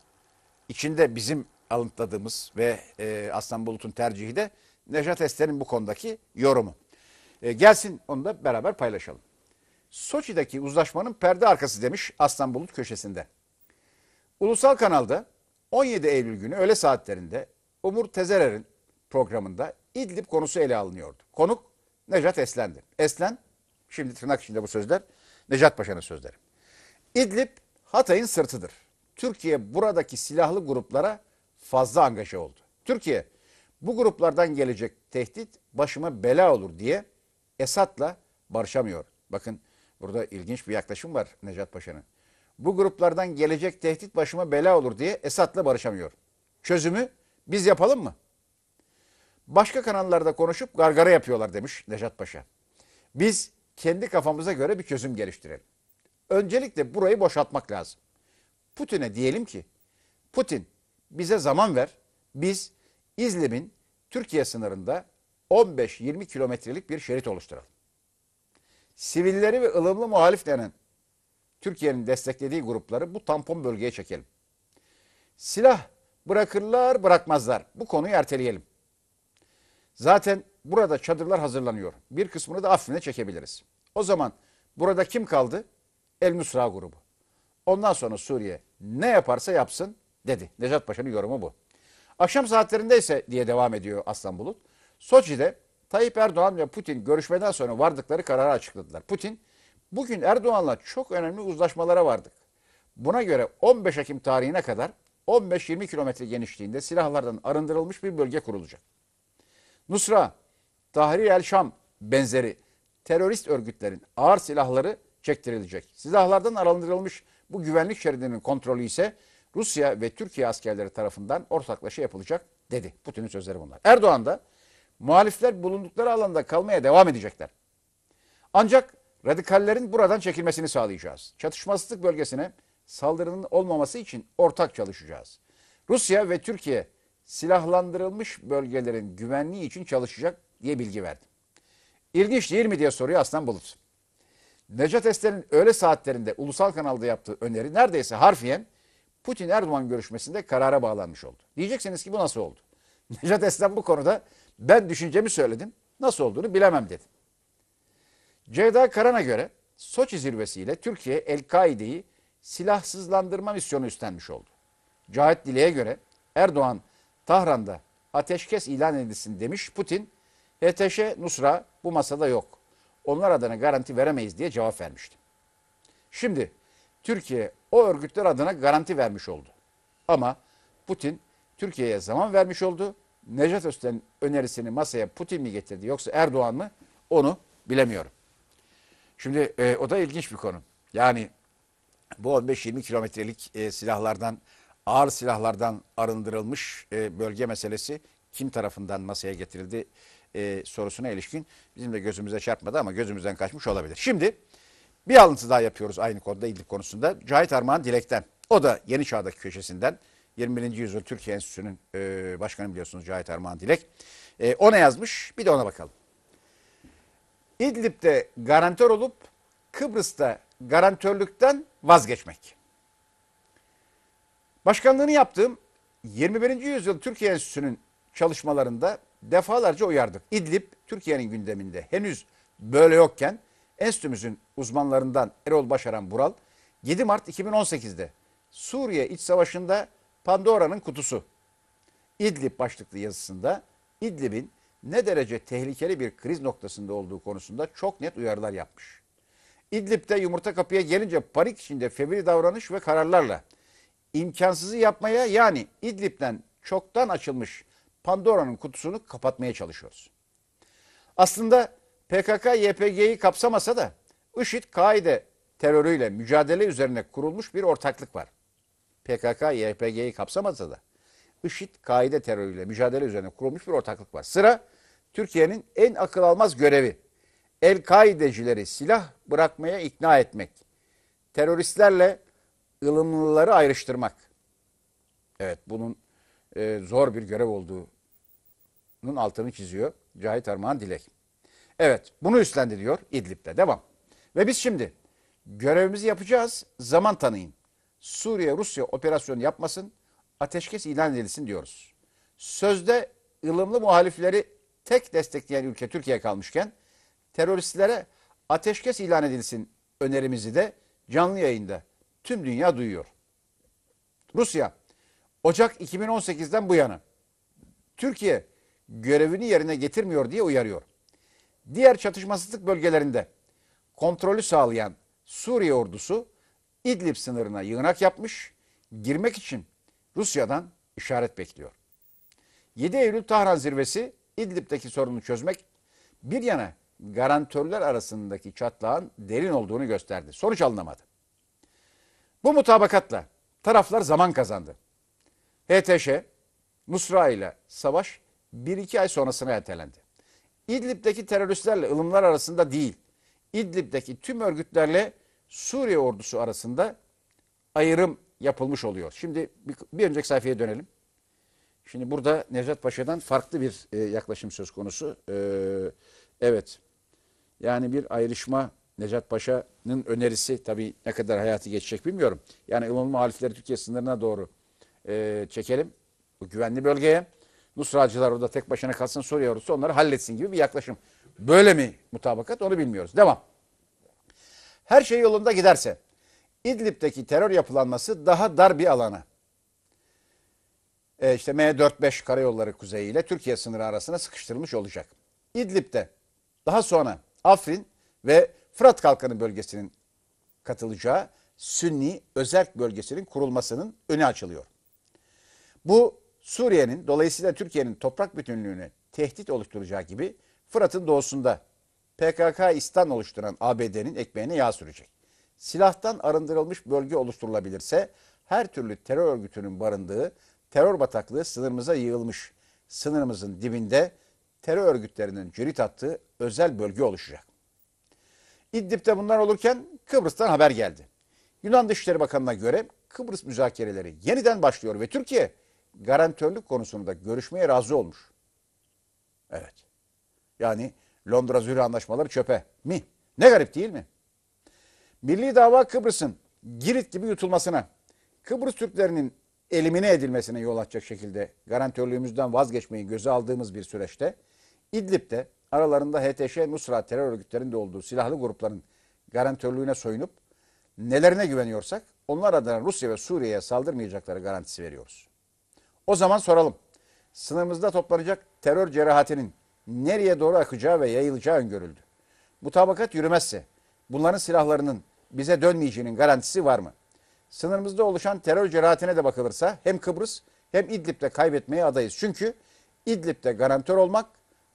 içinde bizim alıntıladığımız ve e, Aslan Bulut'un tercihi de Nejat Esler'in bu konudaki yorumu. E, gelsin onu da beraber paylaşalım. Soçi'deki uzlaşmanın perde arkası demiş Aslan Bulut köşesinde. Ulusal kanalda 17 Eylül günü öğle saatlerinde Umur Tezerer'in programında İdlib konusu ele alınıyordu. Konuk Necat Eslen'di. Eslen, şimdi tırnak içinde bu sözler, Necat Paşa'nın sözleri. İdlib Hatay'ın sırtıdır. Türkiye buradaki silahlı gruplara fazla angaje oldu. Türkiye bu gruplardan gelecek tehdit başıma bela olur diye Esat'la barışamıyor. Bakın Burada ilginç bir yaklaşım var Necat Paşa'nın. Bu gruplardan gelecek tehdit başıma bela olur diye Esad'la barışamıyor. Çözümü biz yapalım mı? Başka kanallarda konuşup gargara yapıyorlar demiş Necat Paşa. Biz kendi kafamıza göre bir çözüm geliştirelim. Öncelikle burayı boşaltmak lazım. Putin'e diyelim ki Putin bize zaman ver. Biz İzlim'in Türkiye sınırında 15-20 kilometrelik bir şerit oluşturalım sivilleri ve ılımlı muhalif denen Türkiye'nin desteklediği grupları bu tampon bölgeye çekelim. Silah bırakırlar bırakmazlar. Bu konuyu erteleyelim. Zaten burada çadırlar hazırlanıyor. Bir kısmını da Afrin'e çekebiliriz. O zaman burada kim kaldı? El Nusra grubu. Ondan sonra Suriye ne yaparsa yapsın dedi. Necat Paşa'nın yorumu bu. Akşam saatlerinde ise diye devam ediyor Aslan Bulut. Soçi'de Tayyip Erdoğan ve Putin görüşmeden sonra vardıkları kararı açıkladılar. Putin, bugün Erdoğan'la çok önemli uzlaşmalara vardık. Buna göre 15 Ekim tarihine kadar 15-20 kilometre genişliğinde silahlardan arındırılmış bir bölge kurulacak. Nusra, Tahrir el Şam benzeri terörist örgütlerin ağır silahları çektirilecek. Silahlardan arındırılmış bu güvenlik şeridinin kontrolü ise Rusya ve Türkiye askerleri tarafından ortaklaşa yapılacak dedi. Putin'in sözleri bunlar. Erdoğan da muhalifler bulundukları alanda kalmaya devam edecekler. Ancak radikallerin buradan çekilmesini sağlayacağız. Çatışmasızlık bölgesine saldırının olmaması için ortak çalışacağız. Rusya ve Türkiye silahlandırılmış bölgelerin güvenliği için çalışacak diye bilgi verdi. İlginç değil mi diye soruyor Aslan Bulut. Necat Ester'in öğle saatlerinde ulusal kanalda yaptığı öneri neredeyse harfiyen Putin-Erdoğan görüşmesinde karara bağlanmış oldu. Diyeceksiniz ki bu nasıl oldu? Necat Ester bu konuda ben düşüncemi söyledim. Nasıl olduğunu bilemem dedim. Ceyda Karan'a göre Soçi zirvesiyle Türkiye El-Kaide'yi silahsızlandırma misyonu üstlenmiş oldu. Cahit Dile'ye göre Erdoğan Tahran'da ateşkes ilan edilsin demiş Putin. ETŞ'e Nusra bu masada yok. Onlar adına garanti veremeyiz diye cevap vermişti. Şimdi Türkiye o örgütler adına garanti vermiş oldu. Ama Putin Türkiye'ye zaman vermiş oldu Nejat Özten önerisini masaya Putin mi getirdi yoksa Erdoğan mı onu bilemiyorum. Şimdi e, o da ilginç bir konu. Yani bu 15-20 kilometrelik e, silahlardan, ağır silahlardan arındırılmış e, bölge meselesi kim tarafından masaya getirildi e, sorusuna ilişkin bizim de gözümüze çarpmadı ama gözümüzden kaçmış olabilir. Şimdi bir alıntı daha yapıyoruz aynı konuda İdlib konusunda. Cahit Armağan Dilek'ten. O da Yeni Çağ'daki köşesinden 21. Yüzyıl Türkiye Enstitüsü'nün e, başkanı biliyorsunuz Cahit Armağan Dilek. E, o ne yazmış? Bir de ona bakalım. İdlib'de garantör olup Kıbrıs'ta garantörlükten vazgeçmek. Başkanlığını yaptığım 21. yüzyıl Türkiye Enstitüsü'nün çalışmalarında defalarca uyardık. İdlib Türkiye'nin gündeminde henüz böyle yokken enstitümüzün uzmanlarından Erol Başaran Bural 7 Mart 2018'de Suriye iç Savaşı'nda Pandora'nın kutusu. İdlib başlıklı yazısında İdlib'in ne derece tehlikeli bir kriz noktasında olduğu konusunda çok net uyarılar yapmış. İdlib'de yumurta kapıya gelince panik içinde fevri davranış ve kararlarla imkansızı yapmaya yani İdlib'den çoktan açılmış Pandora'nın kutusunu kapatmaya çalışıyoruz. Aslında PKK YPG'yi kapsamasa da IŞİD-KAİDE terörüyle mücadele üzerine kurulmuş bir ortaklık var. PKK, YPG'yi kapsamasa da IŞİD, kaide terörüyle mücadele üzerine kurulmuş bir ortaklık var. Sıra Türkiye'nin en akıl almaz görevi. El-Kaidecileri silah bırakmaya ikna etmek. Teröristlerle ılımlıları ayrıştırmak. Evet bunun e, zor bir görev olduğunun altını çiziyor Cahit Armağan Dilek. Evet bunu üstlendi diyor İdlib'de devam. Ve biz şimdi görevimizi yapacağız zaman tanıyın. Suriye-Rusya operasyonu yapmasın, ateşkes ilan edilsin diyoruz. Sözde ılımlı muhalifleri tek destekleyen ülke Türkiye kalmışken teröristlere ateşkes ilan edilsin önerimizi de canlı yayında tüm dünya duyuyor. Rusya Ocak 2018'den bu yana Türkiye görevini yerine getirmiyor diye uyarıyor. Diğer çatışmasızlık bölgelerinde kontrolü sağlayan Suriye ordusu İdlib sınırına yığınak yapmış, girmek için Rusya'dan işaret bekliyor. 7 Eylül Tahran zirvesi İdlib'deki sorunu çözmek bir yana garantörler arasındaki çatlağın derin olduğunu gösterdi. Sonuç alınamadı. Bu mutabakatla taraflar zaman kazandı. HTŞ, Nusra ile savaş 1-2 ay sonrasına ertelendi. İdlib'deki teröristlerle ılımlar arasında değil, İdlib'deki tüm örgütlerle Suriye ordusu arasında ayrım yapılmış oluyor. Şimdi bir, bir önceki sayfaya dönelim. Şimdi burada Nevzat Paşa'dan farklı bir e, yaklaşım söz konusu. E, evet. Yani bir ayrışma Necat Paşa'nın önerisi tabii ne kadar hayatı geçecek bilmiyorum. Yani İmam muhalifleri Türkiye sınırına doğru e, çekelim. Bu güvenli bölgeye. Nusracılar orada tek başına kalsın Suriye onları halletsin gibi bir yaklaşım. Böyle mi mutabakat onu bilmiyoruz. Devam her şey yolunda giderse İdlib'deki terör yapılanması daha dar bir alana. E işte m 45 karayolları kuzeyi ile Türkiye sınırı arasına sıkıştırılmış olacak. İdlib'de daha sonra Afrin ve Fırat Kalkanı bölgesinin katılacağı Sünni özerk bölgesinin kurulmasının önü açılıyor. Bu Suriye'nin dolayısıyla Türkiye'nin toprak bütünlüğünü tehdit oluşturacağı gibi Fırat'ın doğusunda PKK İstan oluşturan ABD'nin ekmeğine yağ sürecek. Silahtan arındırılmış bölge oluşturulabilirse her türlü terör örgütünün barındığı terör bataklığı sınırımıza yığılmış. Sınırımızın dibinde terör örgütlerinin cirit attığı özel bölge oluşacak. İdlib'de bunlar olurken Kıbrıs'tan haber geldi. Yunan Dışişleri Bakanı'na göre Kıbrıs müzakereleri yeniden başlıyor ve Türkiye garantörlük konusunda görüşmeye razı olmuş. Evet. Yani Londra Zürih anlaşmaları çöpe mi? Ne garip değil mi? Milli dava Kıbrıs'ın Girit gibi yutulmasına, Kıbrıs Türklerinin elimine edilmesine yol açacak şekilde garantörlüğümüzden vazgeçmeyi göze aldığımız bir süreçte İdlib'de aralarında HTŞ, Nusra terör örgütlerinde olduğu silahlı grupların garantörlüğüne soyunup nelerine güveniyorsak onlar adına Rusya ve Suriye'ye saldırmayacakları garantisi veriyoruz. O zaman soralım. Sınırımızda toplanacak terör cerahatinin nereye doğru akacağı ve yayılacağı öngörüldü. Mutabakat yürümezse bunların silahlarının bize dönmeyeceğinin garantisi var mı? Sınırımızda oluşan terör cerahatine de bakılırsa hem Kıbrıs hem İdlib'de kaybetmeye adayız. Çünkü İdlib'de garantör olmak,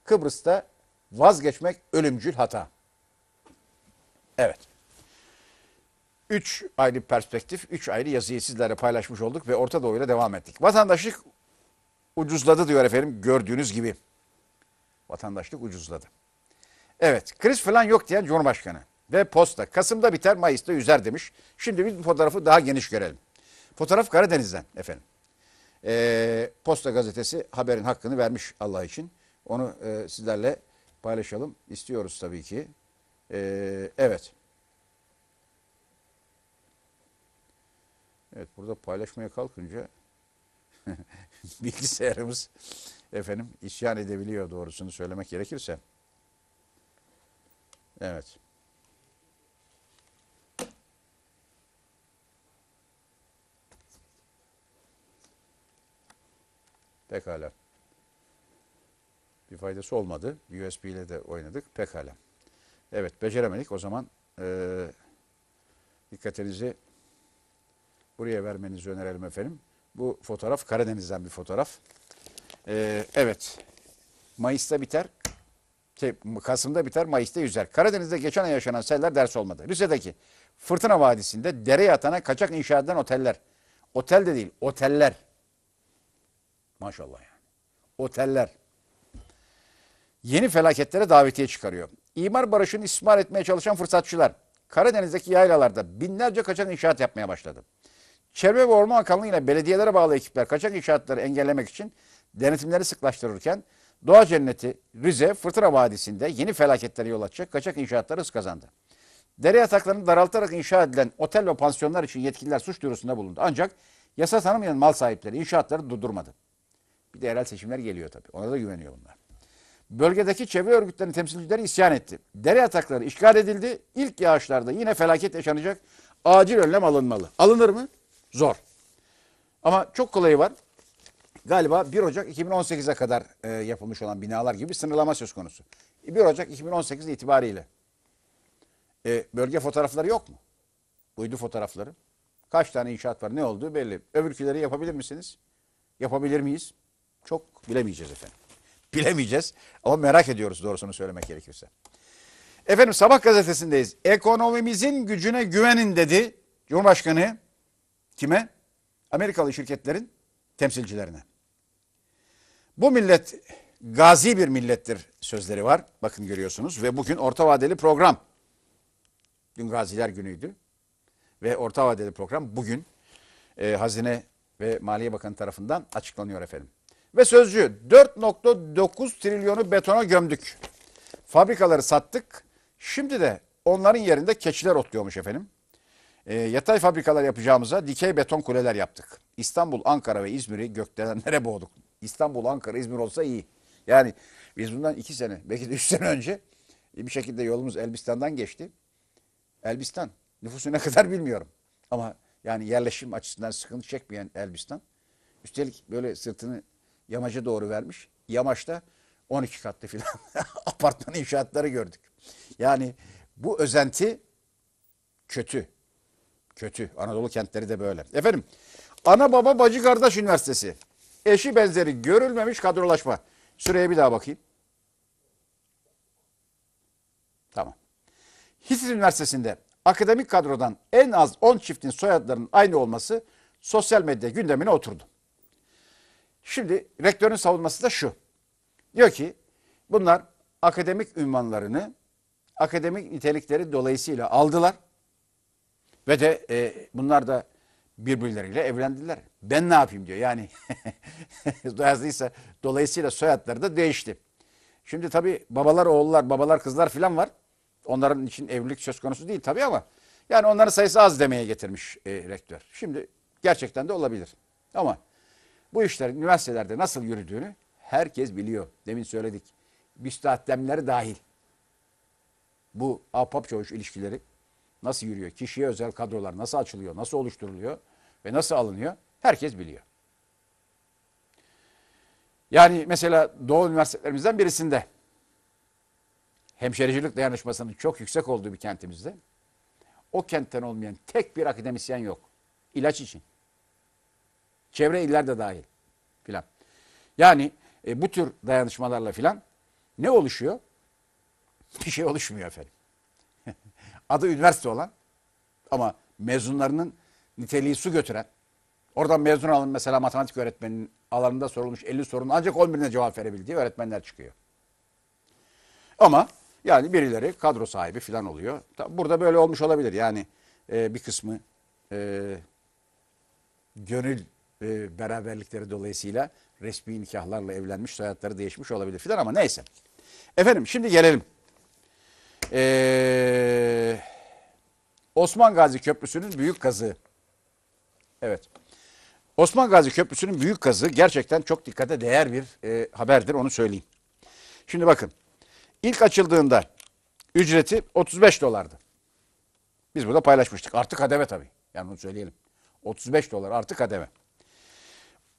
Kıbrıs'ta vazgeçmek ölümcül hata. Evet. Üç ayrı perspektif, üç ayrı yazıyı sizlerle paylaşmış olduk ve Orta Doğu ile devam ettik. Vatandaşlık ucuzladı diyor efendim gördüğünüz gibi. Vatandaşlık ucuzladı. Evet kriz falan yok diyen Cumhurbaşkanı ve posta. Kasım'da biter Mayıs'ta üzer demiş. Şimdi biz bu fotoğrafı daha geniş görelim. Fotoğraf Karadeniz'den efendim. Ee, posta gazetesi haberin hakkını vermiş Allah için. Onu e, sizlerle paylaşalım istiyoruz tabii ki. Ee, evet. Evet burada paylaşmaya kalkınca bilgisayarımız efendim isyan edebiliyor doğrusunu söylemek gerekirse. Evet. Pekala. Bir faydası olmadı. USB ile de oynadık. Pekala. Evet beceremedik. O zaman e, dikkatinizi buraya vermenizi önerelim efendim. Bu fotoğraf Karadeniz'den bir fotoğraf. Ee, evet. Mayıs'ta biter. Şey, Kasım'da biter, Mayıs'ta yüzer. Karadeniz'de geçen ay yaşanan seller ders olmadı. Rize'deki Fırtına Vadisi'nde dere yatana kaçak inşa oteller. Otel de değil, oteller. Maşallah yani. Oteller. Yeni felaketlere davetiye çıkarıyor. İmar barışını ismar etmeye çalışan fırsatçılar Karadeniz'deki yaylalarda binlerce kaçak inşaat yapmaya başladı. Çevre ve Orman Bakanlığı ile belediyelere bağlı ekipler kaçak inşaatları engellemek için denetimleri sıklaştırırken Doğa Cenneti Rize Fırtına Vadisi'nde yeni felaketlere yol açacak kaçak inşaatlar hız kazandı. Dere yataklarını daraltarak inşa edilen otel ve pansiyonlar için yetkililer suç duyurusunda bulundu. Ancak yasa tanımayan mal sahipleri inşaatları durdurmadı. Bir de yerel seçimler geliyor tabii. Ona da güveniyor bunlar. Bölgedeki çevre örgütlerinin temsilcileri isyan etti. Dere yatakları işgal edildi. İlk yağışlarda yine felaket yaşanacak. Acil önlem alınmalı. Alınır mı? Zor. Ama çok kolayı var galiba 1 Ocak 2018'e kadar e, yapılmış olan binalar gibi sınırlama söz konusu. 1 Ocak 2018 itibariyle e, bölge fotoğrafları yok mu? Uydu fotoğrafları. Kaç tane inşaat var ne olduğu belli. Öbürküleri yapabilir misiniz? Yapabilir miyiz? Çok bilemeyeceğiz efendim. Bilemeyeceğiz ama merak ediyoruz doğrusunu söylemek gerekirse. Efendim sabah gazetesindeyiz. Ekonomimizin gücüne güvenin dedi Cumhurbaşkanı kime? Amerikalı şirketlerin temsilcilerine. Bu millet gazi bir millettir sözleri var. Bakın görüyorsunuz ve bugün orta vadeli program. Dün gaziler günüydü ve orta vadeli program bugün e, Hazine ve Maliye Bakanı tarafından açıklanıyor efendim. Ve sözcü 4.9 trilyonu betona gömdük. Fabrikaları sattık. Şimdi de onların yerinde keçiler otluyormuş efendim. E, yatay fabrikalar yapacağımıza dikey beton kuleler yaptık. İstanbul, Ankara ve İzmir'i gökdelenlere boğduk. İstanbul, Ankara, İzmir olsa iyi. Yani biz bundan iki sene, belki de üç sene önce e, bir şekilde yolumuz Elbistan'dan geçti. Elbistan. Nüfusu ne kadar bilmiyorum. Ama yani yerleşim açısından sıkıntı çekmeyen Elbistan. Üstelik böyle sırtını yamaca doğru vermiş. Yamaçta 12 katlı filan apartman inşaatları gördük. Yani bu özenti kötü. Kötü. Anadolu kentleri de böyle. Efendim, Ana Baba Bacı Kardeş Üniversitesi. Eşi benzeri görülmemiş kadrolaşma. Süreye bir daha bakayım. Tamam. Hitit Üniversitesi'nde akademik kadrodan en az 10 çiftin soyadlarının aynı olması sosyal medya gündemine oturdu. Şimdi rektörün savunması da şu. Diyor ki bunlar akademik ünvanlarını akademik nitelikleri dolayısıyla aldılar ve de e, bunlar da birbirleriyle evlendiler. Ben ne yapayım diyor. Yani dolayısıyla, dolayısıyla soyadları da değişti. Şimdi tabi babalar oğullar, babalar kızlar filan var. Onların için evlilik söz konusu değil tabi ama yani onların sayısı az demeye getirmiş e, rektör. Şimdi gerçekten de olabilir. Ama bu işler üniversitelerde nasıl yürüdüğünü herkes biliyor. Demin söyledik. Müstahdemleri dahil. Bu ahbap çavuş ilişkileri nasıl yürüyor? Kişiye özel kadrolar nasıl açılıyor? Nasıl oluşturuluyor? Ve nasıl alınıyor? Herkes biliyor. Yani mesela Doğu üniversitelerimizden birisinde hemşericilik dayanışmasının çok yüksek olduğu bir kentimizde o kentten olmayan tek bir akademisyen yok. İlaç için. Çevre iller de dahil filan. Yani e, bu tür dayanışmalarla filan ne oluşuyor? Bir şey oluşmuyor efendim. Adı üniversite olan ama mezunlarının niteliği su götüren, oradan mezun alın. mesela matematik öğretmeninin alanında sorulmuş 50 sorunun ancak 11'ine cevap verebildiği öğretmenler çıkıyor. Ama yani birileri kadro sahibi falan oluyor. Burada böyle olmuş olabilir. Yani e, bir kısmı e, gönül e, beraberlikleri dolayısıyla resmi nikahlarla evlenmiş, hayatları değişmiş olabilir filan ama neyse. Efendim şimdi gelelim. Ee, Osman Gazi Köprüsü'nün büyük kazığı. Evet. Osman Gazi Köprüsü'nün büyük kazı gerçekten çok dikkate değer bir e, haberdir onu söyleyeyim. Şimdi bakın ilk açıldığında ücreti 35 dolardı. Biz burada paylaşmıştık. Artık kademe tabii. Yani bunu söyleyelim. 35 dolar artık kademe.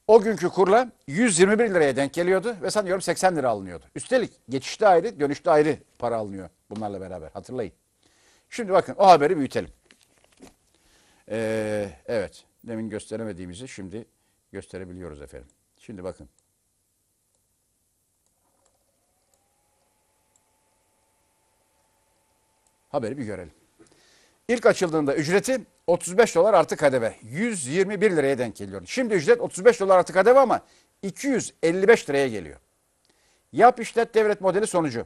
O günkü kurla 121 liraya denk geliyordu ve sanıyorum 80 lira alınıyordu. Üstelik geçişte ayrı, dönüşte ayrı para alınıyor bunlarla beraber. Hatırlayın. Şimdi bakın o haberi büyütelim. Ee, evet demin gösteremediğimizi şimdi gösterebiliyoruz efendim. Şimdi bakın. Haberi bir görelim. İlk açıldığında ücreti 35 dolar artı KDV. 121 liraya denk geliyor. Şimdi ücret 35 dolar artı KDV ama 255 liraya geliyor. Yap işlet devlet modeli sonucu.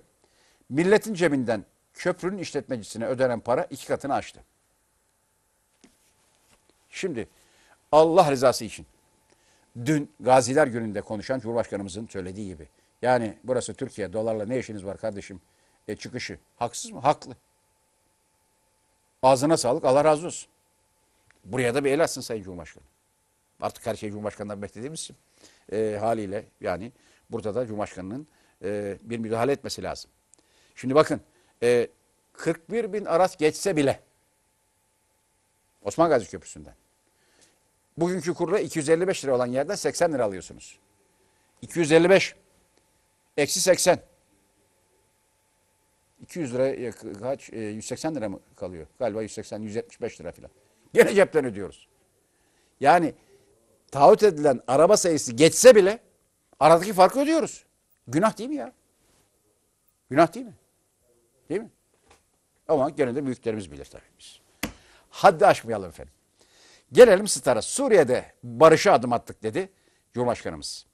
Milletin cebinden köprünün işletmecisine ödenen para iki katını aştı. Şimdi Allah rızası için. Dün Gaziler Günü'nde konuşan Cumhurbaşkanımızın söylediği gibi. Yani burası Türkiye dolarla ne işiniz var kardeşim e, çıkışı. Haksız mı? Haklı. Ağzına sağlık Allah razı olsun. Buraya da bir el atsın Sayın Cumhurbaşkanı. Artık her şeyi Cumhurbaşkanı'ndan beklediğimiz için e, haliyle yani burada da Cumhurbaşkanı'nın e, bir müdahale etmesi lazım. Şimdi bakın e, 41 bin araç geçse bile Osman Gazi Köprüsü'nden Bugünkü kurla 255 lira olan yerden 80 lira alıyorsunuz. 255 eksi 80 200 lira kaç? 180 ee, lira mı kalıyor? Galiba 180 175 lira filan. Gene cepten ödüyoruz. Yani taahhüt edilen araba sayısı geçse bile aradaki farkı ödüyoruz. Günah değil mi ya? Günah değil mi? Değil mi? Ama gene de büyüklerimiz bilir tabii biz. Haddi aşmayalım efendim. Gelelim Star'a. Suriye'de barışa adım attık dedi Cumhurbaşkanımız.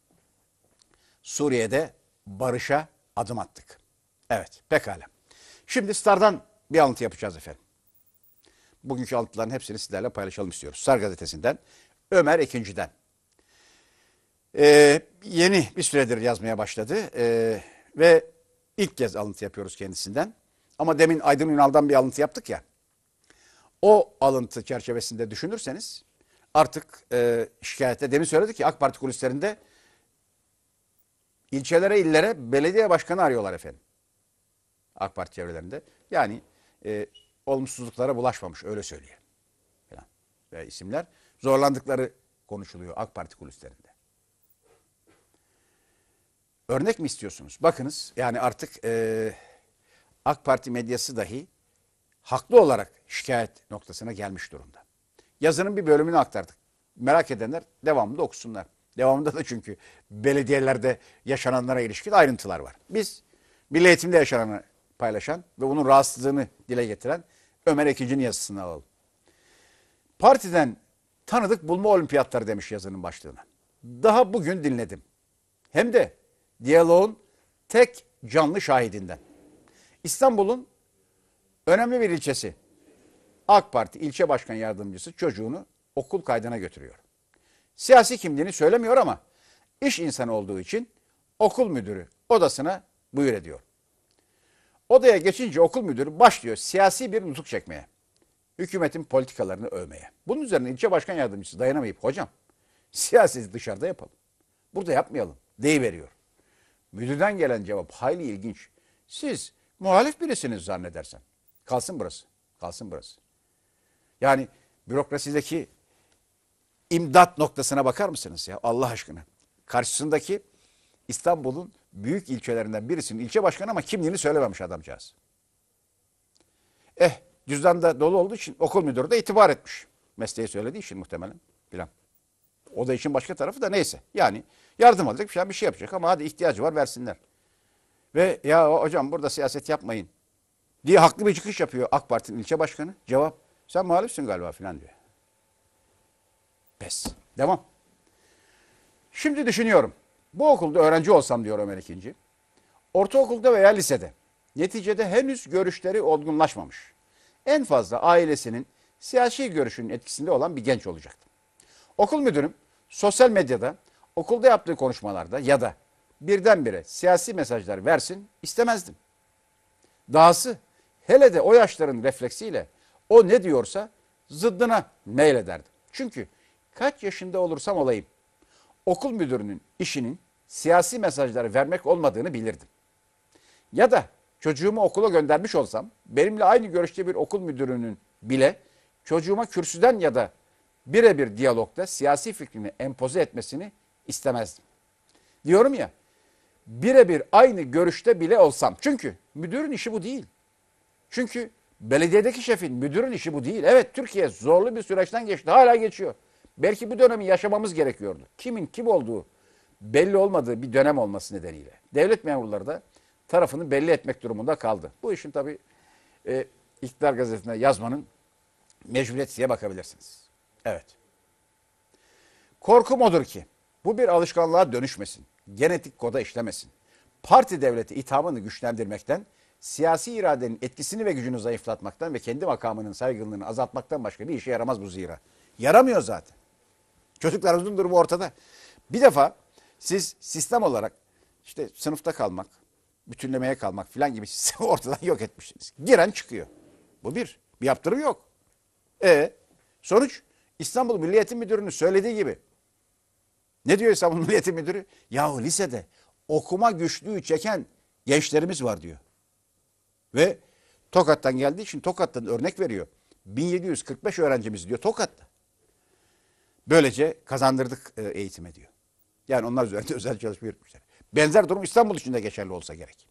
Suriye'de barışa adım attık. Evet pekala. Şimdi Star'dan bir alıntı yapacağız efendim. Bugünkü alıntıların hepsini sizlerle paylaşalım istiyoruz. Star gazetesinden Ömer Ekinci'den. Ee, yeni bir süredir yazmaya başladı ee, ve ilk kez alıntı yapıyoruz kendisinden. Ama demin Aydın Ünal'dan bir alıntı yaptık ya o alıntı çerçevesinde düşünürseniz artık e, şikayette demin söyledik ki AK Parti kulislerinde ilçelere illere belediye başkanı arıyorlar efendim. AK Parti çevrelerinde. Yani e, olumsuzluklara bulaşmamış öyle söylüyor. Falan. Ve isimler zorlandıkları konuşuluyor AK Parti kulislerinde. Örnek mi istiyorsunuz? Bakınız yani artık e, AK Parti medyası dahi haklı olarak şikayet noktasına gelmiş durumda. Yazının bir bölümünü aktardık. Merak edenler devamında okusunlar. Devamında da çünkü belediyelerde yaşananlara ilişkin ayrıntılar var. Biz milli eğitimde yaşananı paylaşan ve onun rahatsızlığını dile getiren Ömer Ekinci'nin yazısını alalım. Partiden tanıdık bulma olimpiyatları demiş yazının başlığına. Daha bugün dinledim. Hem de diyaloğun tek canlı şahidinden. İstanbul'un Önemli bir ilçesi. AK Parti ilçe başkan yardımcısı çocuğunu okul kaydına götürüyor. Siyasi kimliğini söylemiyor ama iş insanı olduğu için okul müdürü odasına buyur ediyor. Odaya geçince okul müdürü başlıyor siyasi bir nutuk çekmeye. Hükümetin politikalarını övmeye. Bunun üzerine ilçe başkan yardımcısı dayanamayıp hocam siyaseti dışarıda yapalım. Burada yapmayalım deyiveriyor. Müdürden gelen cevap hayli ilginç. Siz muhalif birisiniz zannedersem. Kalsın burası. Kalsın burası. Yani bürokrasideki imdat noktasına bakar mısınız ya Allah aşkına? Karşısındaki İstanbul'un büyük ilçelerinden birisinin ilçe başkanı ama kimliğini söylememiş adamcağız. Eh cüzdan da dolu olduğu için okul müdürü de itibar etmiş. Mesleği söylediği için muhtemelen filan. O da için başka tarafı da neyse. Yani yardım alacak bir şey, bir şey yapacak ama hadi ihtiyacı var versinler. Ve ya hocam burada siyaset yapmayın diye haklı bir çıkış yapıyor AK Parti'nin ilçe başkanı. Cevap sen muhalifsin galiba filan diyor. Pes. Devam. Şimdi düşünüyorum. Bu okulda öğrenci olsam diyor Ömer ikinci. Ortaokulda veya lisede. Neticede henüz görüşleri olgunlaşmamış. En fazla ailesinin siyasi görüşünün etkisinde olan bir genç olacaktı. Okul müdürüm sosyal medyada okulda yaptığı konuşmalarda ya da birdenbire siyasi mesajlar versin istemezdim. Dahası hele de o yaşların refleksiyle o ne diyorsa zıddına meylederdim. Çünkü kaç yaşında olursam olayım okul müdürünün işinin siyasi mesajları vermek olmadığını bilirdim. Ya da çocuğumu okula göndermiş olsam benimle aynı görüşte bir okul müdürünün bile çocuğuma kürsüden ya da birebir diyalogda siyasi fikrini empoze etmesini istemezdim. Diyorum ya birebir aynı görüşte bile olsam. Çünkü müdürün işi bu değil. Çünkü belediyedeki şefin, müdürün işi bu değil. Evet Türkiye zorlu bir süreçten geçti. Hala geçiyor. Belki bu dönemi yaşamamız gerekiyordu. Kimin kim olduğu belli olmadığı bir dönem olması nedeniyle. Devlet memurları da tarafını belli etmek durumunda kaldı. Bu işin tabii e, iktidar gazetesinde yazmanın mecburiyet diye bakabilirsiniz. Evet. Korkum odur ki bu bir alışkanlığa dönüşmesin. Genetik koda işlemesin. Parti devleti ithamını güçlendirmekten siyasi iradenin etkisini ve gücünü zayıflatmaktan ve kendi makamının saygınlığını azaltmaktan başka bir işe yaramaz bu zira. Yaramıyor zaten. Çocuklarımızın durumu ortada. Bir defa siz sistem olarak işte sınıfta kalmak, bütünlemeye kalmak filan gibi sistemi ortadan yok etmişsiniz. Giren çıkıyor. Bu bir. Bir yaptırım yok. E sonuç İstanbul Milliyetin Müdürü'nün söylediği gibi. Ne diyor İstanbul Milliyetin Müdürü? Yahu lisede okuma güçlüğü çeken gençlerimiz var diyor. Ve Tokat'tan geldiği için Tokat'tan örnek veriyor. 1745 öğrencimiz diyor Tokat'ta. Böylece kazandırdık e, eğitime diyor. Yani onlar üzerinde özel çalışma yürütmüşler. Benzer durum İstanbul için de geçerli olsa gerek.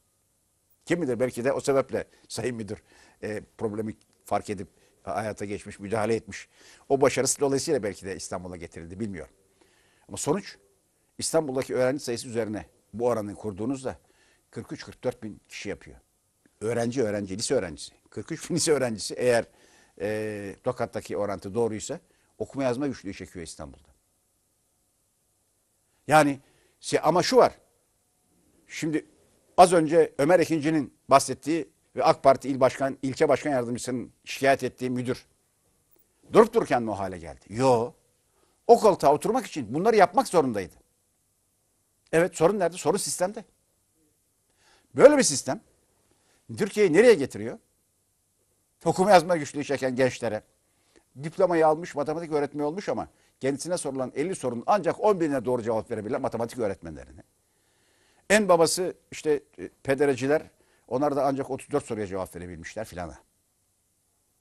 Kim bilir belki de o sebeple Sayın Müdür e, problemi fark edip hayata geçmiş, müdahale etmiş. O başarısı dolayısıyla belki de İstanbul'a getirildi bilmiyorum. Ama sonuç İstanbul'daki öğrenci sayısı üzerine bu oranı kurduğunuzda 43-44 bin kişi yapıyor öğrenci öğrenci, lise öğrencisi, 43 bin lise öğrencisi eğer e, Tokat'taki orantı doğruysa okuma yazma güçlüğü çekiyor İstanbul'da. Yani ama şu var. Şimdi az önce Ömer Ekinci'nin bahsettiği ve AK Parti il başkan, ilçe başkan yardımcısının şikayet ettiği müdür. Durup dururken mi o hale geldi? Yo. O koltuğa oturmak için bunları yapmak zorundaydı. Evet sorun nerede? Sorun sistemde. Böyle bir sistem Türkiye'yi nereye getiriyor? Okuma yazma güçlüğü çeken gençlere. Diplomayı almış, matematik öğretmeni olmuş ama kendisine sorulan 50 sorunun ancak 11'ine doğru cevap verebilen matematik öğretmenlerini. En babası işte e, pedereciler. Onlar da ancak 34 soruya cevap verebilmişler filana.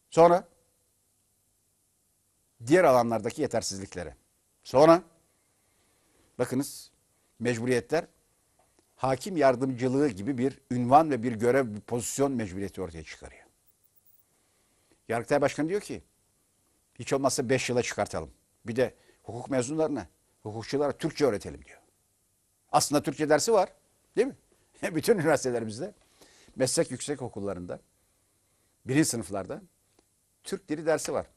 Sonra diğer alanlardaki yetersizlikleri. Sonra bakınız mecburiyetler hakim yardımcılığı gibi bir ünvan ve bir görev, bir pozisyon mecburiyeti ortaya çıkarıyor. Yargıtay Başkanı diyor ki hiç olmazsa 5 yıla çıkartalım. Bir de hukuk mezunlarına, hukukçulara Türkçe öğretelim diyor. Aslında Türkçe dersi var değil mi? Bütün üniversitelerimizde, meslek yüksek okullarında, birinci sınıflarda Türk dili dersi var.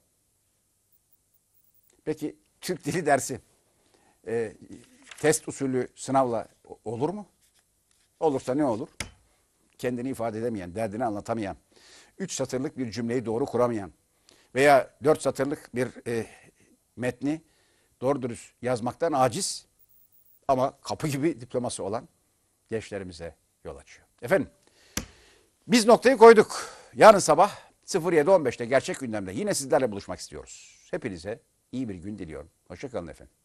Peki Türk dili dersi e, test usulü sınavla olur mu? Olursa ne olur? Kendini ifade edemeyen, derdini anlatamayan, üç satırlık bir cümleyi doğru kuramayan veya dört satırlık bir e, metni doğru dürüst yazmaktan aciz ama kapı gibi diploması olan gençlerimize yol açıyor. Efendim biz noktayı koyduk. Yarın sabah 07.15'te gerçek gündemde yine sizlerle buluşmak istiyoruz. Hepinize iyi bir gün diliyorum. Hoşçakalın efendim.